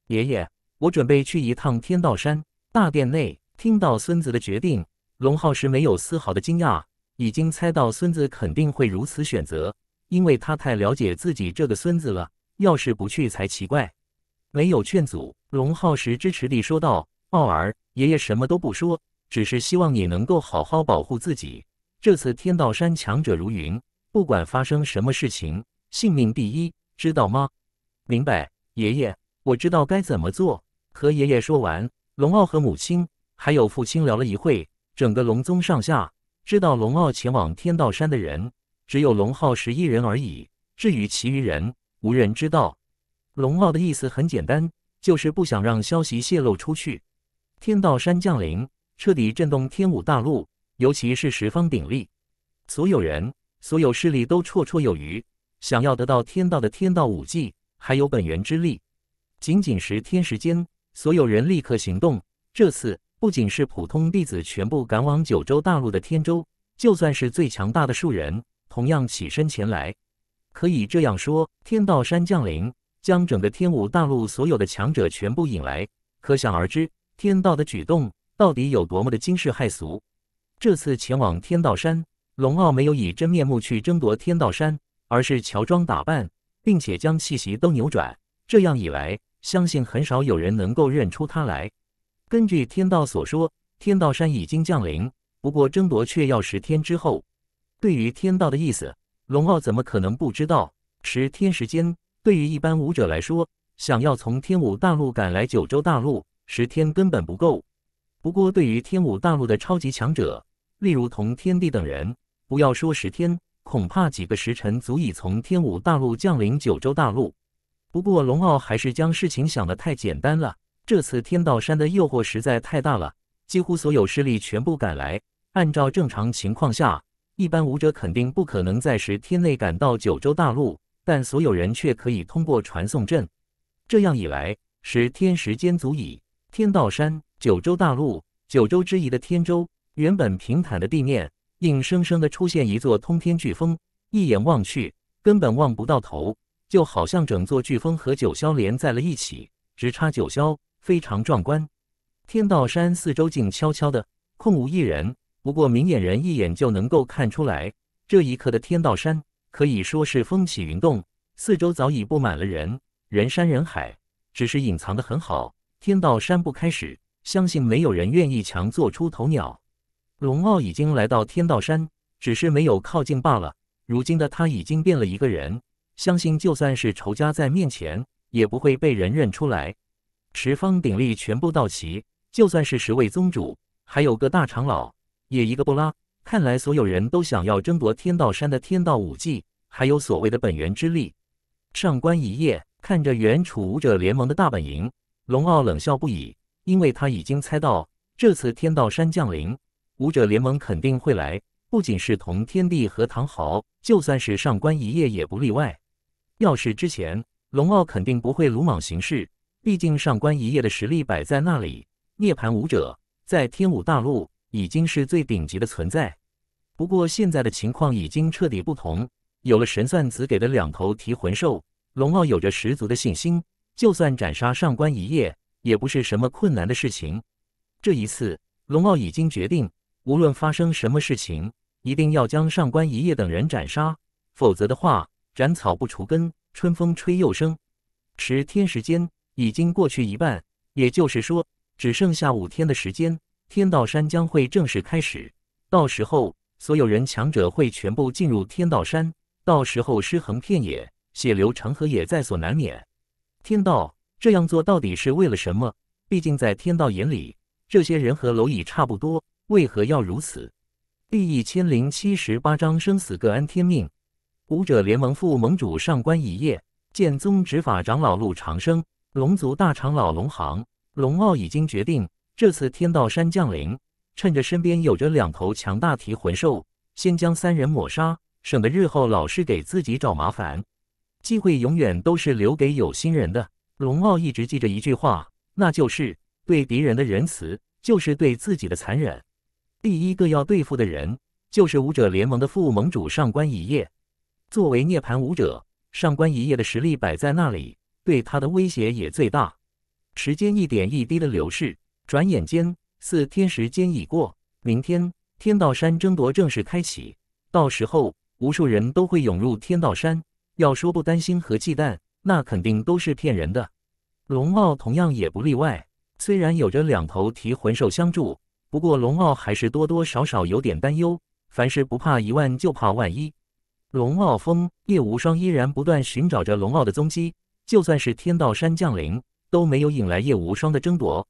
爷爷，我准备去一趟天道山。大殿内，听到孙子的决定，龙浩时没有丝毫的惊讶，已经猜到孙子肯定会如此选择，因为他太了解自己这个孙子了。要是不去才奇怪。没有劝阻，龙浩时支持地说道：“傲儿。”爷爷什么都不说，只是希望你能够好好保护自己。这次天道山强者如云，不管发生什么事情，性命第一，知道吗？明白，爷爷，我知道该怎么做。和爷爷说完，龙傲和母亲还有父亲聊了一会。整个龙宗上下知道龙傲前往天道山的人，只有龙浩十一人而已。至于其余人，无人知道。龙傲的意思很简单，就是不想让消息泄露出去。天道山降临，彻底震动天武大陆，尤其是十方鼎立，所有人、所有势力都绰绰有余。想要得到天道的天道武技，还有本源之力，仅仅十天时间，所有人立刻行动。这次不仅是普通弟子全部赶往九州大陆的天州，就算是最强大的树人，同样起身前来。可以这样说，天道山降临，将整个天武大陆所有的强者全部引来，可想而知。天道的举动到底有多么的惊世骇俗？这次前往天道山，龙傲没有以真面目去争夺天道山，而是乔装打扮，并且将气息都扭转。这样一来，相信很少有人能够认出他来。根据天道所说，天道山已经降临，不过争夺却要十天之后。对于天道的意思，龙傲怎么可能不知道？十天时间，对于一般武者来说，想要从天武大陆赶来九州大陆。十天根本不够。不过，对于天武大陆的超级强者，例如同天帝等人，不要说十天，恐怕几个时辰足以从天武大陆降临九州大陆。不过，龙傲还是将事情想得太简单了。这次天道山的诱惑实在太大了，几乎所有势力全部赶来。按照正常情况下，一般武者肯定不可能在十天内赶到九州大陆，但所有人却可以通过传送阵。这样一来，十天时间足矣。天道山，九州大陆九州之一的天州，原本平坦的地面，硬生生的出现一座通天巨峰，一眼望去根本望不到头，就好像整座巨峰和九霄连在了一起，直插九霄，非常壮观。天道山四周静悄悄的，空无一人。不过明眼人一眼就能够看出来，这一刻的天道山可以说是风起云动，四周早已布满了人，人山人海，只是隐藏得很好。天道山不开始，相信没有人愿意强做出头鸟。龙傲已经来到天道山，只是没有靠近罢了。如今的他已经变了一个人，相信就算是仇家在面前，也不会被人认出来。十方鼎力全部到齐，就算是十位宗主，还有个大长老，也一个不拉。看来所有人都想要争夺天道山的天道武技，还有所谓的本源之力。上官一夜看着原楚武者联盟的大本营。龙傲冷笑不已，因为他已经猜到，这次天道山降临，武者联盟肯定会来。不仅是同天帝和唐昊，就算是上官一夜也不例外。要是之前，龙傲肯定不会鲁莽行事。毕竟上官一夜的实力摆在那里，涅槃武者在天武大陆已经是最顶级的存在。不过现在的情况已经彻底不同，有了神算子给的两头提魂兽，龙傲有着十足的信心。就算斩杀上官一夜也不是什么困难的事情。这一次，龙傲已经决定，无论发生什么事情，一定要将上官一夜等人斩杀。否则的话，斩草不除根，春风吹又生。十天时间已经过去一半，也就是说，只剩下五天的时间。天道山将会正式开始，到时候所有人强者会全部进入天道山。到时候尸横遍野，血流成河也在所难免。天道这样做到底是为了什么？毕竟在天道眼里，这些人和蝼蚁差不多，为何要如此？第一千零七十八章生死各安天命。武者联盟副盟主上官一夜，剑宗执法长老陆长生，龙族大长老龙行龙傲已经决定，这次天道山降临，趁着身边有着两头强大提魂兽，先将三人抹杀，省得日后老是给自己找麻烦。机会永远都是留给有心人的。龙傲一直记着一句话，那就是对敌人的仁慈就是对自己的残忍。第一个要对付的人就是武者联盟的副盟主上官一夜。作为涅槃武者，上官一夜的实力摆在那里，对他的威胁也最大。时间一点一滴的流逝，转眼间四天时间已过。明天天道山争夺正式开启，到时候无数人都会涌入天道山。要说不担心和忌惮，那肯定都是骗人的。龙傲同样也不例外。虽然有着两头提魂兽相助，不过龙傲还是多多少少有点担忧。凡事不怕一万，就怕万一。龙傲峰叶无双依然不断寻找着龙傲的踪迹。就算是天道山降临，都没有引来叶无双的争夺。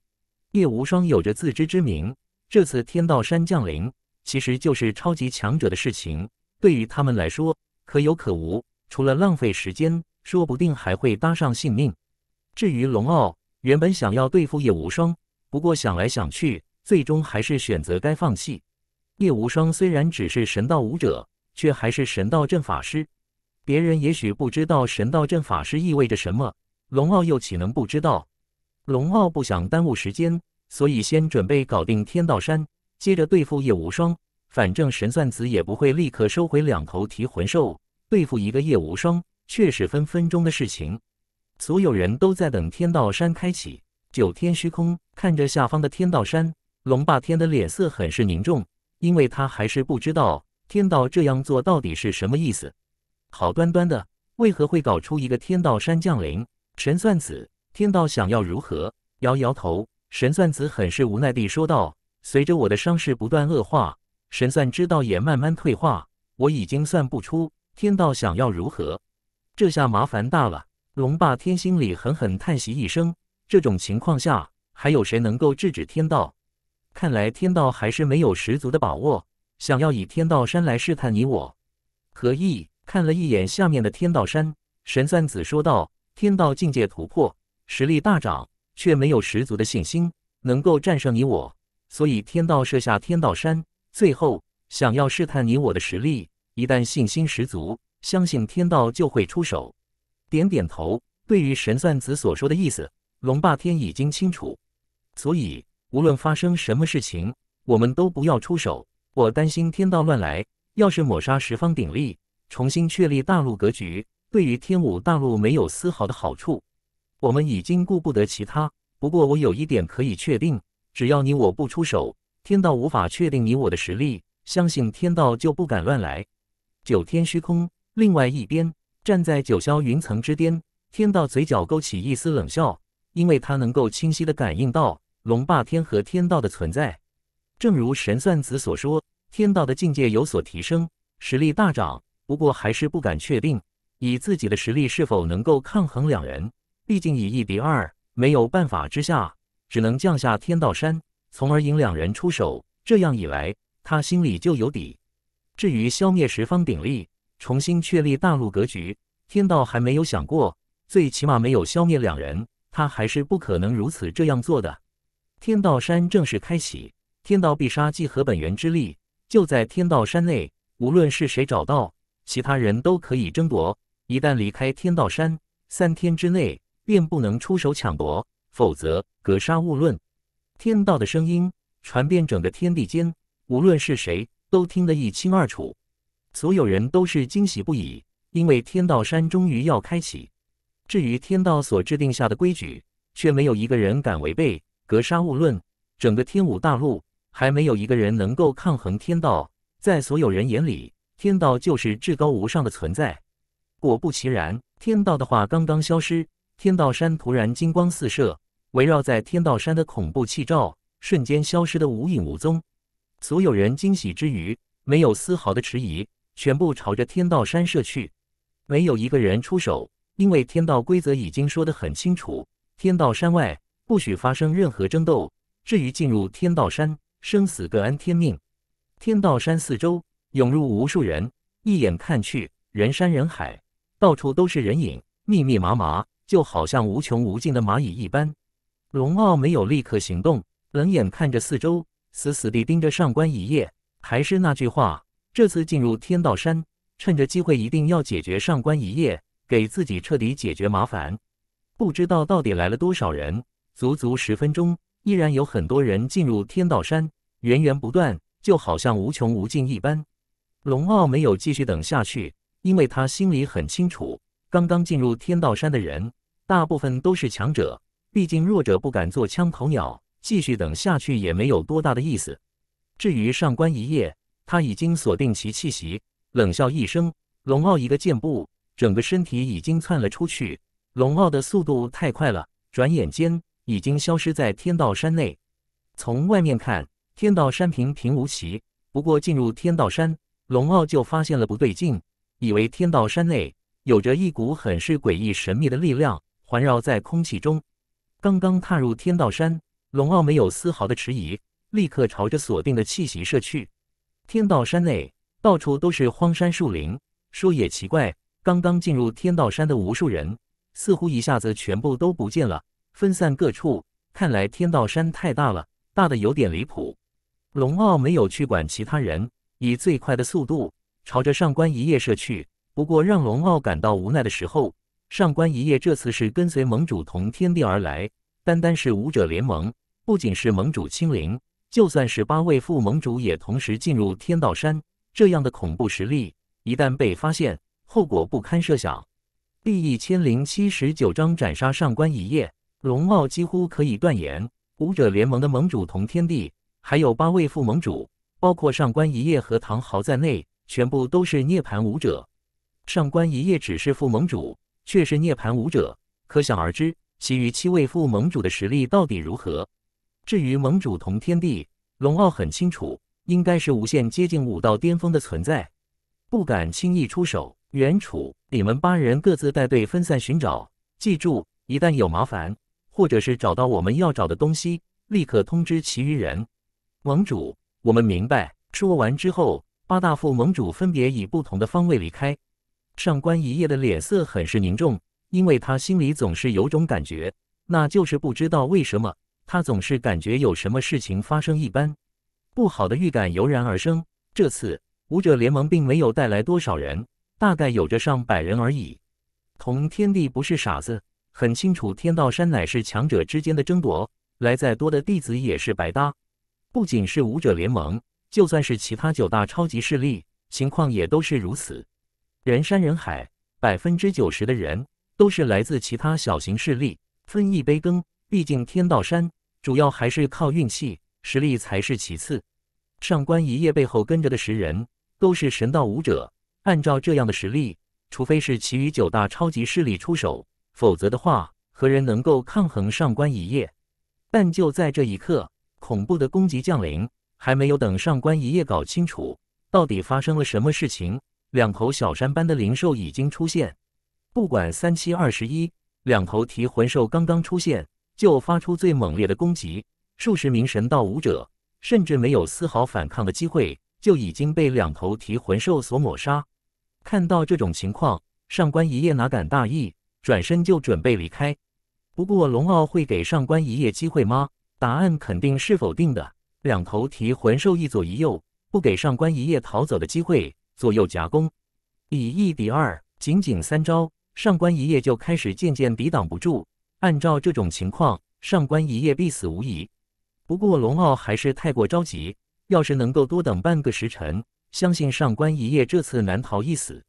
叶无双有着自知之明，这次天道山降临，其实就是超级强者的事情，对于他们来说可有可无。除了浪费时间，说不定还会搭上性命。至于龙傲，原本想要对付叶无双，不过想来想去，最终还是选择该放弃。叶无双虽然只是神道武者，却还是神道阵法师。别人也许不知道神道阵法师意味着什么，龙傲又岂能不知道？龙傲不想耽误时间，所以先准备搞定天道山，接着对付叶无双。反正神算子也不会立刻收回两头提魂兽。对付一个叶无双，却是分分钟的事情。所有人都在等天道山开启。九天虚空看着下方的天道山，龙霸天的脸色很是凝重，因为他还是不知道天道这样做到底是什么意思。好端端的，为何会搞出一个天道山降临？神算子，天道想要如何？摇摇头，神算子很是无奈地说道：“随着我的伤势不断恶化，神算之道也慢慢退化，我已经算不出。”天道想要如何？这下麻烦大了。龙霸天心里狠狠叹息一声。这种情况下，还有谁能够制止天道？看来天道还是没有十足的把握，想要以天道山来试探你我。何意？看了一眼下面的天道山，神算子说道：“天道境界突破，实力大涨，却没有十足的信心能够战胜你我，所以天道设下天道山，最后想要试探你我的实力。”一旦信心十足，相信天道就会出手。点点头，对于神算子所说的意思，龙霸天已经清楚。所以，无论发生什么事情，我们都不要出手。我担心天道乱来，要是抹杀十方鼎力，重新确立大陆格局，对于天武大陆没有丝毫的好处。我们已经顾不得其他，不过我有一点可以确定：只要你我不出手，天道无法确定你我的实力，相信天道就不敢乱来。九天虚空，另外一边，站在九霄云层之巅，天道嘴角勾起一丝冷笑，因为他能够清晰的感应到龙霸天和天道的存在。正如神算子所说，天道的境界有所提升，实力大涨。不过还是不敢确定，以自己的实力是否能够抗衡两人。毕竟以一敌二，没有办法之下，只能降下天道山，从而引两人出手。这样一来，他心里就有底。至于消灭十方鼎立，重新确立大陆格局，天道还没有想过。最起码没有消灭两人，他还是不可能如此这样做的。天道山正式开启，天道必杀技和本源之力就在天道山内。无论是谁找到，其他人都可以争夺。一旦离开天道山，三天之内便不能出手抢夺，否则格杀勿论。天道的声音传遍整个天地间，无论是谁。都听得一清二楚，所有人都是惊喜不已，因为天道山终于要开启。至于天道所制定下的规矩，却没有一个人敢违背，格杀勿论。整个天武大陆还没有一个人能够抗衡天道，在所有人眼里，天道就是至高无上的存在。果不其然，天道的话刚刚消失，天道山突然金光四射，围绕在天道山的恐怖气罩瞬间消失得无影无踪。所有人惊喜之余，没有丝毫的迟疑，全部朝着天道山射去。没有一个人出手，因为天道规则已经说得很清楚：天道山外不许发生任何争斗。至于进入天道山，生死各安天命。天道山四周涌入无数人，一眼看去，人山人海，到处都是人影，密密麻麻，就好像无穷无尽的蚂蚁一般。龙傲没有立刻行动，冷眼看着四周。死死地盯着上官一夜，还是那句话，这次进入天道山，趁着机会一定要解决上官一夜，给自己彻底解决麻烦。不知道到底来了多少人，足足十分钟，依然有很多人进入天道山，源源不断，就好像无穷无尽一般。龙傲没有继续等下去，因为他心里很清楚，刚刚进入天道山的人，大部分都是强者，毕竟弱者不敢做枪头鸟。继续等下去也没有多大的意思。至于上官一叶，他已经锁定其气息，冷笑一声。龙傲一个箭步，整个身体已经窜了出去。龙傲的速度太快了，转眼间已经消失在天道山内。从外面看，天道山平平无奇，不过进入天道山，龙傲就发现了不对劲，以为天道山内有着一股很是诡异神秘的力量环绕在空气中。刚刚踏入天道山。龙傲没有丝毫的迟疑，立刻朝着锁定的气息射去。天道山内到处都是荒山树林，说也奇怪，刚刚进入天道山的无数人，似乎一下子全部都不见了，分散各处。看来天道山太大了，大的有点离谱。龙傲没有去管其他人，以最快的速度朝着上官一叶射去。不过让龙傲感到无奈的时候，上官一叶这次是跟随盟主同天地而来。单单是武者联盟，不仅是盟主清零，就算是八位副盟主也同时进入天道山，这样的恐怖实力，一旦被发现，后果不堪设想。第一千零七十九章斩杀上官一夜，龙傲几乎可以断言，武者联盟的盟主同天地，还有八位副盟主，包括上官一夜和唐豪在内，全部都是涅槃武者。上官一夜只是副盟主，却是涅槃武者，可想而知。其余七位副盟主的实力到底如何？至于盟主同天地龙傲很清楚，应该是无限接近武道巅峰的存在，不敢轻易出手。元楚，你们八人各自带队分散寻找，记住，一旦有麻烦，或者是找到我们要找的东西，立刻通知其余人。盟主，我们明白。说完之后，八大副盟主分别以不同的方位离开。上官一夜的脸色很是凝重。因为他心里总是有种感觉，那就是不知道为什么，他总是感觉有什么事情发生一般，不好的预感油然而生。这次武者联盟并没有带来多少人，大概有着上百人而已。同天帝不是傻子，很清楚天道山乃是强者之间的争夺，来再多的弟子也是白搭。不仅是武者联盟，就算是其他九大超级势力，情况也都是如此。人山人海，百分之九十的人。都是来自其他小型势力分一杯羹，毕竟天道山主要还是靠运气，实力才是其次。上官一夜背后跟着的十人都是神道武者，按照这样的实力，除非是其余九大超级势力出手，否则的话，何人能够抗衡上官一夜？但就在这一刻，恐怖的攻击降临，还没有等上官一夜搞清楚到底发生了什么事情，两头小山般的灵兽已经出现。不管三七二十一，两头提魂兽刚刚出现就发出最猛烈的攻击，数十名神道武者甚至没有丝毫反抗的机会，就已经被两头提魂兽所抹杀。看到这种情况，上官一夜哪敢大意，转身就准备离开。不过，龙傲会给上官一夜机会吗？答案肯定是否定的。两头提魂兽一左一右，不给上官一夜逃走的机会，左右夹攻，以一敌二，仅仅三招。上官一夜就开始渐渐抵挡不住，按照这种情况，上官一夜必死无疑。不过龙傲还是太过着急，要是能够多等半个时辰，相信上官一夜这次难逃一死。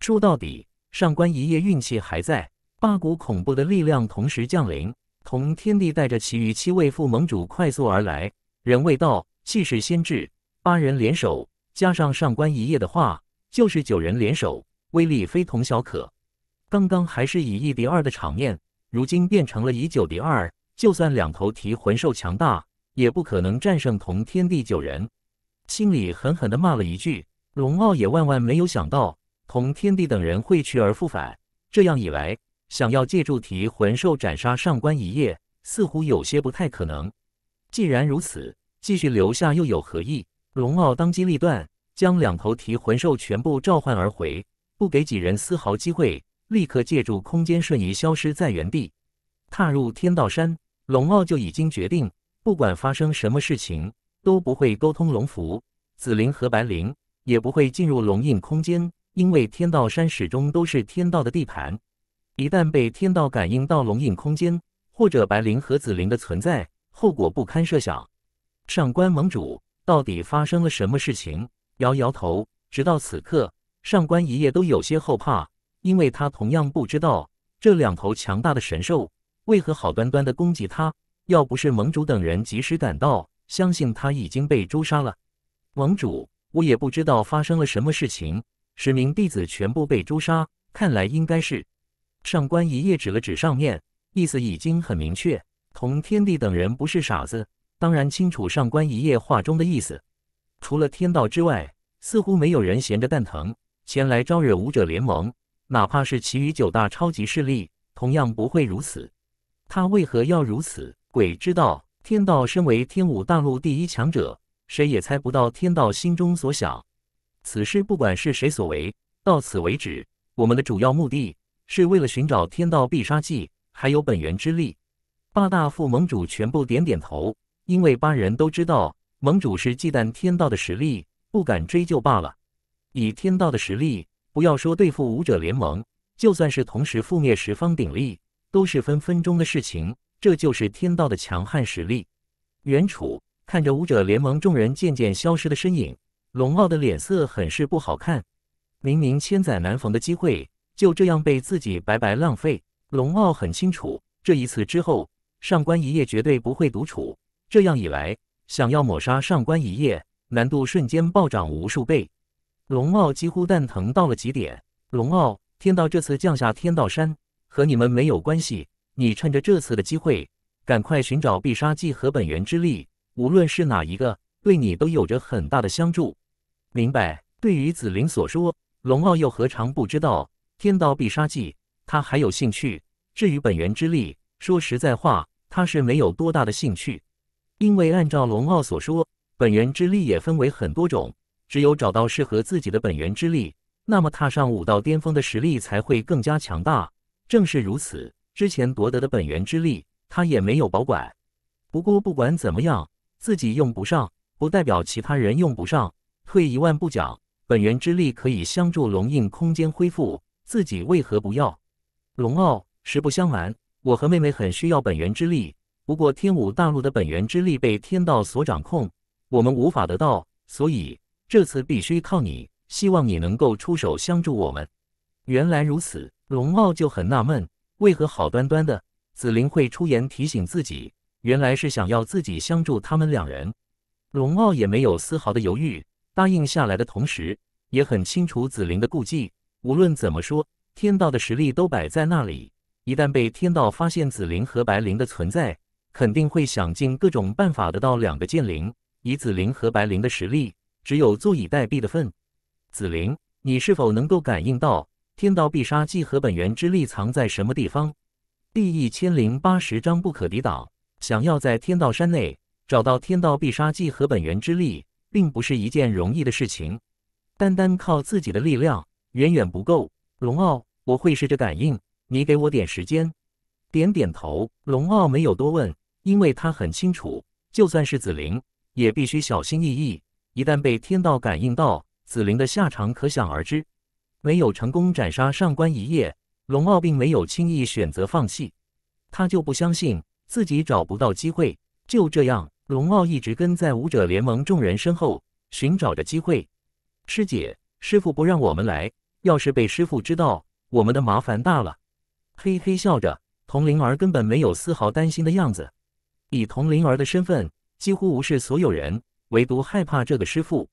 说到底，上官一夜运气还在。八股恐怖的力量同时降临，同天帝带着其余七位副盟主快速而来，人未到，气势先至。八人联手，加上上官一夜的话，就是九人联手，威力非同小可。刚刚还是以一敌二的场面，如今变成了以九敌二。就算两头提魂兽强大，也不可能战胜同天地九人。心里狠狠地骂了一句，龙傲也万万没有想到同天帝等人会去而复返。这样一来，想要借助提魂兽斩杀上官一夜，似乎有些不太可能。既然如此，继续留下又有何意？龙傲当机立断，将两头提魂兽全部召唤而回，不给几人丝毫机会。立刻借助空间瞬移消失在原地，踏入天道山，龙傲就已经决定，不管发生什么事情，都不会沟通龙符、紫灵和白灵，也不会进入龙印空间，因为天道山始终都是天道的地盘，一旦被天道感应到龙印空间或者白灵和紫灵的存在，后果不堪设想。上官盟主到底发生了什么事情？摇摇头，直到此刻，上官一夜都有些后怕。因为他同样不知道这两头强大的神兽为何好端端的攻击他，要不是盟主等人及时赶到，相信他已经被诛杀了。盟主，我也不知道发生了什么事情，十名弟子全部被诛杀，看来应该是上官一夜指了指上面，意思已经很明确。同天帝等人不是傻子，当然清楚上官一夜话中的意思。除了天道之外，似乎没有人闲着蛋疼前来招惹武者联盟。哪怕是其余九大超级势力，同样不会如此。他为何要如此？鬼知道。天道身为天武大陆第一强者，谁也猜不到天道心中所想。此事不管是谁所为，到此为止。我们的主要目的是为了寻找天道必杀技，还有本源之力。八大副盟主全部点点头，因为八人都知道，盟主是忌惮天道的实力，不敢追究罢了。以天道的实力。不要说对付武者联盟，就算是同时覆灭十方鼎立，都是分分钟的事情。这就是天道的强悍实力。袁楚看着武者联盟众人渐渐消失的身影，龙傲的脸色很是不好看。明明千载难逢的机会，就这样被自己白白浪费。龙傲很清楚，这一次之后，上官一夜绝对不会独处。这样一来，想要抹杀上官一夜，难度瞬间暴涨无数倍。龙傲几乎蛋疼到了极点。龙傲听到这次降下天道山和你们没有关系，你趁着这次的机会，赶快寻找必杀技和本源之力。无论是哪一个，对你都有着很大的相助。明白？对于紫菱所说，龙傲又何尝不知道天道必杀技，他还有兴趣。至于本源之力，说实在话，他是没有多大的兴趣，因为按照龙傲所说，本源之力也分为很多种。只有找到适合自己的本源之力，那么踏上武道巅峰的实力才会更加强大。正是如此，之前夺得的本源之力他也没有保管。不过不管怎么样，自己用不上，不代表其他人用不上。退一万步讲，本源之力可以相助龙印空间恢复，自己为何不要？龙傲，实不相瞒，我和妹妹很需要本源之力。不过天武大陆的本源之力被天道所掌控，我们无法得到，所以。这次必须靠你，希望你能够出手相助我们。原来如此，龙傲就很纳闷，为何好端端的紫菱会出言提醒自己？原来是想要自己相助他们两人。龙傲也没有丝毫的犹豫，答应下来的同时，也很清楚紫菱的顾忌。无论怎么说，天道的实力都摆在那里，一旦被天道发现紫菱和白菱的存在，肯定会想尽各种办法得到两个剑灵。以紫菱和白菱的实力。只有坐以待毙的份。紫菱，你是否能够感应到天道必杀技和本源之力藏在什么地方？第一千零八十章不可抵挡。想要在天道山内找到天道必杀技和本源之力，并不是一件容易的事情。单单靠自己的力量远远不够。龙傲，我会试着感应，你给我点时间。点点头，龙傲没有多问，因为他很清楚，就算是紫菱，也必须小心翼翼。一旦被天道感应到，紫菱的下场可想而知。没有成功斩杀上官一夜，龙傲并没有轻易选择放弃。他就不相信自己找不到机会。就这样，龙傲一直跟在武者联盟众人身后，寻找着机会。师姐，师傅不让我们来，要是被师傅知道，我们的麻烦大了。嘿嘿笑着，童灵儿根本没有丝毫担心的样子。以童灵儿的身份，几乎无视所有人。唯独害怕这个师傅。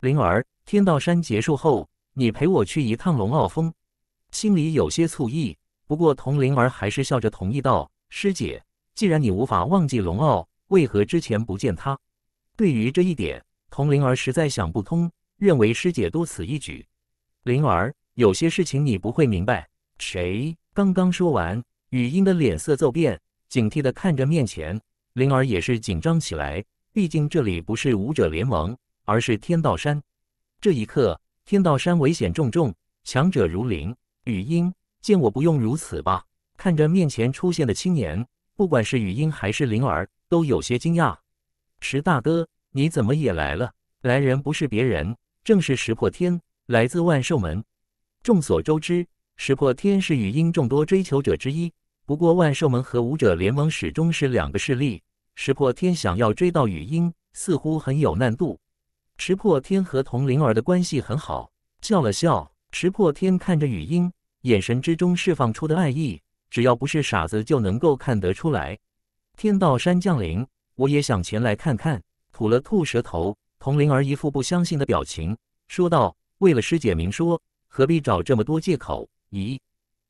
灵儿，天道山结束后，你陪我去一趟龙傲峰。心里有些醋意，不过童灵儿还是笑着同意道：“师姐，既然你无法忘记龙傲，为何之前不见他？”对于这一点，童灵儿实在想不通，认为师姐多此一举。灵儿，有些事情你不会明白。谁？刚刚说完，雨音的脸色骤变，警惕的看着面前，灵儿也是紧张起来。毕竟这里不是武者联盟，而是天道山。这一刻，天道山危险重重，强者如林。雨音见我不用如此吧，看着面前出现的青年，不管是雨音还是灵儿，都有些惊讶。石大哥，你怎么也来了？来人不是别人，正是石破天，来自万寿门。众所周知，石破天是雨音众多追求者之一。不过，万寿门和武者联盟始终是两个势力。石破天想要追到雨音，似乎很有难度。石破天和童灵儿的关系很好，笑了笑。石破天看着雨音，眼神之中释放出的爱意，只要不是傻子就能够看得出来。天道山降临，我也想前来看看。吐了吐舌头，童灵儿一副不相信的表情，说道：“为了师姐明说，何必找这么多借口？”咦，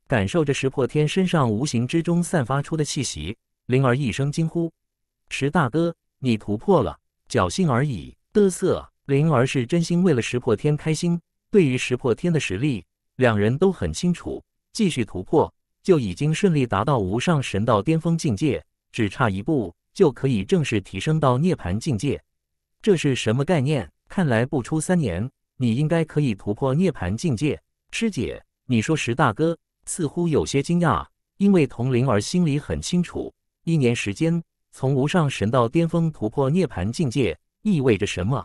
感受着石破天身上无形之中散发出的气息，灵儿一声惊呼。石大哥，你突破了，侥幸而已。嘚瑟，灵儿是真心为了石破天开心。对于石破天的实力，两人都很清楚。继续突破，就已经顺利达到无上神道巅峰境界，只差一步就可以正式提升到涅槃境界。这是什么概念？看来不出三年，你应该可以突破涅槃境界。师姐，你说石大哥似乎有些惊讶，因为同灵儿心里很清楚，一年时间。从无上神道巅峰突破涅槃境界意味着什么？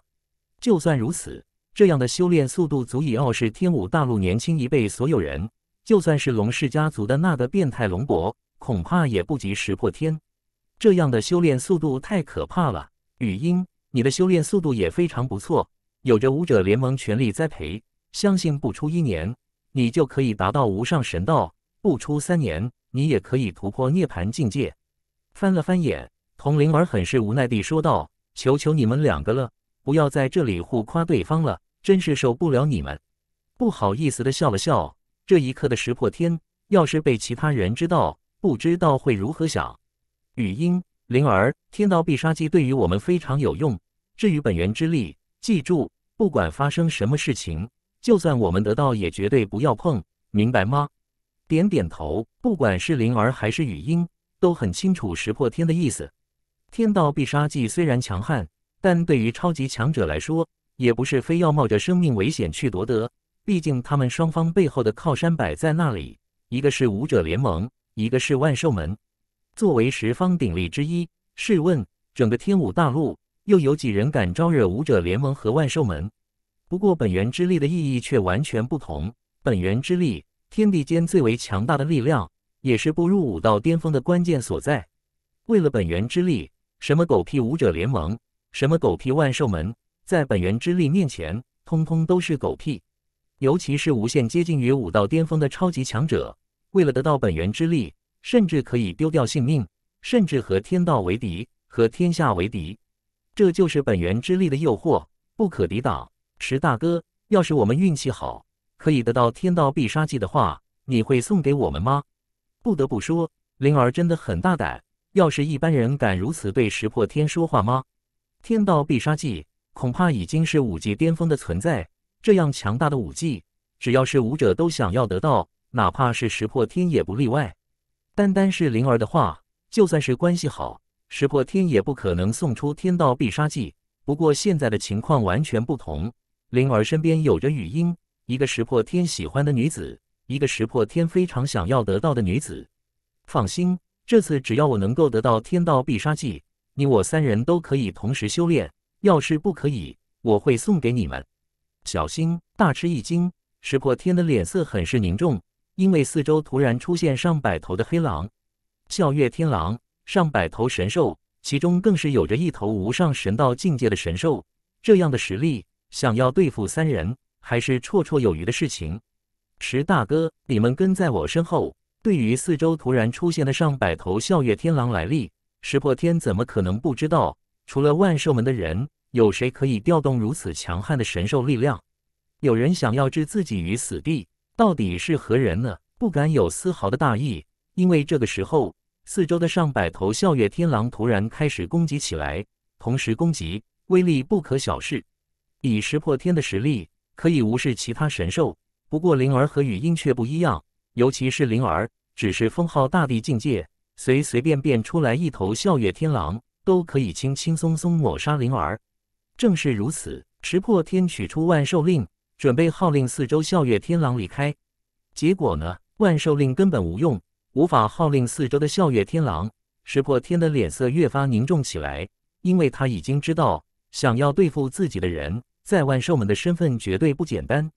就算如此，这样的修炼速度足以傲视天武大陆年轻一辈所有人。就算是龙氏家族的那个变态龙国，恐怕也不及石破天。这样的修炼速度太可怕了。雨音，你的修炼速度也非常不错，有着武者联盟全力栽培，相信不出一年，你就可以达到无上神道；不出三年，你也可以突破涅槃境界。翻了翻眼。童灵儿很是无奈地说道：“求求你们两个了，不要在这里互夸对方了，真是受不了你们。”不好意思地笑了笑。这一刻的石破天，要是被其他人知道，不知道会如何想。语音灵儿，天道必杀技对于我们非常有用。至于本源之力，记住，不管发生什么事情，就算我们得到，也绝对不要碰，明白吗？点点头。不管是灵儿还是语音，都很清楚石破天的意思。天道必杀技虽然强悍，但对于超级强者来说，也不是非要冒着生命危险去夺得。毕竟他们双方背后的靠山摆在那里，一个是武者联盟，一个是万寿门。作为十方鼎立之一，试问整个天武大陆又有几人敢招惹武者联盟和万寿门？不过本源之力的意义却完全不同。本源之力，天地间最为强大的力量，也是步入武道巅峰的关键所在。为了本源之力。什么狗屁武者联盟，什么狗屁万兽门，在本源之力面前，通通都是狗屁。尤其是无限接近于武道巅峰的超级强者，为了得到本源之力，甚至可以丢掉性命，甚至和天道为敌，和天下为敌。这就是本源之力的诱惑，不可抵挡。石大哥，要是我们运气好，可以得到天道必杀技的话，你会送给我们吗？不得不说，灵儿真的很大胆。要是一般人敢如此对石破天说话吗？天道必杀技恐怕已经是武技巅峰的存在。这样强大的武技，只要是武者都想要得到，哪怕是石破天也不例外。单单是灵儿的话，就算是关系好，石破天也不可能送出天道必杀技。不过现在的情况完全不同，灵儿身边有着雨音，一个石破天喜欢的女子，一个石破天非常想要得到的女子。放心。这次只要我能够得到天道必杀技，你我三人都可以同时修炼。要是不可以，我会送给你们。小心！大吃一惊，石破天的脸色很是凝重，因为四周突然出现上百头的黑狼，啸月天狼，上百头神兽，其中更是有着一头无上神道境界的神兽。这样的实力，想要对付三人，还是绰绰有余的事情。石大哥，你们跟在我身后。对于四周突然出现的上百头笑月天狼来历，石破天怎么可能不知道？除了万兽门的人，有谁可以调动如此强悍的神兽力量？有人想要置自己于死地，到底是何人呢？不敢有丝毫的大意，因为这个时候，四周的上百头笑月天狼突然开始攻击起来，同时攻击，威力不可小视。以石破天的实力，可以无视其他神兽，不过灵儿和羽音却不一样，尤其是灵儿。只是封号大帝境界，随随便便出来一头笑月天狼都可以轻轻松松抹杀灵儿。正是如此，石破天取出万寿令，准备号令四周笑月天狼离开。结果呢？万寿令根本无用，无法号令四周的笑月天狼。石破天的脸色越发凝重起来，因为他已经知道，想要对付自己的人，在万寿门的身份绝对不简单。